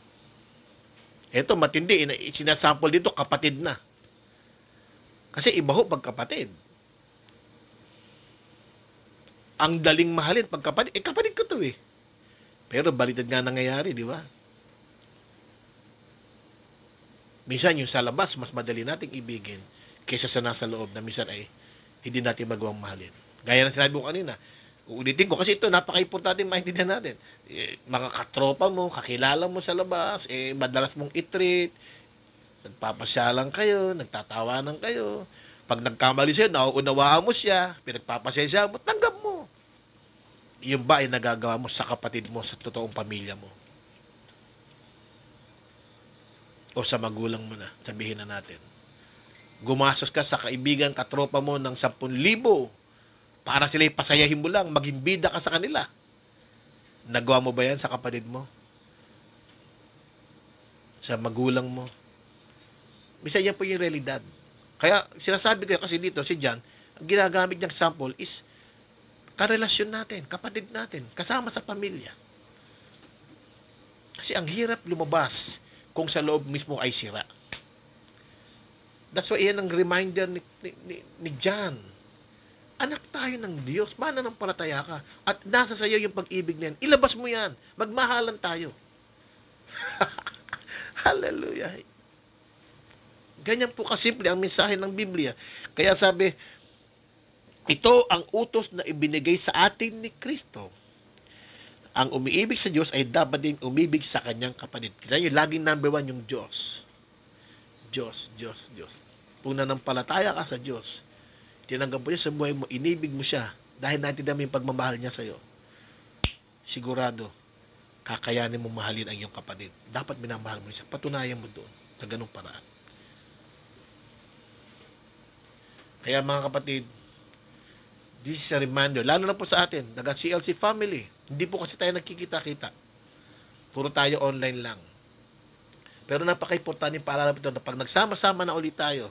Ito, matindi. Sinasample dito, kapatid na. Kasi iba ho pagkapatid. Ang daling mahalin pagkapatid. Eh, kapatid ko to eh. Pero baliktad nga nangyayari, di ba? Minsan yung sa labas, mas madali nating ibigin kaysa sa nasa loob na minsan ay hindi natin magawang mahalin. Gaya na sinabi ko kanina, uulitin ko kasi ito napaka-importante maintindihan natin. Eh, mga katropa mo, kakilala mo sa labas, eh madalas mong i-treat, nagpapasyalan kayo, nagtatawanan kayo. Pag nagkamali siya, nauunawaan mo siya, pinagpapasensya mo, tanggap mo. Yung ba ay nagagawa mo sa kapatid mo, sa totoong pamilya mo? O sa magulang mo na, sabihin na natin. Gumastos ka sa kaibigan, katropa mo ng 10,000 para sila'y pasayahin mo lang, maging bida ka sa kanila. Nagawa mo ba yan sa kapatid mo? Sa magulang mo? Misa yan po yung realidad. Kaya sinasabi ko kasi dito si John, ang ginagamit niyang sample is karelasyon natin, kapatid natin, kasama sa pamilya. Kasi ang hirap lumabas kung sa loob mismo ay sira. That's why iyan ang reminder ni, ni, ni John. Anak tayo ng Diyos, mana ng palataya ka. At nasa sayo yung pag-ibig na Ilabas mo yan. Magmahalan tayo. [LAUGHS] Hallelujah. Ganyan po kasimple ang mensahe ng Biblia. Kaya sabi, ito ang utos na ibinigay sa atin ni Kristo. Ang umiibig sa Diyos ay dapat din umibig sa kanyang kapatid. Kaya yung laging number one yung Diyos. Diyos, Diyos, Diyos. Kung nanampalataya ka sa Diyos, tinanggap mo siya sa buhay mo, inibig mo siya, dahil natinam yung pagmamahal niya sa iyo, sigurado, kakayanin mo mahalin ang iyong kapatid. Dapat minamahal mo siya. Patunayan mo doon sa ganung paraan. Kaya mga kapatid, this is a reminder, lalo na po sa atin, naga CLC family, hindi po kasi tayo nagkikita-kita. Puro tayo online lang. Pero napaka-importante para ito na pag nagsama-sama na ulit tayo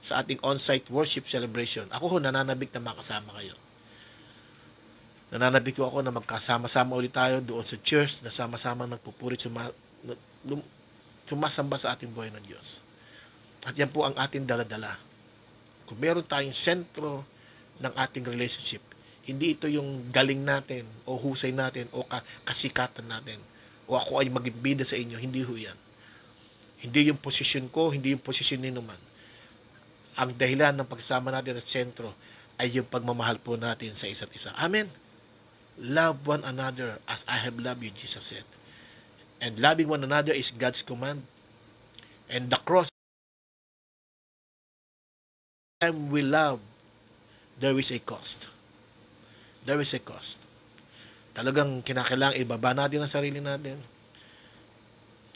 sa ating on-site worship celebration, ako ho nananabik na makasama kayo. Nananabik ko ako na magkasama-sama ulit tayo doon sa church na sama-sama nagpupuri suma, sumasamba sa ating buhay ng Diyos. At yan po ang ating daladala. Kung meron tayong sentro ng ating relationship, hindi ito yung galing natin o husay natin o kasikatan natin o ako ay magbibida sa inyo, hindi ho yan hindi yung posisyon ko, hindi yung posisyon ni naman. Ang dahilan ng pagsama natin sa sentro ay yung pagmamahal po natin sa isa't isa. Amen. Love one another as I have loved you, Jesus said. And loving one another is God's command. And the cross time we love, there is a cost. There is a cost. Talagang kinakailangan ibaba natin ang sarili natin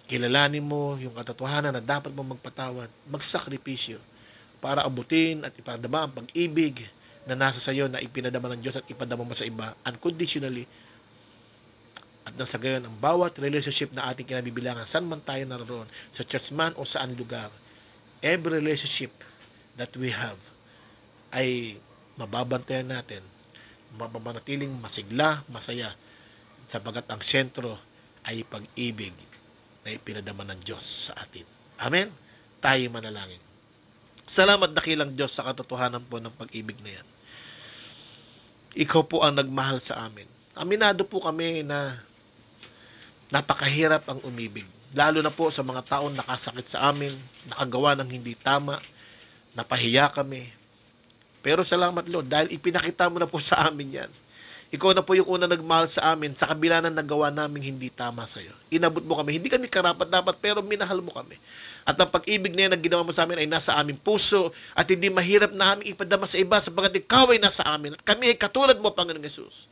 Kilalanin mo yung katotohanan na dapat mong magpatawad, magsakripisyo para abutin at ipadama ang pag-ibig na nasa sayo na ipinadama ng Diyos at ipadama mo sa iba unconditionally at nang sa gayon ang bawat relationship na ating kinabibilangan saan man tayo naroon sa church man o saan lugar every relationship that we have ay mababantayan natin mapapanatiling masigla, masaya, sapagat ang sentro ay pag-ibig na ipinadama ng Diyos sa atin. Amen? Tayo manalangin. Salamat dakilang Diyos sa katotohanan po ng pag-ibig na yan. Ikaw po ang nagmahal sa amin. Aminado po kami na napakahirap ang umibig. Lalo na po sa mga taong nakasakit sa amin, nakagawa ng hindi tama, napahiya kami. Pero salamat Lord dahil ipinakita mo na po sa amin yan ikaw na po yung una nagmahal sa amin sa kabila ng nagawa namin hindi tama sa iyo. Inabot mo kami. Hindi kami karapat dapat pero minahal mo kami. At ang pag-ibig niya na ginawa mo sa amin ay nasa aming puso at hindi mahirap na aming ipadama sa iba sapagkat ikaw ay nasa amin at kami ay katulad mo, Panginoon Yesus.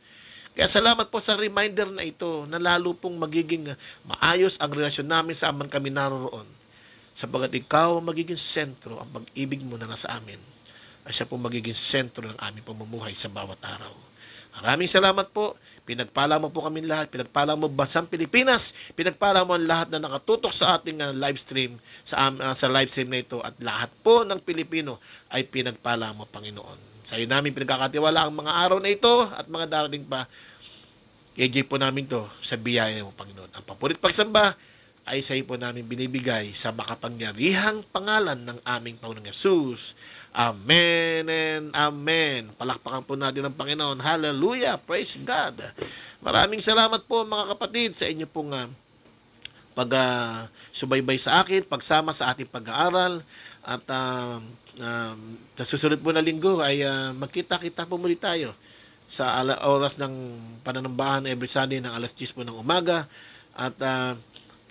Kaya salamat po sa reminder na ito na lalo pong magiging maayos ang relasyon namin sa aman kami naroroon. Sapagkat ikaw magiging sentro ang pag-ibig mo na nasa amin. At siya po magiging sentro ng aming pamumuhay sa bawat araw. Maraming salamat po. Pinagpala mo po kami lahat. Pinagpala mo Bansang Pilipinas. Pinagpala mo ang lahat na nakatutok sa ating uh, live stream, sa, uh, sa live stream na ito. At lahat po ng Pilipino ay pinagpala mo, Panginoon. Sa iyo namin pinagkakatiwala ang mga araw na ito at mga darating pa. KJ po namin to sa biyaya mo, Panginoon. Ang paborit pagsamba ay sa iyo po namin binibigay sa makapangyarihang pangalan ng aming Panginoong Yesus. Amen and Amen. Palakpakan po natin ang Panginoon. Hallelujah. Praise God. Maraming salamat po mga kapatid sa inyo pong uh, ah, pag-subaybay ah, uh, sa akin, pagsama sa ating pag-aaral. At uh, uh, sa susunod po na linggo ay uh, magkita-kita po muli tayo sa oras ng pananambahan every Sunday ng alas 10 po ng umaga. At uh,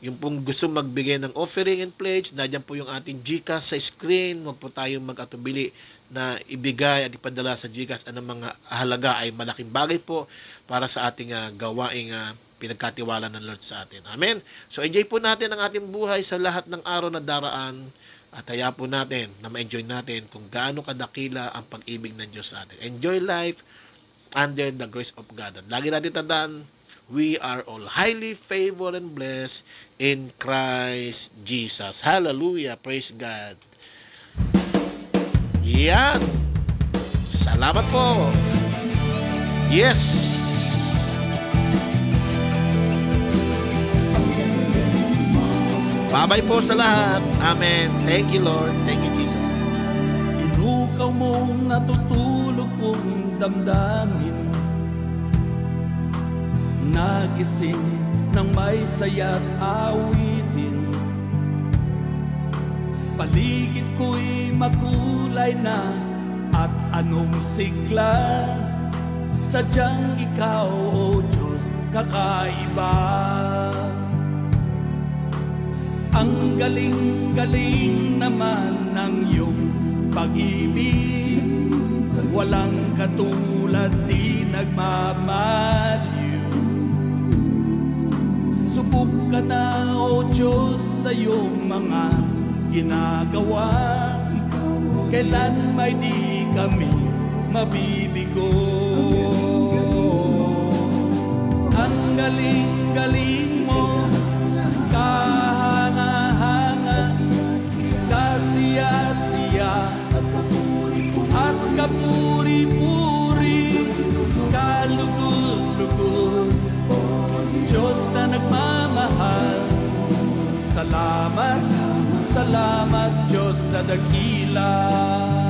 yung pong gusto magbigay ng offering and pledge, nadyan po yung ating GCash sa screen. Huwag po tayong mag-atubili na ibigay at ipadala sa GCash ang mga halaga ay malaking bagay po para sa ating uh, gawaing uh, pinagkatiwala ng Lord sa atin. Amen. So enjoy po natin ang ating buhay sa lahat ng araw na daraan at haya po natin na ma-enjoy natin kung gaano kadakila ang pag-ibig ng Diyos sa atin. Enjoy life under the grace of God. At lagi natin tandaan, we are all highly favored and blessed in Christ Jesus. Hallelujah. Praise God. Yan. Salamat po. Yes. Babay po sa lahat. Amen. Thank you, Lord. Thank you, Jesus. Inukaw mong natutulog kong damdamin Nagising ng may saya't awitin Paligid ko'y makulay na At anong sigla Sadyang ikaw, O oh Diyos, kakaiba Ang galing-galing naman ng iyong pag-ibig Walang katulad di nagmamaliw pagkatao Diyos sa iyong mga ginagawa Kailan may di kami mabibigo Ang galing-galing mo kahanga-hanga Kasiyahan Salamat, salamat Diyos na dakila.